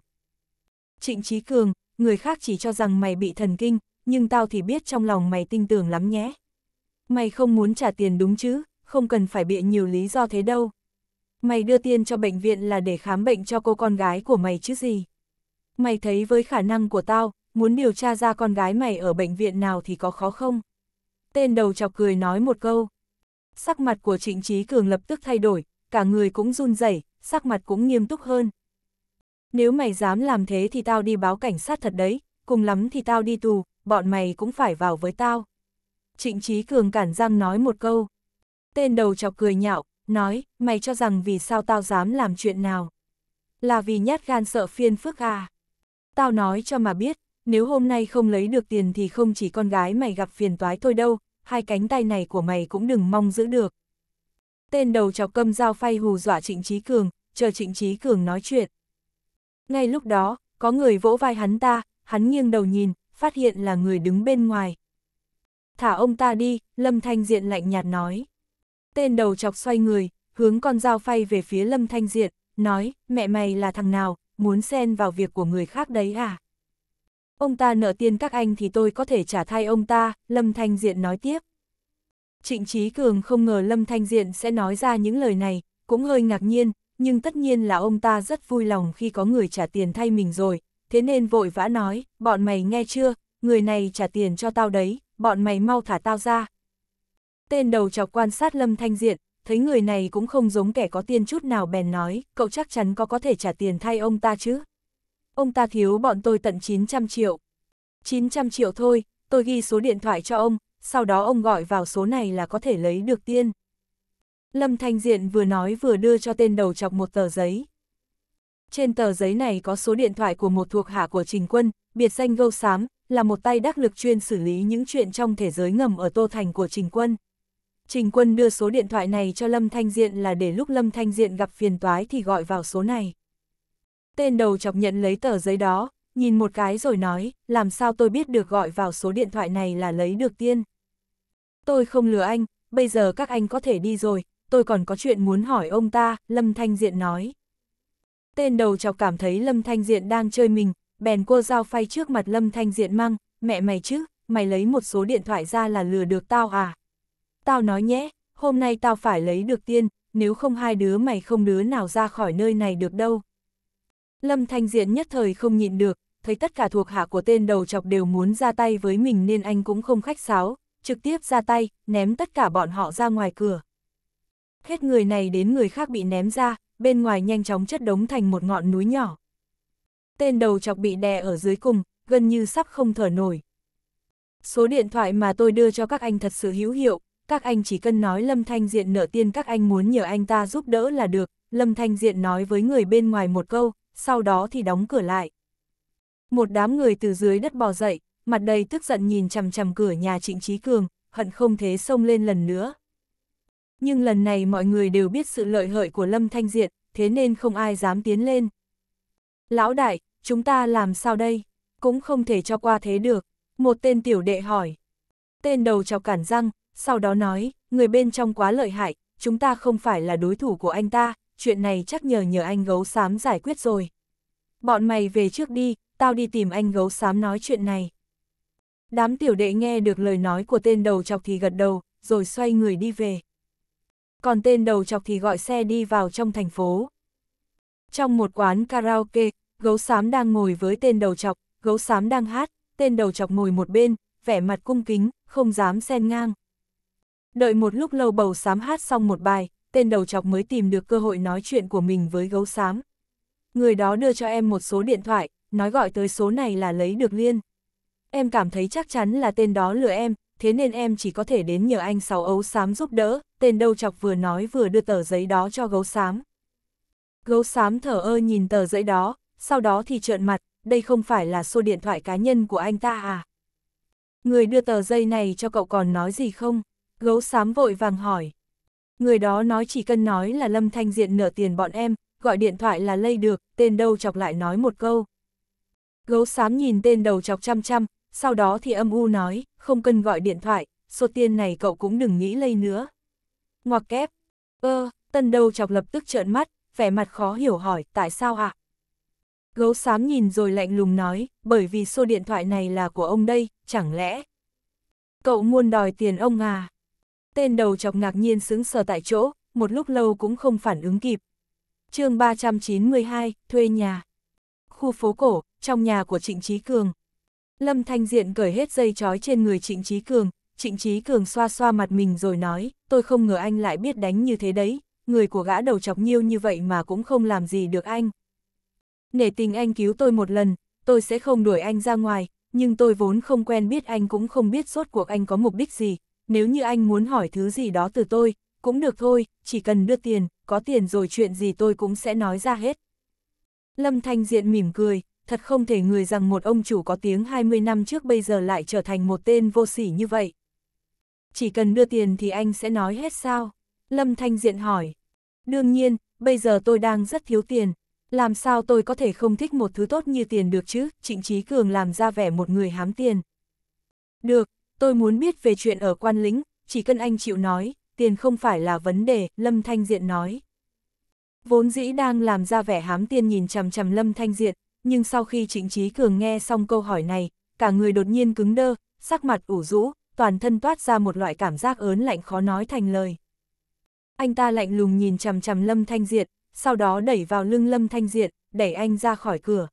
Trịnh Trí Cường, người khác chỉ cho rằng mày bị thần kinh, nhưng tao thì biết trong lòng mày tin tưởng lắm nhé. Mày không muốn trả tiền đúng chứ, không cần phải bịa nhiều lý do thế đâu. Mày đưa tiền cho bệnh viện là để khám bệnh cho cô con gái của mày chứ gì. Mày thấy với khả năng của tao, muốn điều tra ra con gái mày ở bệnh viện nào thì có khó không? Tên đầu chọc cười nói một câu sắc mặt của Trịnh Trí Cường lập tức thay đổi, cả người cũng run rẩy, sắc mặt cũng nghiêm túc hơn. Nếu mày dám làm thế thì tao đi báo cảnh sát thật đấy, cùng lắm thì tao đi tù, bọn mày cũng phải vào với tao. Trịnh Trí Cường cản răng nói một câu. Tên đầu chọc cười nhạo, nói, mày cho rằng vì sao tao dám làm chuyện nào? Là vì nhát gan sợ phiên phức à? Tao nói cho mà biết, nếu hôm nay không lấy được tiền thì không chỉ con gái mày gặp phiền toái thôi đâu, hai cánh tay này của mày cũng đừng mong giữ được. Tên đầu chọc cầm dao phay hù dọa Trịnh Trí Cường, chờ Trịnh Trí Cường nói chuyện. Ngay lúc đó, có người vỗ vai hắn ta, hắn nghiêng đầu nhìn, phát hiện là người đứng bên ngoài. Thả ông ta đi, Lâm Thanh Diện lạnh nhạt nói. Tên đầu chọc xoay người, hướng con dao phay về phía Lâm Thanh Diện, nói, mẹ mày là thằng nào, muốn xen vào việc của người khác đấy à? Ông ta nợ tiền các anh thì tôi có thể trả thay ông ta, Lâm Thanh Diện nói tiếp. Trịnh Trí Cường không ngờ Lâm Thanh Diện sẽ nói ra những lời này, cũng hơi ngạc nhiên, nhưng tất nhiên là ông ta rất vui lòng khi có người trả tiền thay mình rồi, thế nên vội vã nói, bọn mày nghe chưa, người này trả tiền cho tao đấy, bọn mày mau thả tao ra. Tên đầu chọc quan sát Lâm Thanh Diện, thấy người này cũng không giống kẻ có tiền chút nào bèn nói, cậu chắc chắn có có thể trả tiền thay ông ta chứ ông ta thiếu bọn tôi tận 900 triệu. 900 triệu thôi, tôi ghi số điện thoại cho ông, sau đó ông gọi vào số này là có thể lấy được tiền. Lâm Thanh Diện vừa nói vừa đưa cho tên đầu chọc một tờ giấy. Trên tờ giấy này có số điện thoại của một thuộc hạ của Trình Quân, biệt danh Gâu Sám, là một tay đắc lực chuyên xử lý những chuyện trong thế giới ngầm ở Tô Thành của Trình Quân. Trình Quân đưa số điện thoại này cho Lâm Thanh Diện là để lúc Lâm Thanh Diện gặp phiền toái thì gọi vào số này. Tên đầu chọc nhận lấy tờ giấy đó, nhìn một cái rồi nói, làm sao tôi biết được gọi vào số điện thoại này là lấy được tiên. Tôi không lừa anh, bây giờ các anh có thể đi rồi, tôi còn có chuyện muốn hỏi ông ta, Lâm Thanh Diện nói. Tên đầu chọc cảm thấy Lâm Thanh Diện đang chơi mình, bèn cô dao phay trước mặt Lâm Thanh Diện măng, mẹ mày chứ, mày lấy một số điện thoại ra là lừa được tao à. Tao nói nhé, hôm nay tao phải lấy được tiên, nếu không hai đứa mày không đứa nào ra khỏi nơi này được đâu. Lâm Thanh Diện nhất thời không nhịn được, thấy tất cả thuộc hạ của tên đầu chọc đều muốn ra tay với mình nên anh cũng không khách sáo, trực tiếp ra tay, ném tất cả bọn họ ra ngoài cửa. Hết người này đến người khác bị ném ra, bên ngoài nhanh chóng chất đống thành một ngọn núi nhỏ. Tên đầu chọc bị đè ở dưới cùng, gần như sắp không thở nổi. Số điện thoại mà tôi đưa cho các anh thật sự hữu hiệu, các anh chỉ cần nói Lâm Thanh Diện nợ tiền các anh muốn nhờ anh ta giúp đỡ là được. Lâm Thanh Diện nói với người bên ngoài một câu, sau đó thì đóng cửa lại. Một đám người từ dưới đất bò dậy, mặt đầy tức giận nhìn chằm chằm cửa nhà Trịnh Trí Cường, hận không thế xông lên lần nữa. Nhưng lần này mọi người đều biết sự lợi hợi của Lâm Thanh Diệt, thế nên không ai dám tiến lên. Lão đại, chúng ta làm sao đây? Cũng không thể cho qua thế được. Một tên tiểu đệ hỏi. Tên đầu chào cản răng, sau đó nói, người bên trong quá lợi hại, chúng ta không phải là đối thủ của anh ta, chuyện này chắc nhờ nhờ anh gấu xám giải quyết rồi. Bọn mày về trước đi, tao đi tìm anh gấu xám nói chuyện này. Đám tiểu đệ nghe được lời nói của tên đầu chọc thì gật đầu, rồi xoay người đi về. Còn tên đầu chọc thì gọi xe đi vào trong thành phố. Trong một quán karaoke, gấu xám đang ngồi với tên đầu chọc, gấu xám đang hát, tên đầu chọc ngồi một bên, vẻ mặt cung kính, không dám xen ngang. Đợi một lúc lâu bầu xám hát xong một bài, tên đầu chọc mới tìm được cơ hội nói chuyện của mình với gấu xám. Người đó đưa cho em một số điện thoại, nói gọi tới số này là lấy được liên. Em cảm thấy chắc chắn là tên đó lừa em, thế nên em chỉ có thể đến nhờ anh sáu ấu xám giúp đỡ, tên đầu chọc vừa nói vừa đưa tờ giấy đó cho gấu xám. Gấu xám thở ơ nhìn tờ giấy đó, sau đó thì trợn mặt, đây không phải là số điện thoại cá nhân của anh ta à? Người đưa tờ giấy này cho cậu còn nói gì không? Gấu xám vội vàng hỏi. Người đó nói chỉ cần nói là Lâm Thanh Diện nợ tiền bọn em, gọi điện thoại là lây được, tên đầu chọc lại nói một câu. Gấu xám nhìn tên đầu chọc chăm chăm, sau đó thì âm u nói, không cần gọi điện thoại, số tiền này cậu cũng đừng nghĩ lây nữa. Ngoặc kép, ơ, tân đầu chọc lập tức trợn mắt, vẻ mặt khó hiểu hỏi, tại sao ạ? À? Gấu xám nhìn rồi lạnh lùng nói, bởi vì số điện thoại này là của ông đây, chẳng lẽ? Cậu muốn đòi tiền ông à? Tên đầu chọc ngạc nhiên sững sờ tại chỗ, một lúc lâu cũng không phản ứng kịp. chương 392, thuê nhà. Khu phố cổ, trong nhà của Trịnh Trí Cường. Lâm Thanh Diện cởi hết dây trói trên người Trịnh Trí Cường, Trịnh Trí Cường xoa xoa mặt mình rồi nói, tôi không ngờ anh lại biết đánh như thế đấy, người của gã đầu chọc nhiêu như vậy mà cũng không làm gì được anh. Nể tình anh cứu tôi một lần, tôi sẽ không đuổi anh ra ngoài, nhưng tôi vốn không quen biết anh cũng không biết suốt cuộc anh có mục đích gì, nếu như anh muốn hỏi thứ gì đó từ tôi, cũng được thôi, chỉ cần đưa tiền, có tiền rồi chuyện gì tôi cũng sẽ nói ra hết. Lâm Thanh Diện mỉm cười, thật không thể người rằng một ông chủ có tiếng 20 năm trước bây giờ lại trở thành một tên vô sỉ như vậy. Chỉ cần đưa tiền thì anh sẽ nói hết sao? Lâm Thanh Diện hỏi. Đương nhiên, bây giờ tôi đang rất thiếu tiền. Làm sao tôi có thể không thích một thứ tốt như tiền được chứ? Trịnh Trí Cường làm ra vẻ một người hám tiền. Được, tôi muốn biết về chuyện ở quan lính chỉ cần anh chịu nói, tiền không phải là vấn đề, Lâm Thanh Diện nói. Vốn dĩ đang làm ra vẻ hám tiền nhìn chằm chằm Lâm Thanh Diện, nhưng sau khi Trịnh Trí Cường nghe xong câu hỏi này, cả người đột nhiên cứng đơ, sắc mặt ủ rũ, toàn thân toát ra một loại cảm giác ớn lạnh khó nói thành lời. Anh ta lạnh lùng nhìn chằm chằm Lâm Thanh Diện, sau đó đẩy vào lưng Lâm Thanh Diện, đẩy anh ra khỏi cửa.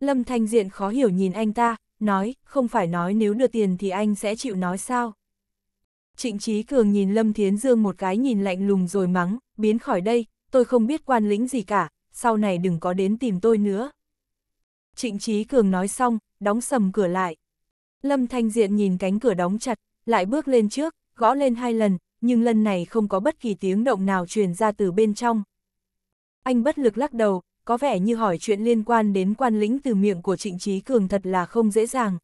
Lâm Thanh Diện khó hiểu nhìn anh ta, nói, không phải nói nếu đưa tiền thì anh sẽ chịu nói sao. Trịnh Chí Cường nhìn Lâm Thiến Dương một cái nhìn lạnh lùng rồi mắng, biến khỏi đây, tôi không biết quan lĩnh gì cả, sau này đừng có đến tìm tôi nữa. Trịnh Chí Cường nói xong, đóng sầm cửa lại. Lâm Thanh Diện nhìn cánh cửa đóng chặt, lại bước lên trước, gõ lên hai lần, nhưng lần này không có bất kỳ tiếng động nào truyền ra từ bên trong. Anh bất lực lắc đầu, có vẻ như hỏi chuyện liên quan đến quan lĩnh từ miệng của Trịnh Trí Cường thật là không dễ dàng.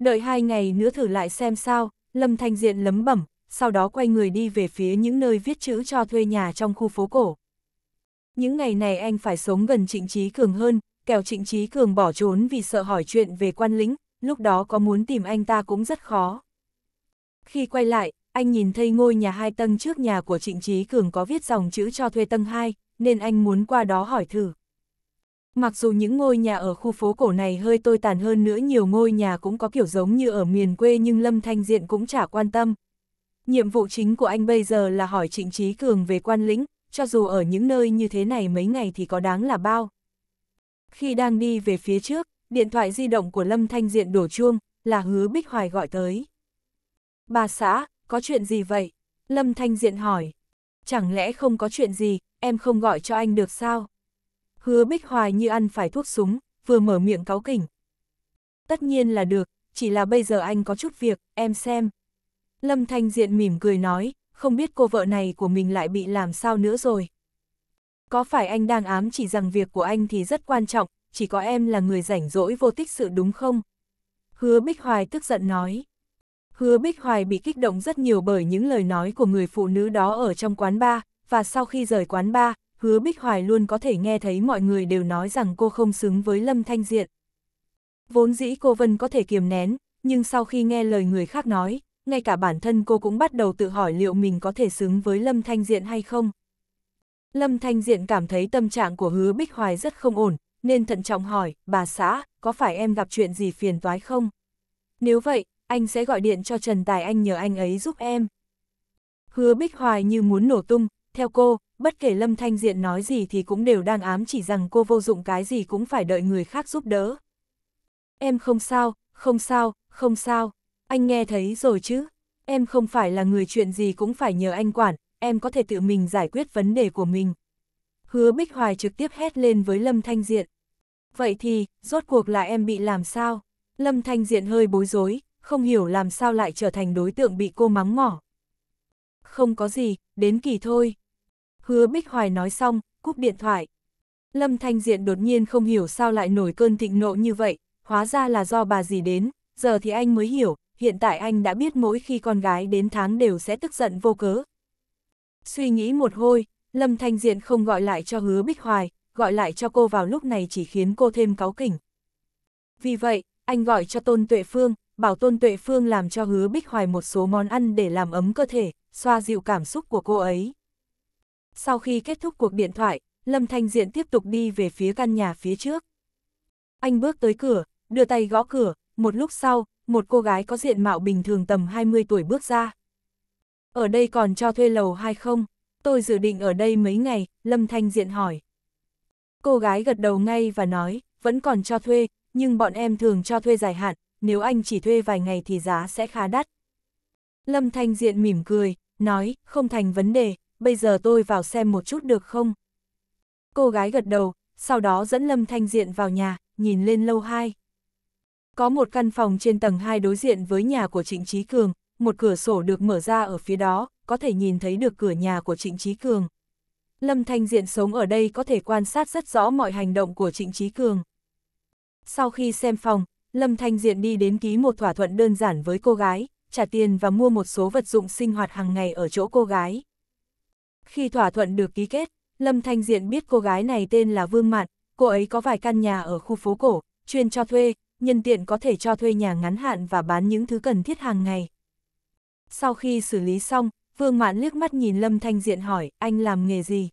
Đợi hai ngày nữa thử lại xem sao, Lâm Thanh Diện lấm bẩm, sau đó quay người đi về phía những nơi viết chữ cho thuê nhà trong khu phố cổ. Những ngày này anh phải sống gần Trịnh Trí Cường hơn, kẻo Trịnh Trí Cường bỏ trốn vì sợ hỏi chuyện về quan lĩnh, lúc đó có muốn tìm anh ta cũng rất khó. Khi quay lại, anh nhìn thấy ngôi nhà hai tầng trước nhà của Trịnh Trí Cường có viết dòng chữ cho thuê tầng 2, nên anh muốn qua đó hỏi thử. Mặc dù những ngôi nhà ở khu phố cổ này hơi tồi tàn hơn nữa nhiều ngôi nhà cũng có kiểu giống như ở miền quê nhưng Lâm Thanh Diện cũng chả quan tâm. Nhiệm vụ chính của anh bây giờ là hỏi Trịnh Trí Cường về quan lĩnh, cho dù ở những nơi như thế này mấy ngày thì có đáng là bao. Khi đang đi về phía trước, điện thoại di động của Lâm Thanh Diện đổ chuông, là hứa Bích Hoài gọi tới. Bà xã, có chuyện gì vậy? Lâm Thanh Diện hỏi chẳng lẽ không có chuyện gì, em không gọi cho anh được sao? Hứa Bích Hoài như ăn phải thuốc súng, vừa mở miệng cáu kỉnh. Tất nhiên là được, chỉ là bây giờ anh có chút việc, em xem. Lâm Thanh Diện mỉm cười nói, không biết cô vợ này của mình lại bị làm sao nữa rồi. Có phải anh đang ám chỉ rằng việc của anh thì rất quan trọng, chỉ có em là người rảnh rỗi vô tích sự đúng không? Hứa Bích Hoài tức giận nói. Hứa Bích Hoài bị kích động rất nhiều bởi những lời nói của người phụ nữ đó ở trong quán bar, và sau khi rời quán bar, Hứa Bích Hoài luôn có thể nghe thấy mọi người đều nói rằng cô không xứng với Lâm Thanh Diện. Vốn dĩ cô Vân có thể kiềm nén, nhưng sau khi nghe lời người khác nói, ngay cả bản thân cô cũng bắt đầu tự hỏi liệu mình có thể xứng với Lâm Thanh Diện hay không. Lâm Thanh Diện cảm thấy tâm trạng của Hứa Bích Hoài rất không ổn, nên thận trọng hỏi, bà xã, có phải em gặp chuyện gì phiền toái không? Nếu vậy, anh sẽ gọi điện cho Trần Tài Anh nhờ anh ấy giúp em. Hứa Bích Hoài như muốn nổ tung, theo cô, bất kể Lâm Thanh Diện nói gì thì cũng đều đang ám chỉ rằng cô vô dụng cái gì cũng phải đợi người khác giúp đỡ. Em không sao, không sao, không sao, anh nghe thấy rồi chứ, em không phải là người chuyện gì cũng phải nhờ anh quản, em có thể tự mình giải quyết vấn đề của mình. Hứa Bích Hoài trực tiếp hét lên với Lâm Thanh Diện. Vậy thì, rốt cuộc là em bị làm sao? Lâm Thanh Diện hơi bối rối, không hiểu làm sao lại trở thành đối tượng bị cô mắng mỏ. Không có gì, đến kỳ thôi. Hứa Bích Hoài nói xong, cúp điện thoại. Lâm Thanh Diện đột nhiên không hiểu sao lại nổi cơn thịnh nộ như vậy, hóa ra là do bà gì đến, giờ thì anh mới hiểu, hiện tại anh đã biết mỗi khi con gái đến tháng đều sẽ tức giận vô cớ. Suy nghĩ một hồi, Lâm Thanh Diện không gọi lại cho hứa Bích Hoài, gọi lại cho cô vào lúc này chỉ khiến cô thêm cáu kỉnh. Vì vậy, anh gọi cho Tôn Tuệ Phương, bảo Tôn Tuệ Phương làm cho hứa Bích Hoài một số món ăn để làm ấm cơ thể, xoa dịu cảm xúc của cô ấy. Sau khi kết thúc cuộc điện thoại, Lâm Thanh Diện tiếp tục đi về phía căn nhà phía trước. Anh bước tới cửa, đưa tay gõ cửa, một lúc sau, một cô gái có diện mạo bình thường tầm 20 tuổi bước ra. Ở đây còn cho thuê lầu hay không? Tôi dự định ở đây mấy ngày, Lâm Thanh Diện hỏi. Cô gái gật đầu ngay và nói, vẫn còn cho thuê, nhưng bọn em thường cho thuê dài hạn, nếu anh chỉ thuê vài ngày thì giá sẽ khá đắt. Lâm Thanh Diện mỉm cười, nói, không thành vấn đề, bây giờ tôi vào xem một chút được không? Cô gái gật đầu, sau đó dẫn Lâm Thanh Diện vào nhà, nhìn lên lâu hai. Có một căn phòng trên tầng 2 đối diện với nhà của Trịnh Trí Cường, một cửa sổ được mở ra ở phía đó, có thể nhìn thấy được cửa nhà của Trịnh Trí Cường. Lâm Thanh Diện sống ở đây có thể quan sát rất rõ mọi hành động của Trịnh Trí Cường. Sau khi xem phòng, Lâm Thanh Diện đi đến ký một thỏa thuận đơn giản với cô gái, trả tiền và mua một số vật dụng sinh hoạt hàng ngày ở chỗ cô gái. Khi thỏa thuận được ký kết, Lâm Thanh Diện biết cô gái này tên là Vương Mạn, cô ấy có vài căn nhà ở khu phố cổ, chuyên cho thuê, nhân tiện có thể cho thuê nhà ngắn hạn và bán những thứ cần thiết hàng ngày. Sau khi xử lý xong, Vương Mạn liếc mắt nhìn Lâm Thanh Diện hỏi, anh làm nghề gì?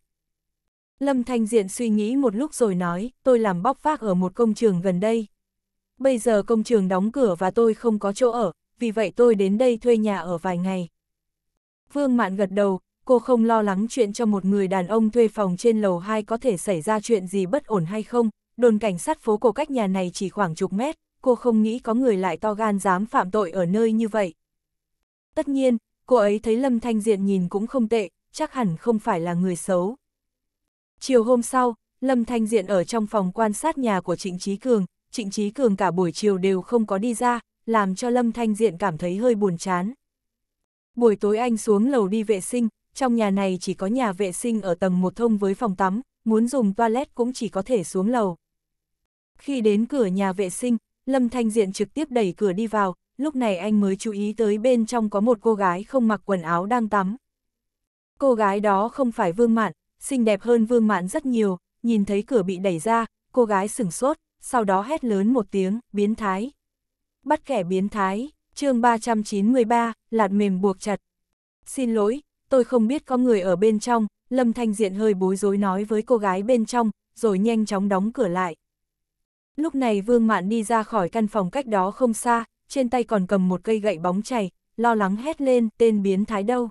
Lâm Thanh Diện suy nghĩ một lúc rồi nói, tôi làm bóc phác ở một công trường gần đây bây giờ công trường đóng cửa và tôi không có chỗ ở, vì vậy tôi đến đây thuê nhà ở vài ngày. Vương Mạn gật đầu, cô không lo lắng chuyện cho một người đàn ông thuê phòng trên lầu 2 có thể xảy ra chuyện gì bất ổn hay không, đồn cảnh sát phố cổ cách nhà này chỉ khoảng chục mét, cô không nghĩ có người lại to gan dám phạm tội ở nơi như vậy. Tất nhiên, cô ấy thấy Lâm Thanh Diện nhìn cũng không tệ, chắc hẳn không phải là người xấu. Chiều hôm sau, Lâm Thanh Diện ở trong phòng quan sát nhà của Trịnh Trí Cường, Trịnh Trí Cường cả buổi chiều đều không có đi ra, làm cho Lâm Thanh Diện cảm thấy hơi buồn chán. Buổi tối anh xuống lầu đi vệ sinh, trong nhà này chỉ có nhà vệ sinh ở tầng một thông với phòng tắm, muốn dùng toilet cũng chỉ có thể xuống lầu. Khi đến cửa nhà vệ sinh, Lâm Thanh Diện trực tiếp đẩy cửa đi vào, lúc này anh mới chú ý tới bên trong có một cô gái không mặc quần áo đang tắm. Cô gái đó không phải Vương Mạn, xinh đẹp hơn Vương Mạn rất nhiều, nhìn thấy cửa bị đẩy ra, cô gái sửng sốt, sau đó hét lớn một tiếng, biến thái. Bắt kẻ biến thái, chương 393, lạt mềm buộc chặt. Xin lỗi, tôi không biết có người ở bên trong, Lâm Thanh Diện hơi bối rối nói với cô gái bên trong, rồi nhanh chóng đóng cửa lại. Lúc này Vương Mạn đi ra khỏi căn phòng cách đó không xa, trên tay còn cầm một cây gậy bóng chảy, lo lắng hét lên tên biến thái đâu.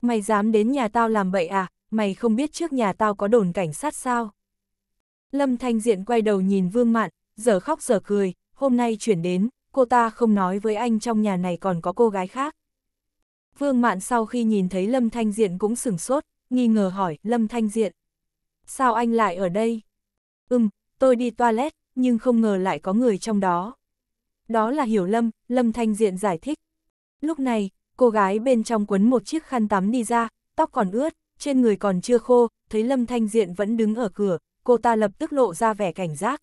Mày dám đến nhà tao làm bậy à, mày không biết trước nhà tao có đồn cảnh sát sao? Lâm Thanh Diện quay đầu nhìn Vương Mạn, giờ khóc giờ cười, hôm nay chuyển đến, cô ta không nói với anh trong nhà này còn có cô gái khác. Vương Mạn sau khi nhìn thấy Lâm Thanh Diện cũng sửng sốt, nghi ngờ hỏi Lâm Thanh Diện. Sao anh lại ở đây? Ừm, tôi đi toilet, nhưng không ngờ lại có người trong đó. Đó là hiểu Lâm, Lâm Thanh Diện giải thích. Lúc này, cô gái bên trong quấn một chiếc khăn tắm đi ra, tóc còn ướt, trên người còn chưa khô, thấy Lâm Thanh Diện vẫn đứng ở cửa, cô ta lập tức lộ ra vẻ cảnh giác.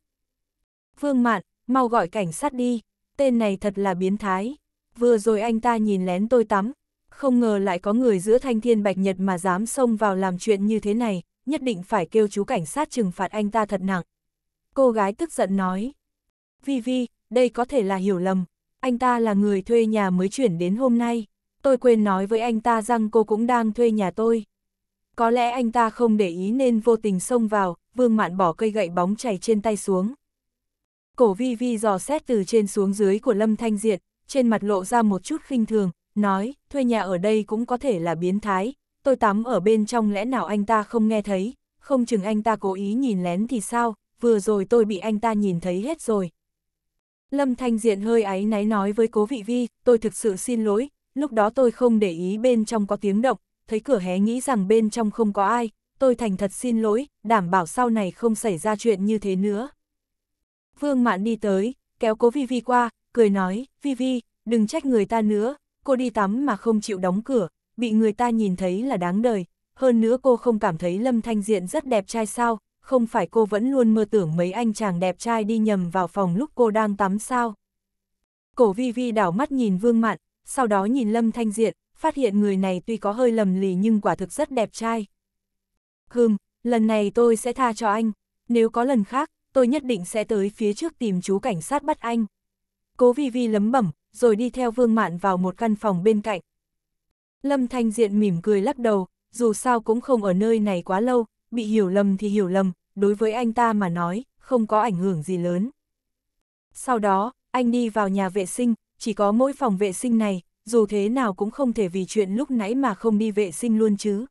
Phương Mạn, mau gọi cảnh sát đi, tên này thật là biến thái. Vừa rồi anh ta nhìn lén tôi tắm, không ngờ lại có người giữa thanh thiên bạch nhật mà dám xông vào làm chuyện như thế này, nhất định phải kêu chú cảnh sát trừng phạt anh ta thật nặng. Cô gái tức giận nói. Vi Vi, đây có thể là hiểu lầm, anh ta là người thuê nhà mới chuyển đến hôm nay. Tôi quên nói với anh ta rằng cô cũng đang thuê nhà tôi. Có lẽ anh ta không để ý nên vô tình xông vào, vương mạn bỏ cây gậy bóng chảy trên tay xuống. Cổ vi vi dò xét từ trên xuống dưới của Lâm Thanh Diệt, trên mặt lộ ra một chút khinh thường, nói, thuê nhà ở đây cũng có thể là biến thái, tôi tắm ở bên trong lẽ nào anh ta không nghe thấy, không chừng anh ta cố ý nhìn lén thì sao, vừa rồi tôi bị anh ta nhìn thấy hết rồi. Lâm Thanh Diện hơi áy náy nói với cố vị vi, tôi thực sự xin lỗi, lúc đó tôi không để ý bên trong có tiếng động, thấy cửa hé nghĩ rằng bên trong không có ai, tôi thành thật xin lỗi, đảm bảo sau này không xảy ra chuyện như thế nữa. Vương Mạn đi tới, kéo cố Vi Vi qua, cười nói, Vi Vi, đừng trách người ta nữa, cô đi tắm mà không chịu đóng cửa, bị người ta nhìn thấy là đáng đời, hơn nữa cô không cảm thấy Lâm Thanh Diện rất đẹp trai sao, không phải cô vẫn luôn mơ tưởng mấy anh chàng đẹp trai đi nhầm vào phòng lúc cô đang tắm sao. Cổ Vi Vi đảo mắt nhìn Vương Mạn, sau đó nhìn Lâm Thanh Diện, phát hiện người này tuy có hơi lầm lì nhưng quả thực rất đẹp trai. Hừm, lần này tôi sẽ tha cho anh, nếu có lần khác, tôi nhất định sẽ tới phía trước tìm chú cảnh sát bắt anh. Cố Vi Vi lấm bẩm, rồi đi theo Vương Mạn vào một căn phòng bên cạnh. Lâm Thanh Diện mỉm cười lắc đầu, dù sao cũng không ở nơi này quá lâu, bị hiểu lầm thì hiểu lầm, đối với anh ta mà nói, không có ảnh hưởng gì lớn. Sau đó, anh đi vào nhà vệ sinh, chỉ có mỗi phòng vệ sinh này, dù thế nào cũng không thể vì chuyện lúc nãy mà không đi vệ sinh luôn chứ.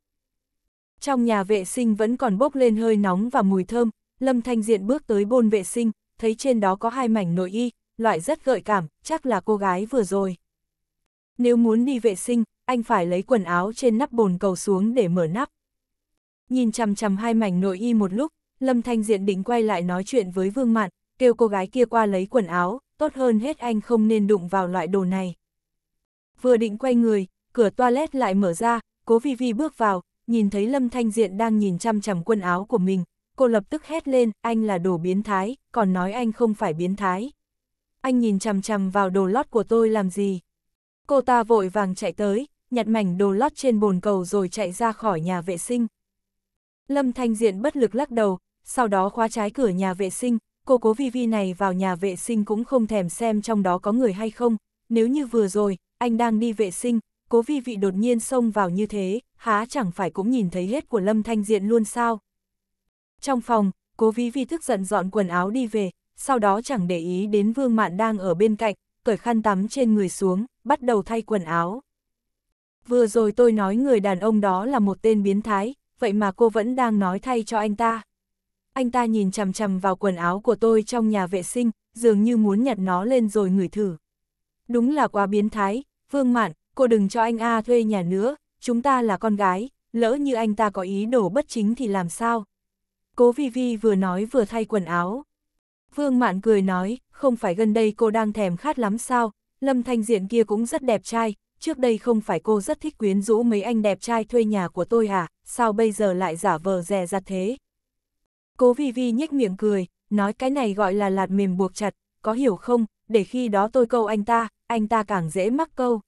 Trong nhà vệ sinh vẫn còn bốc lên hơi nóng và mùi thơm, Lâm Thanh Diện bước tới bồn vệ sinh, thấy trên đó có hai mảnh nội y, loại rất gợi cảm, chắc là cô gái vừa rồi. Nếu muốn đi vệ sinh, anh phải lấy quần áo trên nắp bồn cầu xuống để mở nắp. Nhìn chằm chằm hai mảnh nội y một lúc, Lâm Thanh Diện định quay lại nói chuyện với Vương Mạn, kêu cô gái kia qua lấy quần áo, tốt hơn hết anh không nên đụng vào loại đồ này vừa định quay người, cửa toilet lại mở ra, cố vi vi bước vào, nhìn thấy Lâm Thanh Diện đang nhìn chăm chằm quần áo của mình, cô lập tức hét lên, anh là đồ biến thái, còn nói anh không phải biến thái. Anh nhìn chằm chằm vào đồ lót của tôi làm gì? Cô ta vội vàng chạy tới, nhặt mảnh đồ lót trên bồn cầu rồi chạy ra khỏi nhà vệ sinh. Lâm Thanh Diện bất lực lắc đầu, sau đó khóa trái cửa nhà vệ sinh, cô cố vi vi này vào nhà vệ sinh cũng không thèm xem trong đó có người hay không, nếu như vừa rồi, anh đang đi vệ sinh, cố vi vị đột nhiên xông vào như thế, há chẳng phải cũng nhìn thấy hết của Lâm Thanh Diện luôn sao. Trong phòng, cố vi vi tức giận dọn quần áo đi về, sau đó chẳng để ý đến Vương Mạn đang ở bên cạnh, cởi khăn tắm trên người xuống, bắt đầu thay quần áo. Vừa rồi tôi nói người đàn ông đó là một tên biến thái, vậy mà cô vẫn đang nói thay cho anh ta. Anh ta nhìn chằm chằm vào quần áo của tôi trong nhà vệ sinh, dường như muốn nhặt nó lên rồi ngửi thử. Đúng là quá biến thái, Vương Mạn, cô đừng cho anh A thuê nhà nữa, chúng ta là con gái, lỡ như anh ta có ý đồ bất chính thì làm sao? Cố Vi Vi vừa nói vừa thay quần áo. Vương Mạn cười nói, không phải gần đây cô đang thèm khát lắm sao, Lâm Thanh Diện kia cũng rất đẹp trai, trước đây không phải cô rất thích quyến rũ mấy anh đẹp trai thuê nhà của tôi à, sao bây giờ lại giả vờ rè rặt thế? Cố Vi Vi nhếch miệng cười, nói cái này gọi là lạt mềm buộc chặt, có hiểu không, để khi đó tôi câu anh ta, anh ta càng dễ mắc câu.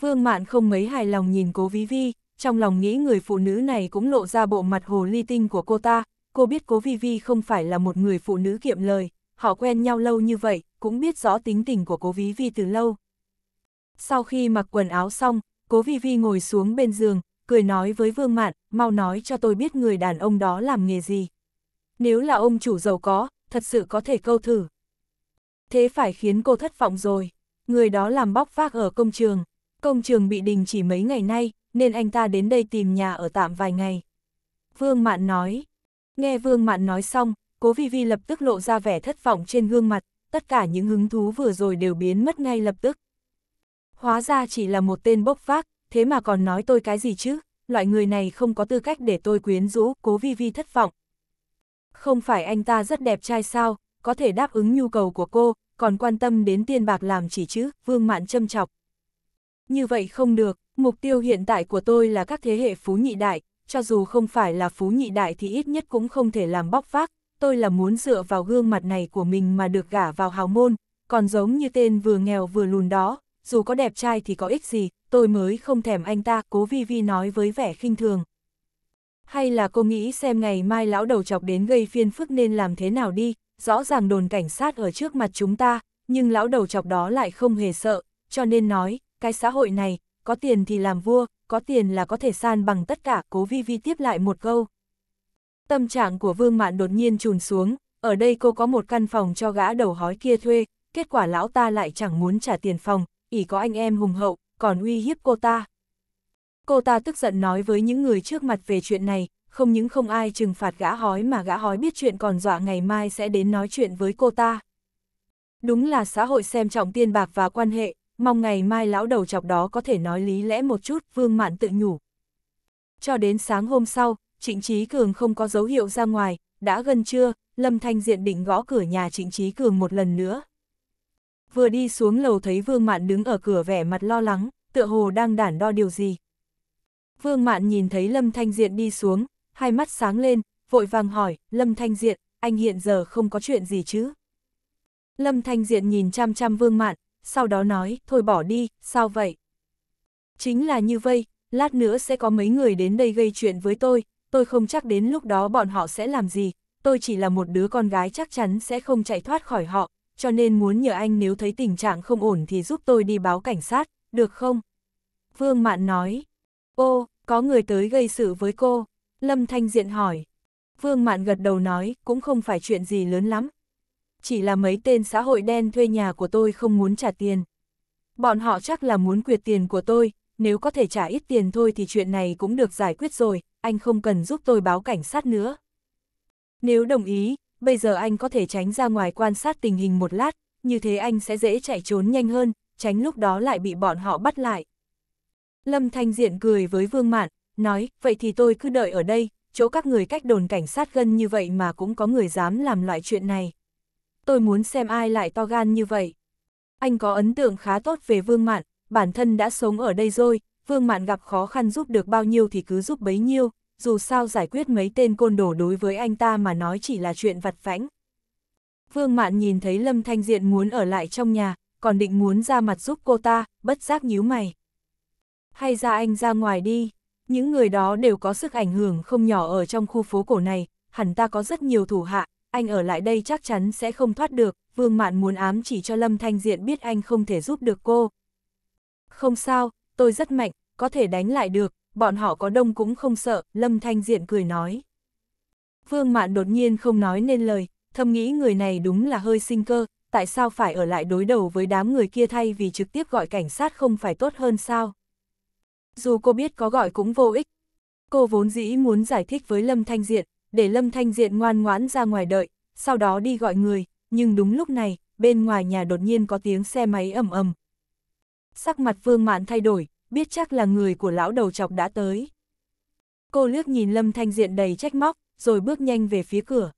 Vương Mạn không mấy hài lòng nhìn cố Vi Vi, trong lòng nghĩ người phụ nữ này cũng lộ ra bộ mặt hồ ly tinh của cô ta, cô biết cố Vi Vi không phải là một người phụ nữ kiệm lời, họ quen nhau lâu như vậy, cũng biết rõ tính tình của cố Vi Vi từ lâu. Sau khi mặc quần áo xong, cố Vi Vi ngồi xuống bên giường, cười nói với Vương Mạn, mau nói cho tôi biết người đàn ông đó làm nghề gì. Nếu là ông chủ giàu có, thật sự có thể câu thử, thế phải khiến cô thất vọng rồi. Người đó làm bóc vác ở công trường. Công trường bị đình chỉ mấy ngày nay, nên anh ta đến đây tìm nhà ở tạm vài ngày. Vương Mạn nói. Nghe Vương Mạn nói xong, cố Vi Vi lập tức lộ ra vẻ thất vọng trên gương mặt, tất cả những hứng thú vừa rồi đều biến mất ngay lập tức. Hóa ra chỉ là một tên bốc vác, thế mà còn nói tôi cái gì chứ, loại người này không có tư cách để tôi quyến rũ, cố Vi Vi thất vọng. Không phải anh ta rất đẹp trai sao, có thể đáp ứng nhu cầu của cô, còn quan tâm đến tiền bạc làm chỉ chứ, Vương Mạn châm chọc. Như vậy không được, mục tiêu hiện tại của tôi là các thế hệ phú nhị đại, cho dù không phải là phú nhị đại thì ít nhất cũng không thể làm bóc vác, tôi là muốn dựa vào gương mặt này của mình mà được gả vào hào môn, còn giống như tên vừa nghèo vừa lùn đó, dù có đẹp trai thì có ích gì, tôi mới không thèm anh ta, cố vi vi nói với vẻ khinh thường. Hay là cô nghĩ xem ngày mai lão đầu chọc đến gây phiên phức nên làm thế nào đi, rõ ràng đồn cảnh sát ở trước mặt chúng ta, nhưng lão đầu chọc đó lại không hề sợ, cho nên nói, cái xã hội này, có tiền thì làm vua, có tiền là có thể san bằng tất cả, cố vi vi tiếp lại một câu. Tâm trạng của Vương Mạn đột nhiên trùn xuống, ở đây cô có một căn phòng cho gã đầu hói kia thuê, kết quả lão ta lại chẳng muốn trả tiền phòng, ỉ có anh em hùng hậu, còn uy hiếp cô ta. Cô ta tức giận nói với những người trước mặt về chuyện này, không những không ai trừng phạt gã hói mà gã hói biết chuyện còn dọa ngày mai sẽ đến nói chuyện với cô ta. Đúng là xã hội xem trọng tiền bạc và quan hệ, mong ngày mai lão đầu chọc đó có thể nói lý lẽ một chút, Vương Mạn tự nhủ. Cho đến sáng hôm sau, Trịnh Trí Cường không có dấu hiệu ra ngoài, đã gần trưa, Lâm Thanh Diện định gõ cửa nhà Trịnh Trí Cường một lần nữa. Vừa đi xuống lầu thấy Vương Mạn đứng ở cửa vẻ mặt lo lắng, tựa hồ đang đản đo điều gì. Vương Mạn nhìn thấy Lâm Thanh Diện đi xuống, hai mắt sáng lên, vội vàng hỏi, Lâm Thanh Diện, anh hiện giờ không có chuyện gì chứ? Lâm Thanh Diện nhìn chăm chăm Vương Mạn, sau đó nói, thôi bỏ đi, sao vậy? Chính là như vậy, lát nữa sẽ có mấy người đến đây gây chuyện với tôi, tôi không chắc đến lúc đó bọn họ sẽ làm gì, tôi chỉ là một đứa con gái chắc chắn sẽ không chạy thoát khỏi họ, cho nên muốn nhờ anh nếu thấy tình trạng không ổn thì giúp tôi đi báo cảnh sát, được không? Vương Mạn nói, ô, có người tới gây sự với cô. Lâm Thanh Diện hỏi. Vương Mạn gật đầu nói, cũng không phải chuyện gì lớn lắm. Chỉ là mấy tên xã hội đen thuê nhà của tôi không muốn trả tiền. Bọn họ chắc là muốn quyệt tiền của tôi, nếu có thể trả ít tiền thôi thì chuyện này cũng được giải quyết rồi, anh không cần giúp tôi báo cảnh sát nữa. Nếu đồng ý, bây giờ anh có thể tránh ra ngoài quan sát tình hình một lát, như thế anh sẽ dễ chạy trốn nhanh hơn, tránh lúc đó lại bị bọn họ bắt lại. Lâm Thanh Diện cười với Vương Mạn, nói, vậy thì tôi cứ đợi ở đây, chỗ các người cách đồn cảnh sát gần như vậy mà cũng có người dám làm loại chuyện này. Tôi muốn xem ai lại to gan như vậy. Anh có ấn tượng khá tốt về Vương Mạn, bản thân đã sống ở đây rồi, Vương Mạn gặp khó khăn giúp được bao nhiêu thì cứ giúp bấy nhiêu, dù sao giải quyết mấy tên côn đồ đối với anh ta mà nói chỉ là chuyện vặt vãnh. Vương Mạn nhìn thấy Lâm Thanh Diện muốn ở lại trong nhà, còn định muốn ra mặt giúp cô ta, bất giác nhíu mày. Hay ra anh ra ngoài đi những người đó đều có sức ảnh hưởng không nhỏ ở trong khu phố cổ này, hẳn ta có rất nhiều thủ hạ, anh ở lại đây chắc chắn sẽ không thoát được, Vương Mạn muốn ám chỉ cho Lâm Thanh Diện biết anh không thể giúp được cô. Không sao, tôi rất mạnh, có thể đánh lại được, bọn họ có đông cũng không sợ, Lâm Thanh Diện cười nói. Vương Mạn đột nhiên không nói nên lời, thầm nghĩ người này đúng là hơi sinh cơ, tại sao phải ở lại đối đầu với đám người kia thay vì trực tiếp gọi cảnh sát không phải tốt hơn sao? Dù cô biết có gọi cũng vô ích. Cô vốn dĩ muốn giải thích với Lâm Thanh Diện, để Lâm Thanh Diện ngoan ngoãn ra ngoài đợi, sau đó đi gọi người, nhưng đúng lúc này, bên ngoài nhà đột nhiên có tiếng xe máy ầm ầm. Sắc mặt Vương Mạn thay đổi, biết chắc là người của lão đầu chọc đã tới. Cô lướt nhìn Lâm Thanh Diện đầy trách móc, rồi bước nhanh về phía cửa.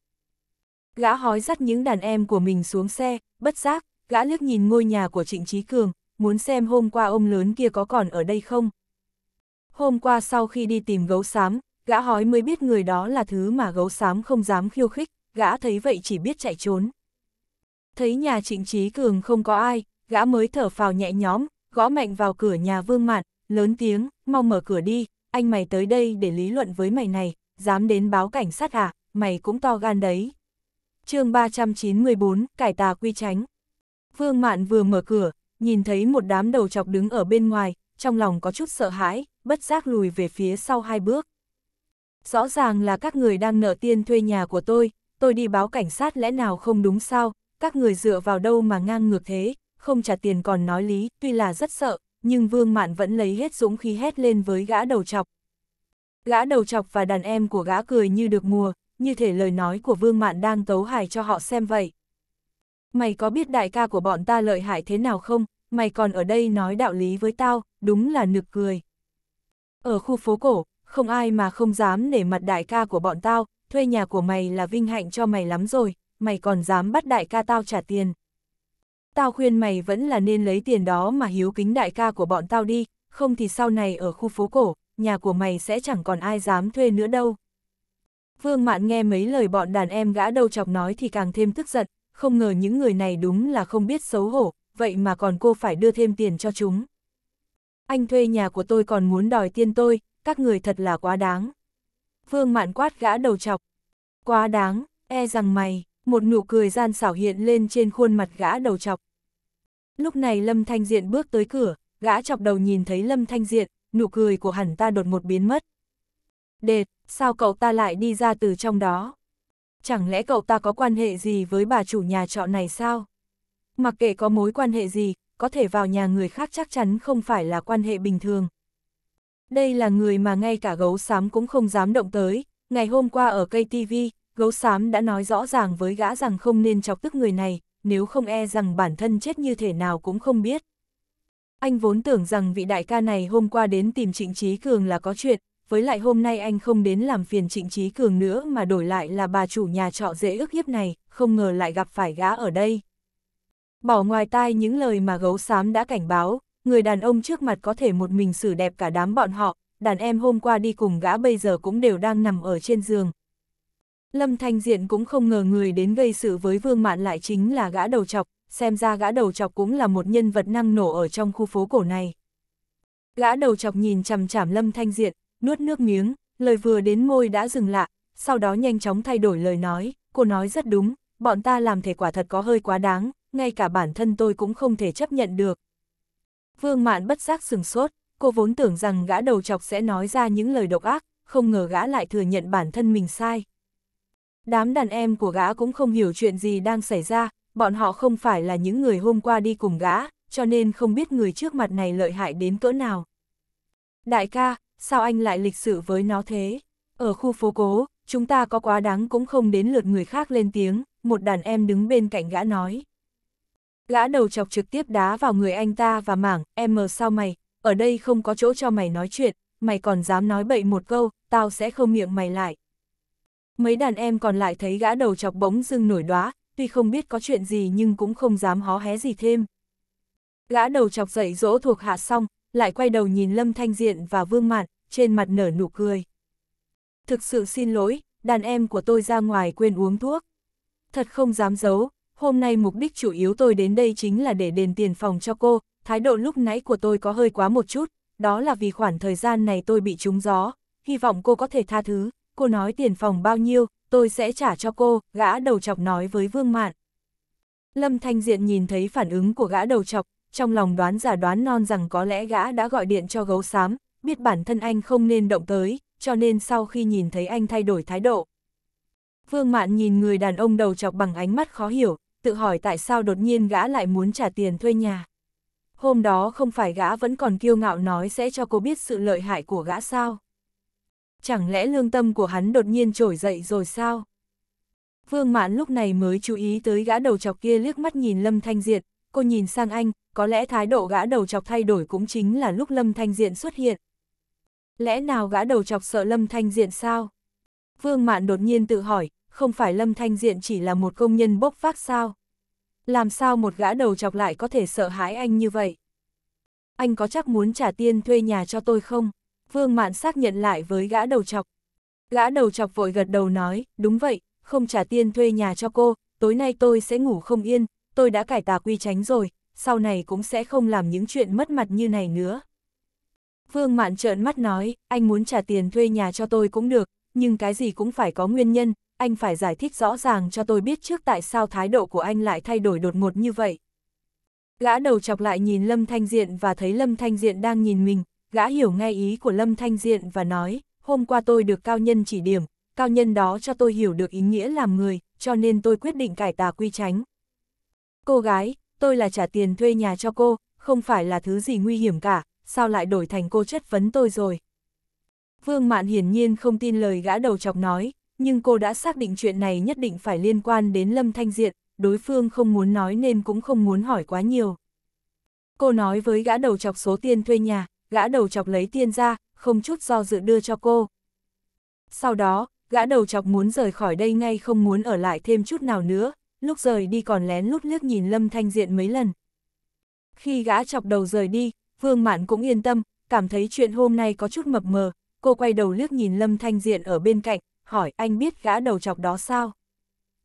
Gã hói dắt những đàn em của mình xuống xe, bất giác, gã lướt nhìn ngôi nhà của Trịnh Trí Cường, muốn xem hôm qua ông lớn kia có còn ở đây không hôm qua sau khi đi tìm gấu xám, gã hói mới biết người đó là thứ mà gấu xám không dám khiêu khích, gã thấy vậy chỉ biết chạy trốn. Thấy nhà trịnh trí cường không có ai, gã mới thở phào nhẹ nhõm, gõ mạnh vào cửa nhà vương mạn, lớn tiếng, mau mở cửa đi, anh mày tới đây để lý luận với mày này, dám đến báo cảnh sát hả? À, mày cũng to gan đấy. chương 394, cải tà quy tránh. Vương mạn vừa mở cửa, nhìn thấy một đám đầu chọc đứng ở bên ngoài, trong lòng có chút sợ hãi, bất giác lùi về phía sau hai bước. Rõ ràng là các người đang nợ tiền thuê nhà của tôi, tôi đi báo cảnh sát lẽ nào không đúng sao, các người dựa vào đâu mà ngang ngược thế, không trả tiền còn nói lý, tuy là rất sợ, nhưng Vương Mạn vẫn lấy hết dũng khí hét lên với gã đầu chọc. Gã đầu chọc và đàn em của gã cười như được mùa, như thể lời nói của Vương Mạn đang tấu hài cho họ xem vậy. Mày có biết đại ca của bọn ta lợi hại thế nào không, mày còn ở đây nói đạo lý với tao, đúng là nực cười. Ở khu phố cổ, không ai mà không dám nể mặt đại ca của bọn tao, thuê nhà của mày là vinh hạnh cho mày lắm rồi, mày còn dám bắt đại ca tao trả tiền. Tao khuyên mày vẫn là nên lấy tiền đó mà hiếu kính đại ca của bọn tao đi, không thì sau này ở khu phố cổ, nhà của mày sẽ chẳng còn ai dám thuê nữa đâu. Vương Mạn nghe mấy lời bọn đàn em gã đầu chọc nói thì càng thêm tức giận, không ngờ những người này đúng là không biết xấu hổ, vậy mà còn cô phải đưa thêm tiền cho chúng. Anh thuê nhà của tôi còn muốn đòi tiền tôi, các người thật là quá đáng. Vương mạn quát gã đầu chọc. Quá đáng, e rằng mày, một nụ cười gian xảo hiện lên trên khuôn mặt gã đầu chọc. Lúc này Lâm Thanh Diện bước tới cửa, gã chọc đầu nhìn thấy Lâm Thanh Diện, nụ cười của hẳn ta đột một biến mất. Đệt, sao cậu ta lại đi ra từ trong đó? Chẳng lẽ cậu ta có quan hệ gì với bà chủ nhà trọ này sao? Mặc kệ có mối quan hệ gì, có thể vào nhà người khác chắc chắn không phải là quan hệ bình thường. Đây là người mà ngay cả gấu xám cũng không dám động tới, ngày hôm qua ở cây TV, gấu xám đã nói rõ ràng với gã rằng không nên chọc tức người này, nếu không e rằng bản thân chết như thể nào cũng không biết. Anh vốn tưởng rằng vị đại ca này hôm qua đến tìm Trịnh Trí Cường là có chuyện, với lại hôm nay anh không đến làm phiền Trịnh Trí Cường nữa mà đổi lại là bà chủ nhà trọ dễ ức hiếp này, không ngờ lại gặp phải gã ở đây bỏ ngoài tai những lời mà gấu xám đã cảnh báo, người đàn ông trước mặt có thể một mình xử đẹp cả đám bọn họ, đàn em hôm qua đi cùng gã bây giờ cũng đều đang nằm ở trên giường. Lâm Thanh Diện cũng không ngờ người đến gây sự với Vương Mạn lại chính là gã đầu chọc, xem ra gã đầu chọc cũng là một nhân vật năng nổ ở trong khu phố cổ này. Gã đầu chọc nhìn chằm chằm Lâm Thanh Diện, nuốt nước miếng, lời vừa đến môi đã dừng lạ, sau đó nhanh chóng thay đổi lời nói, cô nói rất đúng, bọn ta làm thể quả thật có hơi quá đáng, ngay cả bản thân tôi cũng không thể chấp nhận được. Vương Mạn bất giác sừng sốt, cô vốn tưởng rằng gã đầu chọc sẽ nói ra những lời độc ác, không ngờ gã lại thừa nhận bản thân mình sai. Đám đàn em của gã cũng không hiểu chuyện gì đang xảy ra, bọn họ không phải là những người hôm qua đi cùng gã, cho nên không biết người trước mặt này lợi hại đến cỡ nào. Đại ca, sao anh lại lịch sự với nó thế? Ở khu phố cố, chúng ta có quá đáng cũng không đến lượt người khác lên tiếng, một đàn em đứng bên cạnh gã nói. Gã đầu chọc trực tiếp đá vào người anh ta và mảng, em mờ sao mày, ở đây không có chỗ cho mày nói chuyện, mày còn dám nói bậy một câu, tao sẽ không miệng mày lại. Mấy đàn em còn lại thấy gã đầu chọc bỗng dưng nổi đóa, tuy không biết có chuyện gì nhưng cũng không dám hó hé gì thêm. Gã đầu chọc dậy dỗ thuộc hạ xong, lại quay đầu nhìn Lâm Thanh Diện và Vương Mạn, trên mặt nở nụ cười. Thực sự xin lỗi, đàn em của tôi ra ngoài quên uống thuốc. Thật không dám giấu, hôm nay mục đích chủ yếu tôi đến đây chính là để đền tiền phòng cho cô, thái độ lúc nãy của tôi có hơi quá một chút, đó là vì khoảng thời gian này tôi bị trúng gió, hy vọng cô có thể tha thứ, cô nói tiền phòng bao nhiêu, tôi sẽ trả cho cô, gã đầu chọc nói với Vương Mạn. Lâm Thanh Diện nhìn thấy phản ứng của gã đầu chọc, trong lòng đoán giả đoán non rằng có lẽ gã đã gọi điện cho gấu xám, biết bản thân anh không nên động tới, cho nên sau khi nhìn thấy anh thay đổi thái độ. Vương Mạn nhìn người đàn ông đầu chọc bằng ánh mắt khó hiểu, tự hỏi tại sao đột nhiên gã lại muốn trả tiền thuê nhà. Hôm đó không phải gã vẫn còn kiêu ngạo nói sẽ cho cô biết sự lợi hại của gã sao. Chẳng lẽ lương tâm của hắn đột nhiên trỗi dậy rồi sao? Vương Mạn lúc này mới chú ý tới gã đầu chọc kia liếc mắt nhìn Lâm Thanh diện cô nhìn sang anh, có lẽ thái độ gã đầu chọc thay đổi cũng chính là lúc Lâm Thanh Diện xuất hiện. Lẽ nào gã đầu chọc sợ Lâm Thanh Diện sao? Vương Mạn đột nhiên tự hỏi, không phải Lâm Thanh Diện chỉ là một công nhân bốc vác sao? Làm sao một gã đầu chọc lại có thể sợ hãi anh như vậy? Anh có chắc muốn trả tiền thuê nhà cho tôi không? Vương Mạn xác nhận lại với gã đầu chọc. Gã đầu chọc vội gật đầu nói, đúng vậy, không trả tiền thuê nhà cho cô, tối nay tôi sẽ ngủ không yên, tôi đã cải tà quy tránh rồi, sau này cũng sẽ không làm những chuyện mất mặt như này nữa. Vương Mạn trợn mắt nói, anh muốn trả tiền thuê nhà cho tôi cũng được, nhưng cái gì cũng phải có nguyên nhân, anh phải giải thích rõ ràng cho tôi biết trước tại sao thái độ của anh lại thay đổi đột ngột như vậy. Gã đầu chọc lại nhìn Lâm Thanh Diện và thấy Lâm Thanh Diện đang nhìn mình, gã hiểu ngay ý của Lâm Thanh Diện và nói, hôm qua tôi được cao nhân chỉ điểm, cao nhân đó cho tôi hiểu được ý nghĩa làm người, cho nên tôi quyết định cải tà quy tránh. Cô gái, tôi là trả tiền thuê nhà cho cô, không phải là thứ gì nguy hiểm cả, sao lại đổi thành cô chất vấn tôi rồi. Vương Mạn hiển nhiên không tin lời gã đầu chọc nói, nhưng cô đã xác định chuyện này nhất định phải liên quan đến Lâm Thanh Diện, đối phương không muốn nói nên cũng không muốn hỏi quá nhiều. Cô nói với gã đầu chọc số tiền thuê nhà, gã đầu chọc lấy tiền ra, không chút do dự đưa cho cô. Sau đó, gã đầu chọc muốn rời khỏi đây ngay không muốn ở lại thêm chút nào nữa, lúc rời đi còn lén lút liếc nhìn Lâm Thanh Diện mấy lần. Khi gã chọc đầu rời đi, Vương Mạn cũng yên tâm, cảm thấy chuyện hôm nay có chút mập mờ, cô quay đầu liếc nhìn Lâm Thanh Diện ở bên cạnh, hỏi anh biết gã đầu chọc đó sao?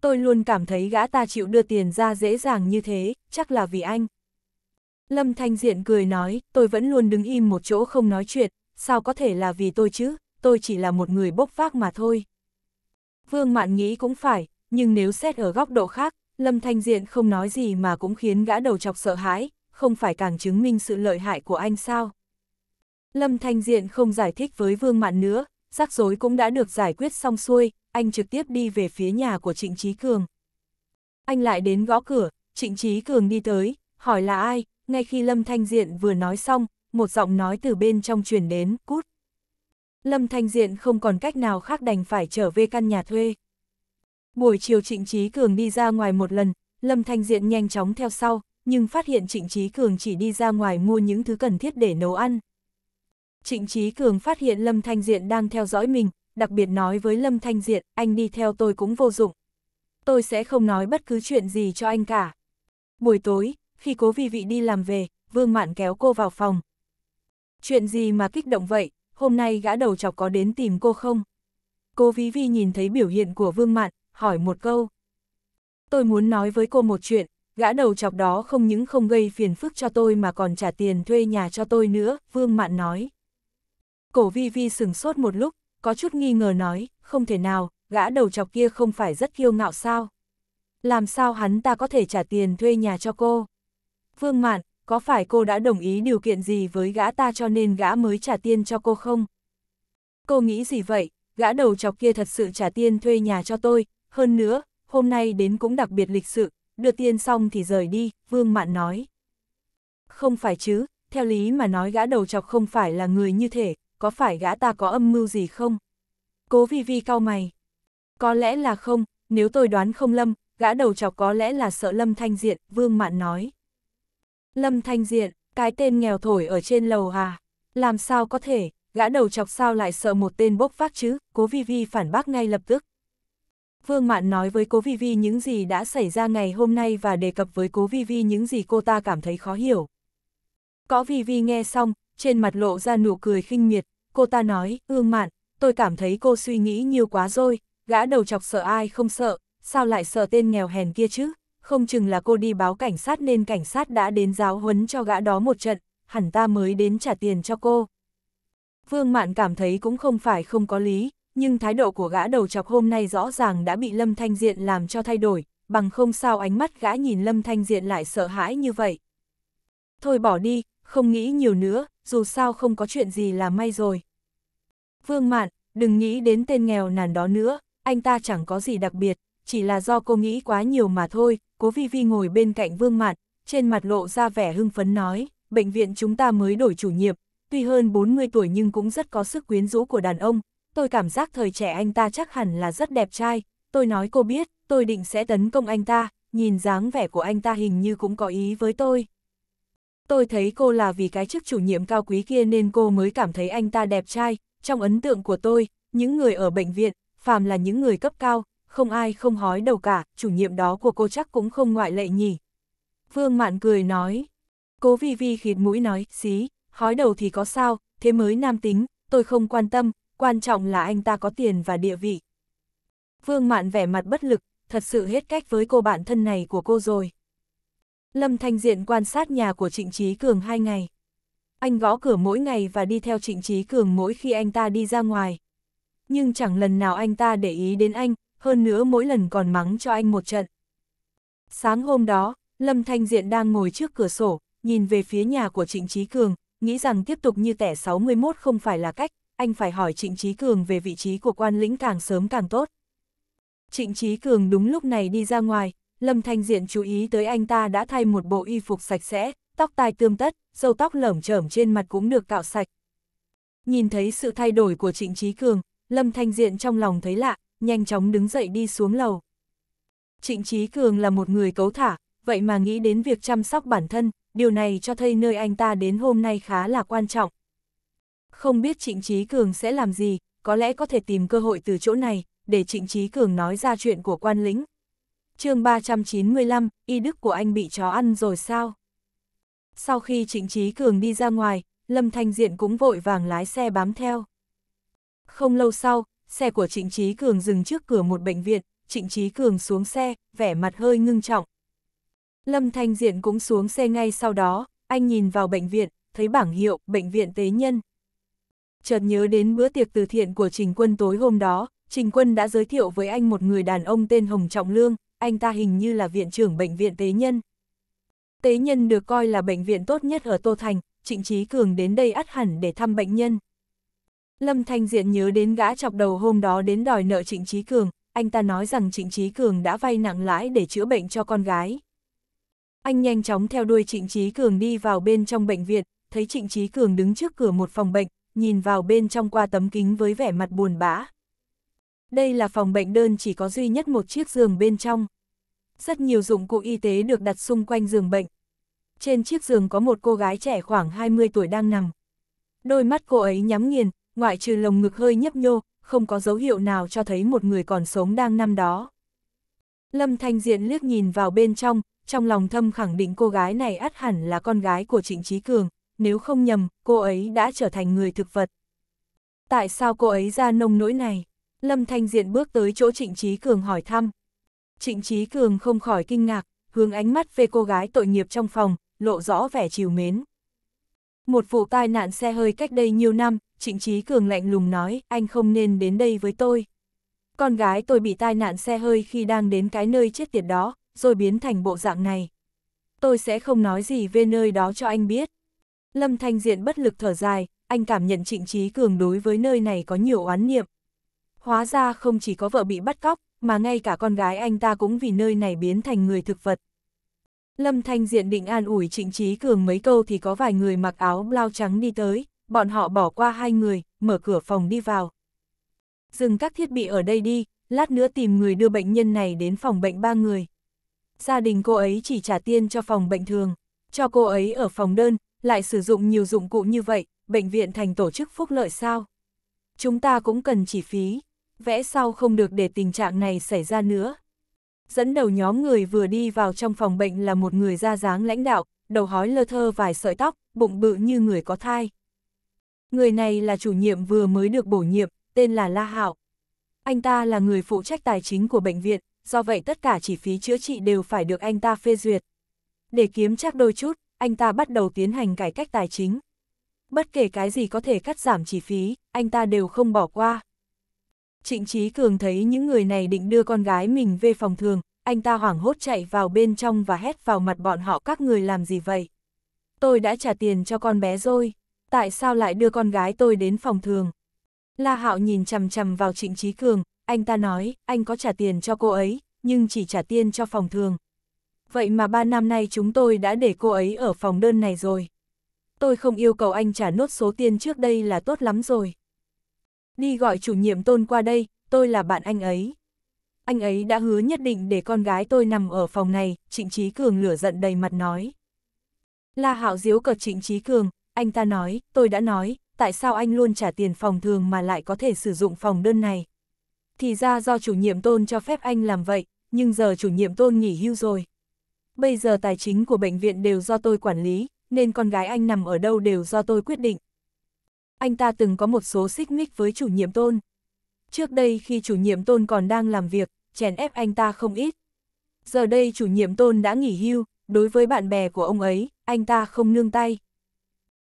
Tôi luôn cảm thấy gã ta chịu đưa tiền ra dễ dàng như thế, chắc là vì anh. Lâm Thanh Diện cười nói, tôi vẫn luôn đứng im một chỗ không nói chuyện, sao có thể là vì tôi chứ, tôi chỉ là một người bốc vác mà thôi. Vương Mạn nghĩ cũng phải, nhưng nếu xét ở góc độ khác, Lâm Thanh Diện không nói gì mà cũng khiến gã đầu chọc sợ hãi, không phải càng chứng minh sự lợi hại của anh sao? Lâm Thanh Diện không giải thích với Vương Mạn nữa, rắc rối cũng đã được giải quyết xong xuôi, anh trực tiếp đi về phía nhà của Trịnh Trí Cường. Anh lại đến gõ cửa, Trịnh Trí Cường đi tới, hỏi là ai, ngay khi Lâm Thanh Diện vừa nói xong, một giọng nói từ bên trong truyền đến, cút. Lâm Thanh Diện không còn cách nào khác đành phải trở về căn nhà thuê. Buổi chiều Trịnh Trí Cường đi ra ngoài một lần, Lâm Thanh Diện nhanh chóng theo sau, nhưng phát hiện Trịnh Trí Cường chỉ đi ra ngoài mua những thứ cần thiết để nấu ăn. Trịnh Trí Cường phát hiện Lâm Thanh Diện đang theo dõi mình, đặc biệt nói với Lâm Thanh Diện, anh đi theo tôi cũng vô dụng. Tôi sẽ không nói bất cứ chuyện gì cho anh cả. Buổi tối, khi cố Vi vị đi làm về, Vương Mạn kéo cô vào phòng. Chuyện gì mà kích động vậy, hôm nay gã đầu chọc có đến tìm cô không? Cô Vi Vi nhìn thấy biểu hiện của Vương Mạn, hỏi một câu. Tôi muốn nói với cô một chuyện, gã đầu chọc đó không những không gây phiền phức cho tôi mà còn trả tiền thuê nhà cho tôi nữa, Vương Mạn nói. Cổ vi vi sừng sốt một lúc, có chút nghi ngờ nói, không thể nào, gã đầu chọc kia không phải rất kiêu ngạo sao? Làm sao hắn ta có thể trả tiền thuê nhà cho cô? Vương Mạn, có phải cô đã đồng ý điều kiện gì với gã ta cho nên gã mới trả tiền cho cô không? Cô nghĩ gì vậy, gã đầu chọc kia thật sự trả tiền thuê nhà cho tôi, hơn nữa, hôm nay đến cũng đặc biệt lịch sự, đưa tiền xong thì rời đi, Vương Mạn nói. Không phải chứ, theo lý mà nói gã đầu chọc không phải là người như thế có phải gã ta có âm mưu gì không? Cố vi vi cau mày. Có lẽ là không, nếu tôi đoán không lâm, gã đầu chọc có lẽ là sợ lâm thanh diện, vương mạn nói. Lâm thanh diện, cái tên nghèo thổi ở trên lầu à? Làm sao có thể, gã đầu chọc sao lại sợ một tên bốc vác chứ, cố vi vi phản bác ngay lập tức. Vương Mạn nói với cố vi vi những gì đã xảy ra ngày hôm nay và đề cập với cố vi vi những gì cô ta cảm thấy khó hiểu. Có vi vi nghe xong, trên mặt lộ ra nụ cười khinh miệt, cô ta nói, ương mạn, tôi cảm thấy cô suy nghĩ nhiều quá rồi, gã đầu chọc sợ ai không sợ, sao lại sợ tên nghèo hèn kia chứ, không chừng là cô đi báo cảnh sát nên cảnh sát đã đến giáo huấn cho gã đó một trận, hẳn ta mới đến trả tiền cho cô. Vương Mạn cảm thấy cũng không phải không có lý, nhưng thái độ của gã đầu chọc hôm nay rõ ràng đã bị Lâm Thanh Diện làm cho thay đổi, bằng không sao ánh mắt gã nhìn Lâm Thanh Diện lại sợ hãi như vậy. Thôi bỏ đi, không nghĩ nhiều nữa, dù sao không có chuyện gì là may rồi. Vương Mạn, đừng nghĩ đến tên nghèo nàn đó nữa, anh ta chẳng có gì đặc biệt, chỉ là do cô nghĩ quá nhiều mà thôi, cố Vi Vi ngồi bên cạnh Vương Mạn, trên mặt lộ ra vẻ hưng phấn nói, bệnh viện chúng ta mới đổi chủ nhiệm, tuy hơn 40 tuổi nhưng cũng rất có sức quyến rũ của đàn ông, tôi cảm giác thời trẻ anh ta chắc hẳn là rất đẹp trai, tôi nói cô biết, tôi định sẽ tấn công anh ta, nhìn dáng vẻ của anh ta hình như cũng có ý với tôi tôi thấy cô là vì cái chức chủ nhiệm cao quý kia nên cô mới cảm thấy anh ta đẹp trai, trong ấn tượng của tôi, những người ở bệnh viện, phàm là những người cấp cao, không ai không hói đầu cả, chủ nhiệm đó của cô chắc cũng không ngoại lệ nhỉ. Vương Mạn cười nói, cố vi vi khịt mũi nói, xí, hói đầu thì có sao, thế mới nam tính, tôi không quan tâm, quan trọng là anh ta có tiền và địa vị. Vương Mạn vẻ mặt bất lực, thật sự hết cách với cô bạn thân này của cô rồi. Lâm Thanh Diện quan sát nhà của Trịnh Trí Cường hai ngày. Anh gõ cửa mỗi ngày và đi theo Trịnh Trí Cường mỗi khi anh ta đi ra ngoài. Nhưng chẳng lần nào anh ta để ý đến anh, hơn nữa mỗi lần còn mắng cho anh một trận. Sáng hôm đó, Lâm Thanh Diện đang ngồi trước cửa sổ, nhìn về phía nhà của Trịnh Trí Cường, nghĩ rằng tiếp tục như tẻ 61 không phải là cách, anh phải hỏi Trịnh Trí Cường về vị trí của quan lĩnh càng sớm càng tốt. Trịnh Trí Cường đúng lúc này đi ra ngoài, Lâm Thanh Diện chú ý tới anh ta đã thay một bộ y phục sạch sẽ, tóc tai tươm tất, râu tóc lởm chởm trên mặt cũng được cạo sạch. Nhìn thấy sự thay đổi của Trịnh Trí Cường, Lâm Thanh Diện trong lòng thấy lạ, nhanh chóng đứng dậy đi xuống lầu. Trịnh Trí Cường là một người cấu thả, vậy mà nghĩ đến việc chăm sóc bản thân, điều này cho thấy nơi anh ta đến hôm nay khá là quan trọng. Không biết Trịnh Trí Cường sẽ làm gì, có lẽ có thể tìm cơ hội từ chỗ này, để Trịnh Trí Cường nói ra chuyện của quan lĩnh, chương 395, y đức của anh bị chó ăn rồi sao? Sau khi Trịnh Trí Cường đi ra ngoài, Lâm Thanh Diện cũng vội vàng lái xe bám theo. Không lâu sau, xe của Trịnh Trí Cường dừng trước cửa một bệnh viện, Trịnh Trí Cường xuống xe, vẻ mặt hơi ngưng trọng. Lâm Thanh Diện cũng xuống xe ngay sau đó, anh nhìn vào bệnh viện, thấy bảng hiệu Bệnh viện Tế Nhân. Chợt nhớ đến bữa tiệc từ thiện của Trình Quân tối hôm đó, Trình Quân đã giới thiệu với anh một người đàn ông tên Hồng Trọng Lương, anh ta hình như là viện trưởng bệnh viện tế nhân. Tế nhân được coi là bệnh viện tốt nhất ở Tô Thành, Trịnh Trí Cường đến đây ắt hẳn để thăm bệnh nhân. Lâm Thanh Diện nhớ đến gã chọc đầu hôm đó đến đòi nợ Trịnh Trí Cường, anh ta nói rằng Trịnh Trí Cường đã vay nặng lãi để chữa bệnh cho con gái. Anh nhanh chóng theo đuôi Trịnh Trí Cường đi vào bên trong bệnh viện, thấy Trịnh Trí Cường đứng trước cửa một phòng bệnh, nhìn vào bên trong qua tấm kính với vẻ mặt buồn bã. Đây là phòng bệnh đơn chỉ có duy nhất một chiếc giường bên trong. Rất nhiều dụng cụ y tế được đặt xung quanh giường bệnh. Trên chiếc giường có một cô gái trẻ khoảng 20 tuổi đang nằm. Đôi mắt cô ấy nhắm nghiền, ngoại trừ lồng ngực hơi nhấp nhô, không có dấu hiệu nào cho thấy một người còn sống đang nằm đó. Lâm Thanh Diện liếc nhìn vào bên trong, trong lòng thâm khẳng định cô gái này ắt hẳn là con gái của Trịnh Trí Cường, nếu không nhầm, cô ấy đã trở thành người thực vật. Tại sao cô ấy ra nông nỗi này? Lâm Thanh Diện bước tới chỗ Trịnh Trí Cường hỏi thăm. Trịnh Trí Cường không khỏi kinh ngạc, hướng ánh mắt về cô gái tội nghiệp trong phòng, lộ rõ vẻ chiều mến. Một vụ tai nạn xe hơi cách đây nhiều năm, Trịnh Trí Cường lạnh lùng nói, anh không nên đến đây với tôi. Con gái tôi bị tai nạn xe hơi khi đang đến cái nơi chết tiệt đó, rồi biến thành bộ dạng này. Tôi sẽ không nói gì về nơi đó cho anh biết. Lâm Thanh Diện bất lực thở dài, anh cảm nhận Trịnh Trí Cường đối với nơi này có nhiều oán niệm hóa ra không chỉ có vợ bị bắt cóc, mà ngay cả con gái anh ta cũng vì nơi này biến thành người thực vật. Lâm Thanh Diện định an ủi Trịnh Trí Cường mấy câu thì có vài người mặc áo blau trắng đi tới, bọn họ bỏ qua hai người, mở cửa phòng đi vào. Dừng các thiết bị ở đây đi, lát nữa tìm người đưa bệnh nhân này đến phòng bệnh ba người. Gia đình cô ấy chỉ trả tiền cho phòng bệnh thường, cho cô ấy ở phòng đơn, lại sử dụng nhiều dụng cụ như vậy, bệnh viện thành tổ chức phúc lợi sao? Chúng ta cũng cần chỉ phí vẽ sau không được để tình trạng này xảy ra nữa. Dẫn đầu nhóm người vừa đi vào trong phòng bệnh là một người da dáng lãnh đạo, đầu hói lơ thơ vài sợi tóc, bụng bự như người có thai. Người này là chủ nhiệm vừa mới được bổ nhiệm, tên là La Hạo. Anh ta là người phụ trách tài chính của bệnh viện, do vậy tất cả chi phí chữa trị đều phải được anh ta phê duyệt. Để kiếm chắc đôi chút, anh ta bắt đầu tiến hành cải cách tài chính. Bất kể cái gì có thể cắt giảm chi phí, anh ta đều không bỏ qua. Trịnh Chí Cường thấy những người này định đưa con gái mình về phòng thường, anh ta hoảng hốt chạy vào bên trong và hét vào mặt bọn họ các người làm gì vậy. Tôi đã trả tiền cho con bé rồi, tại sao lại đưa con gái tôi đến phòng thường? La Hạo nhìn chằm chằm vào Trịnh Chí Cường, anh ta nói, anh có trả tiền cho cô ấy, nhưng chỉ trả tiền cho phòng thường. Vậy mà ba năm nay chúng tôi đã để cô ấy ở phòng đơn này rồi. Tôi không yêu cầu anh trả nốt số tiền trước đây là tốt lắm rồi. Đi gọi chủ nhiệm tôn qua đây, tôi là bạn anh ấy. Anh ấy đã hứa nhất định để con gái tôi nằm ở phòng này, trịnh trí cường lửa giận đầy mặt nói. La hạo diếu cợt trịnh trí cường, anh ta nói, tôi đã nói, tại sao anh luôn trả tiền phòng thường mà lại có thể sử dụng phòng đơn này. Thì ra do chủ nhiệm tôn cho phép anh làm vậy, nhưng giờ chủ nhiệm tôn nghỉ hưu rồi. Bây giờ tài chính của bệnh viện đều do tôi quản lý, nên con gái anh nằm ở đâu đều do tôi quyết định anh ta từng có một số xích mích với chủ nhiệm tôn. Trước đây khi chủ nhiệm tôn còn đang làm việc, chèn ép anh ta không ít. Giờ đây chủ nhiệm tôn đã nghỉ hưu, đối với bạn bè của ông ấy, anh ta không nương tay.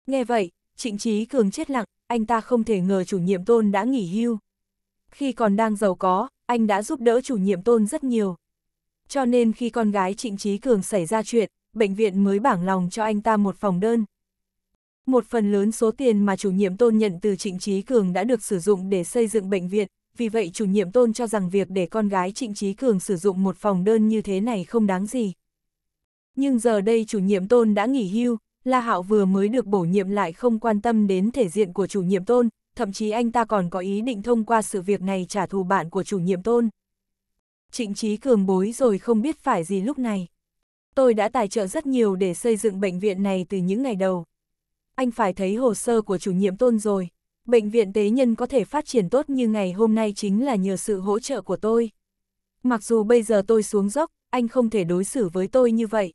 Nghe vậy, trịnh trí cường chết lặng, anh ta không thể ngờ chủ nhiệm tôn đã nghỉ hưu. Khi còn đang giàu có, anh đã giúp đỡ chủ nhiệm tôn rất nhiều. Cho nên khi con gái trịnh trí cường xảy ra chuyện, bệnh viện mới bảng lòng cho anh ta một phòng đơn. Một phần lớn số tiền mà chủ nhiệm tôn nhận từ Trịnh Trí Cường đã được sử dụng để xây dựng bệnh viện, vì vậy chủ nhiệm tôn cho rằng việc để con gái Trịnh Trí Cường sử dụng một phòng đơn như thế này không đáng gì. Nhưng giờ đây chủ nhiệm tôn đã nghỉ hưu, La Hạo vừa mới được bổ nhiệm lại không quan tâm đến thể diện của chủ nhiệm tôn, thậm chí anh ta còn có ý định thông qua sự việc này trả thù bạn của chủ nhiệm tôn. Trịnh Trí Cường bối rồi không biết phải gì lúc này. Tôi đã tài trợ rất nhiều để xây dựng bệnh viện này từ những ngày đầu anh phải thấy hồ sơ của chủ nhiệm tôn rồi. Bệnh viện tế nhân có thể phát triển tốt như ngày hôm nay chính là nhờ sự hỗ trợ của tôi. Mặc dù bây giờ tôi xuống dốc, anh không thể đối xử với tôi như vậy.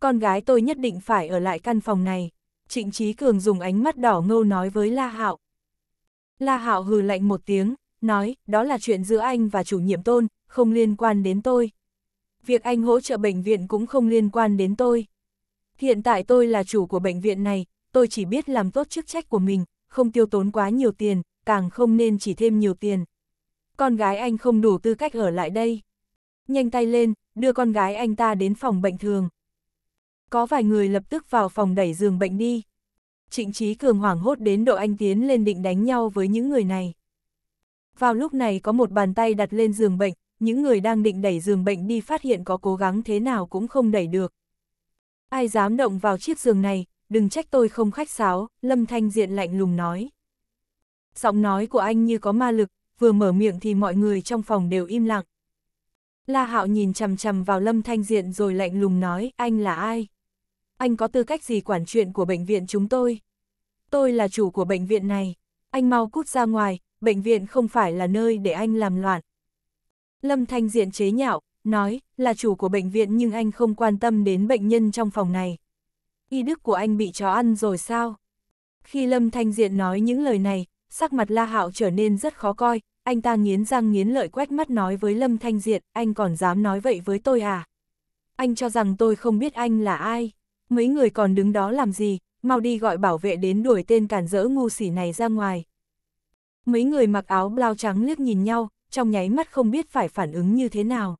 Con gái tôi nhất định phải ở lại căn phòng này. Trịnh Trí Cường dùng ánh mắt đỏ ngâu nói với La Hạo. La Hạo hừ lạnh một tiếng, nói, đó là chuyện giữa anh và chủ nhiệm tôn, không liên quan đến tôi. Việc anh hỗ trợ bệnh viện cũng không liên quan đến tôi. Hiện tại tôi là chủ của bệnh viện này, tôi chỉ biết làm tốt chức trách của mình, không tiêu tốn quá nhiều tiền, càng không nên chỉ thêm nhiều tiền. Con gái anh không đủ tư cách ở lại đây. Nhanh tay lên, đưa con gái anh ta đến phòng bệnh thường. Có vài người lập tức vào phòng đẩy giường bệnh đi. Trịnh Trí Cường hoảng hốt đến độ anh tiến lên định đánh nhau với những người này. Vào lúc này có một bàn tay đặt lên giường bệnh, những người đang định đẩy giường bệnh đi phát hiện có cố gắng thế nào cũng không đẩy được. Ai dám động vào chiếc giường này, đừng trách tôi không khách sáo, Lâm Thanh Diện lạnh lùng nói. Giọng nói của anh như có ma lực, vừa mở miệng thì mọi người trong phòng đều im lặng. La Hạo nhìn chằm chằm vào Lâm Thanh Diện rồi lạnh lùng nói, anh là ai? Anh có tư cách gì quản chuyện của bệnh viện chúng tôi? Tôi là chủ của bệnh viện này, anh mau cút ra ngoài, bệnh viện không phải là nơi để anh làm loạn. Lâm Thanh Diện chế nhạo, nói, là chủ của bệnh viện nhưng anh không quan tâm đến bệnh nhân trong phòng này y đức của anh bị chó ăn rồi sao? Khi Lâm Thanh Diện nói những lời này, sắc mặt La Hạo trở nên rất khó coi, anh ta nghiến răng nghiến lợi quét mắt nói với Lâm Thanh Diện, anh còn dám nói vậy với tôi à? Anh cho rằng tôi không biết anh là ai? Mấy người còn đứng đó làm gì? Mau đi gọi bảo vệ đến đuổi tên cản rỡ ngu xỉ này ra ngoài. Mấy người mặc áo blau trắng liếc nhìn nhau, trong nháy mắt không biết phải phản ứng như thế nào.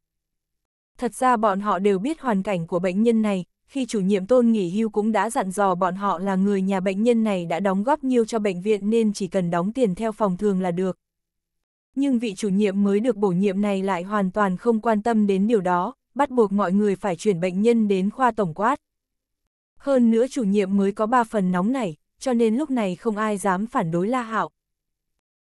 Thật ra bọn họ đều biết hoàn cảnh của bệnh nhân này, khi chủ nhiệm tôn nghỉ hưu cũng đã dặn dò bọn họ là người nhà bệnh nhân này đã đóng góp nhiều cho bệnh viện nên chỉ cần đóng tiền theo phòng thường là được. Nhưng vị chủ nhiệm mới được bổ nhiệm này lại hoàn toàn không quan tâm đến điều đó, bắt buộc mọi người phải chuyển bệnh nhân đến khoa tổng quát. Hơn nữa chủ nhiệm mới có 3 phần nóng này, cho nên lúc này không ai dám phản đối La Hạo.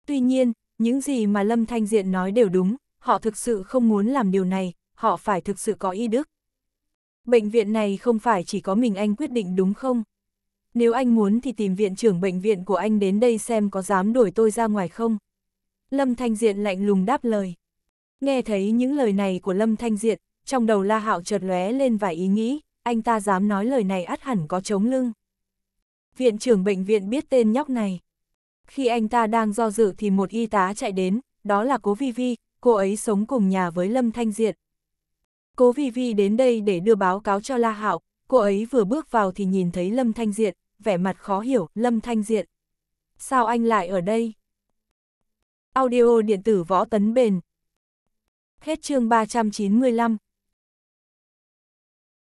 Tuy nhiên, những gì mà Lâm Thanh Diện nói đều đúng, họ thực sự không muốn làm điều này, họ phải thực sự có ý đức bệnh viện này không phải chỉ có mình anh quyết định đúng không? Nếu anh muốn thì tìm viện trưởng bệnh viện của anh đến đây xem có dám đuổi tôi ra ngoài không? Lâm Thanh Diện lạnh lùng đáp lời. Nghe thấy những lời này của Lâm Thanh Diện, trong đầu La Hạo chợt lóe lên vài ý nghĩ, anh ta dám nói lời này ắt hẳn có chống lưng. Viện trưởng bệnh viện biết tên nhóc này. Khi anh ta đang do dự thì một y tá chạy đến, đó là Cố Vi Vi, cô ấy sống cùng nhà với Lâm Thanh Diện, Cố Vi Vi đến đây để đưa báo cáo cho La Hạo, cô ấy vừa bước vào thì nhìn thấy Lâm Thanh Diện, vẻ mặt khó hiểu, Lâm Thanh Diện. Sao anh lại ở đây? Audio điện tử võ tấn bền. Hết chương 395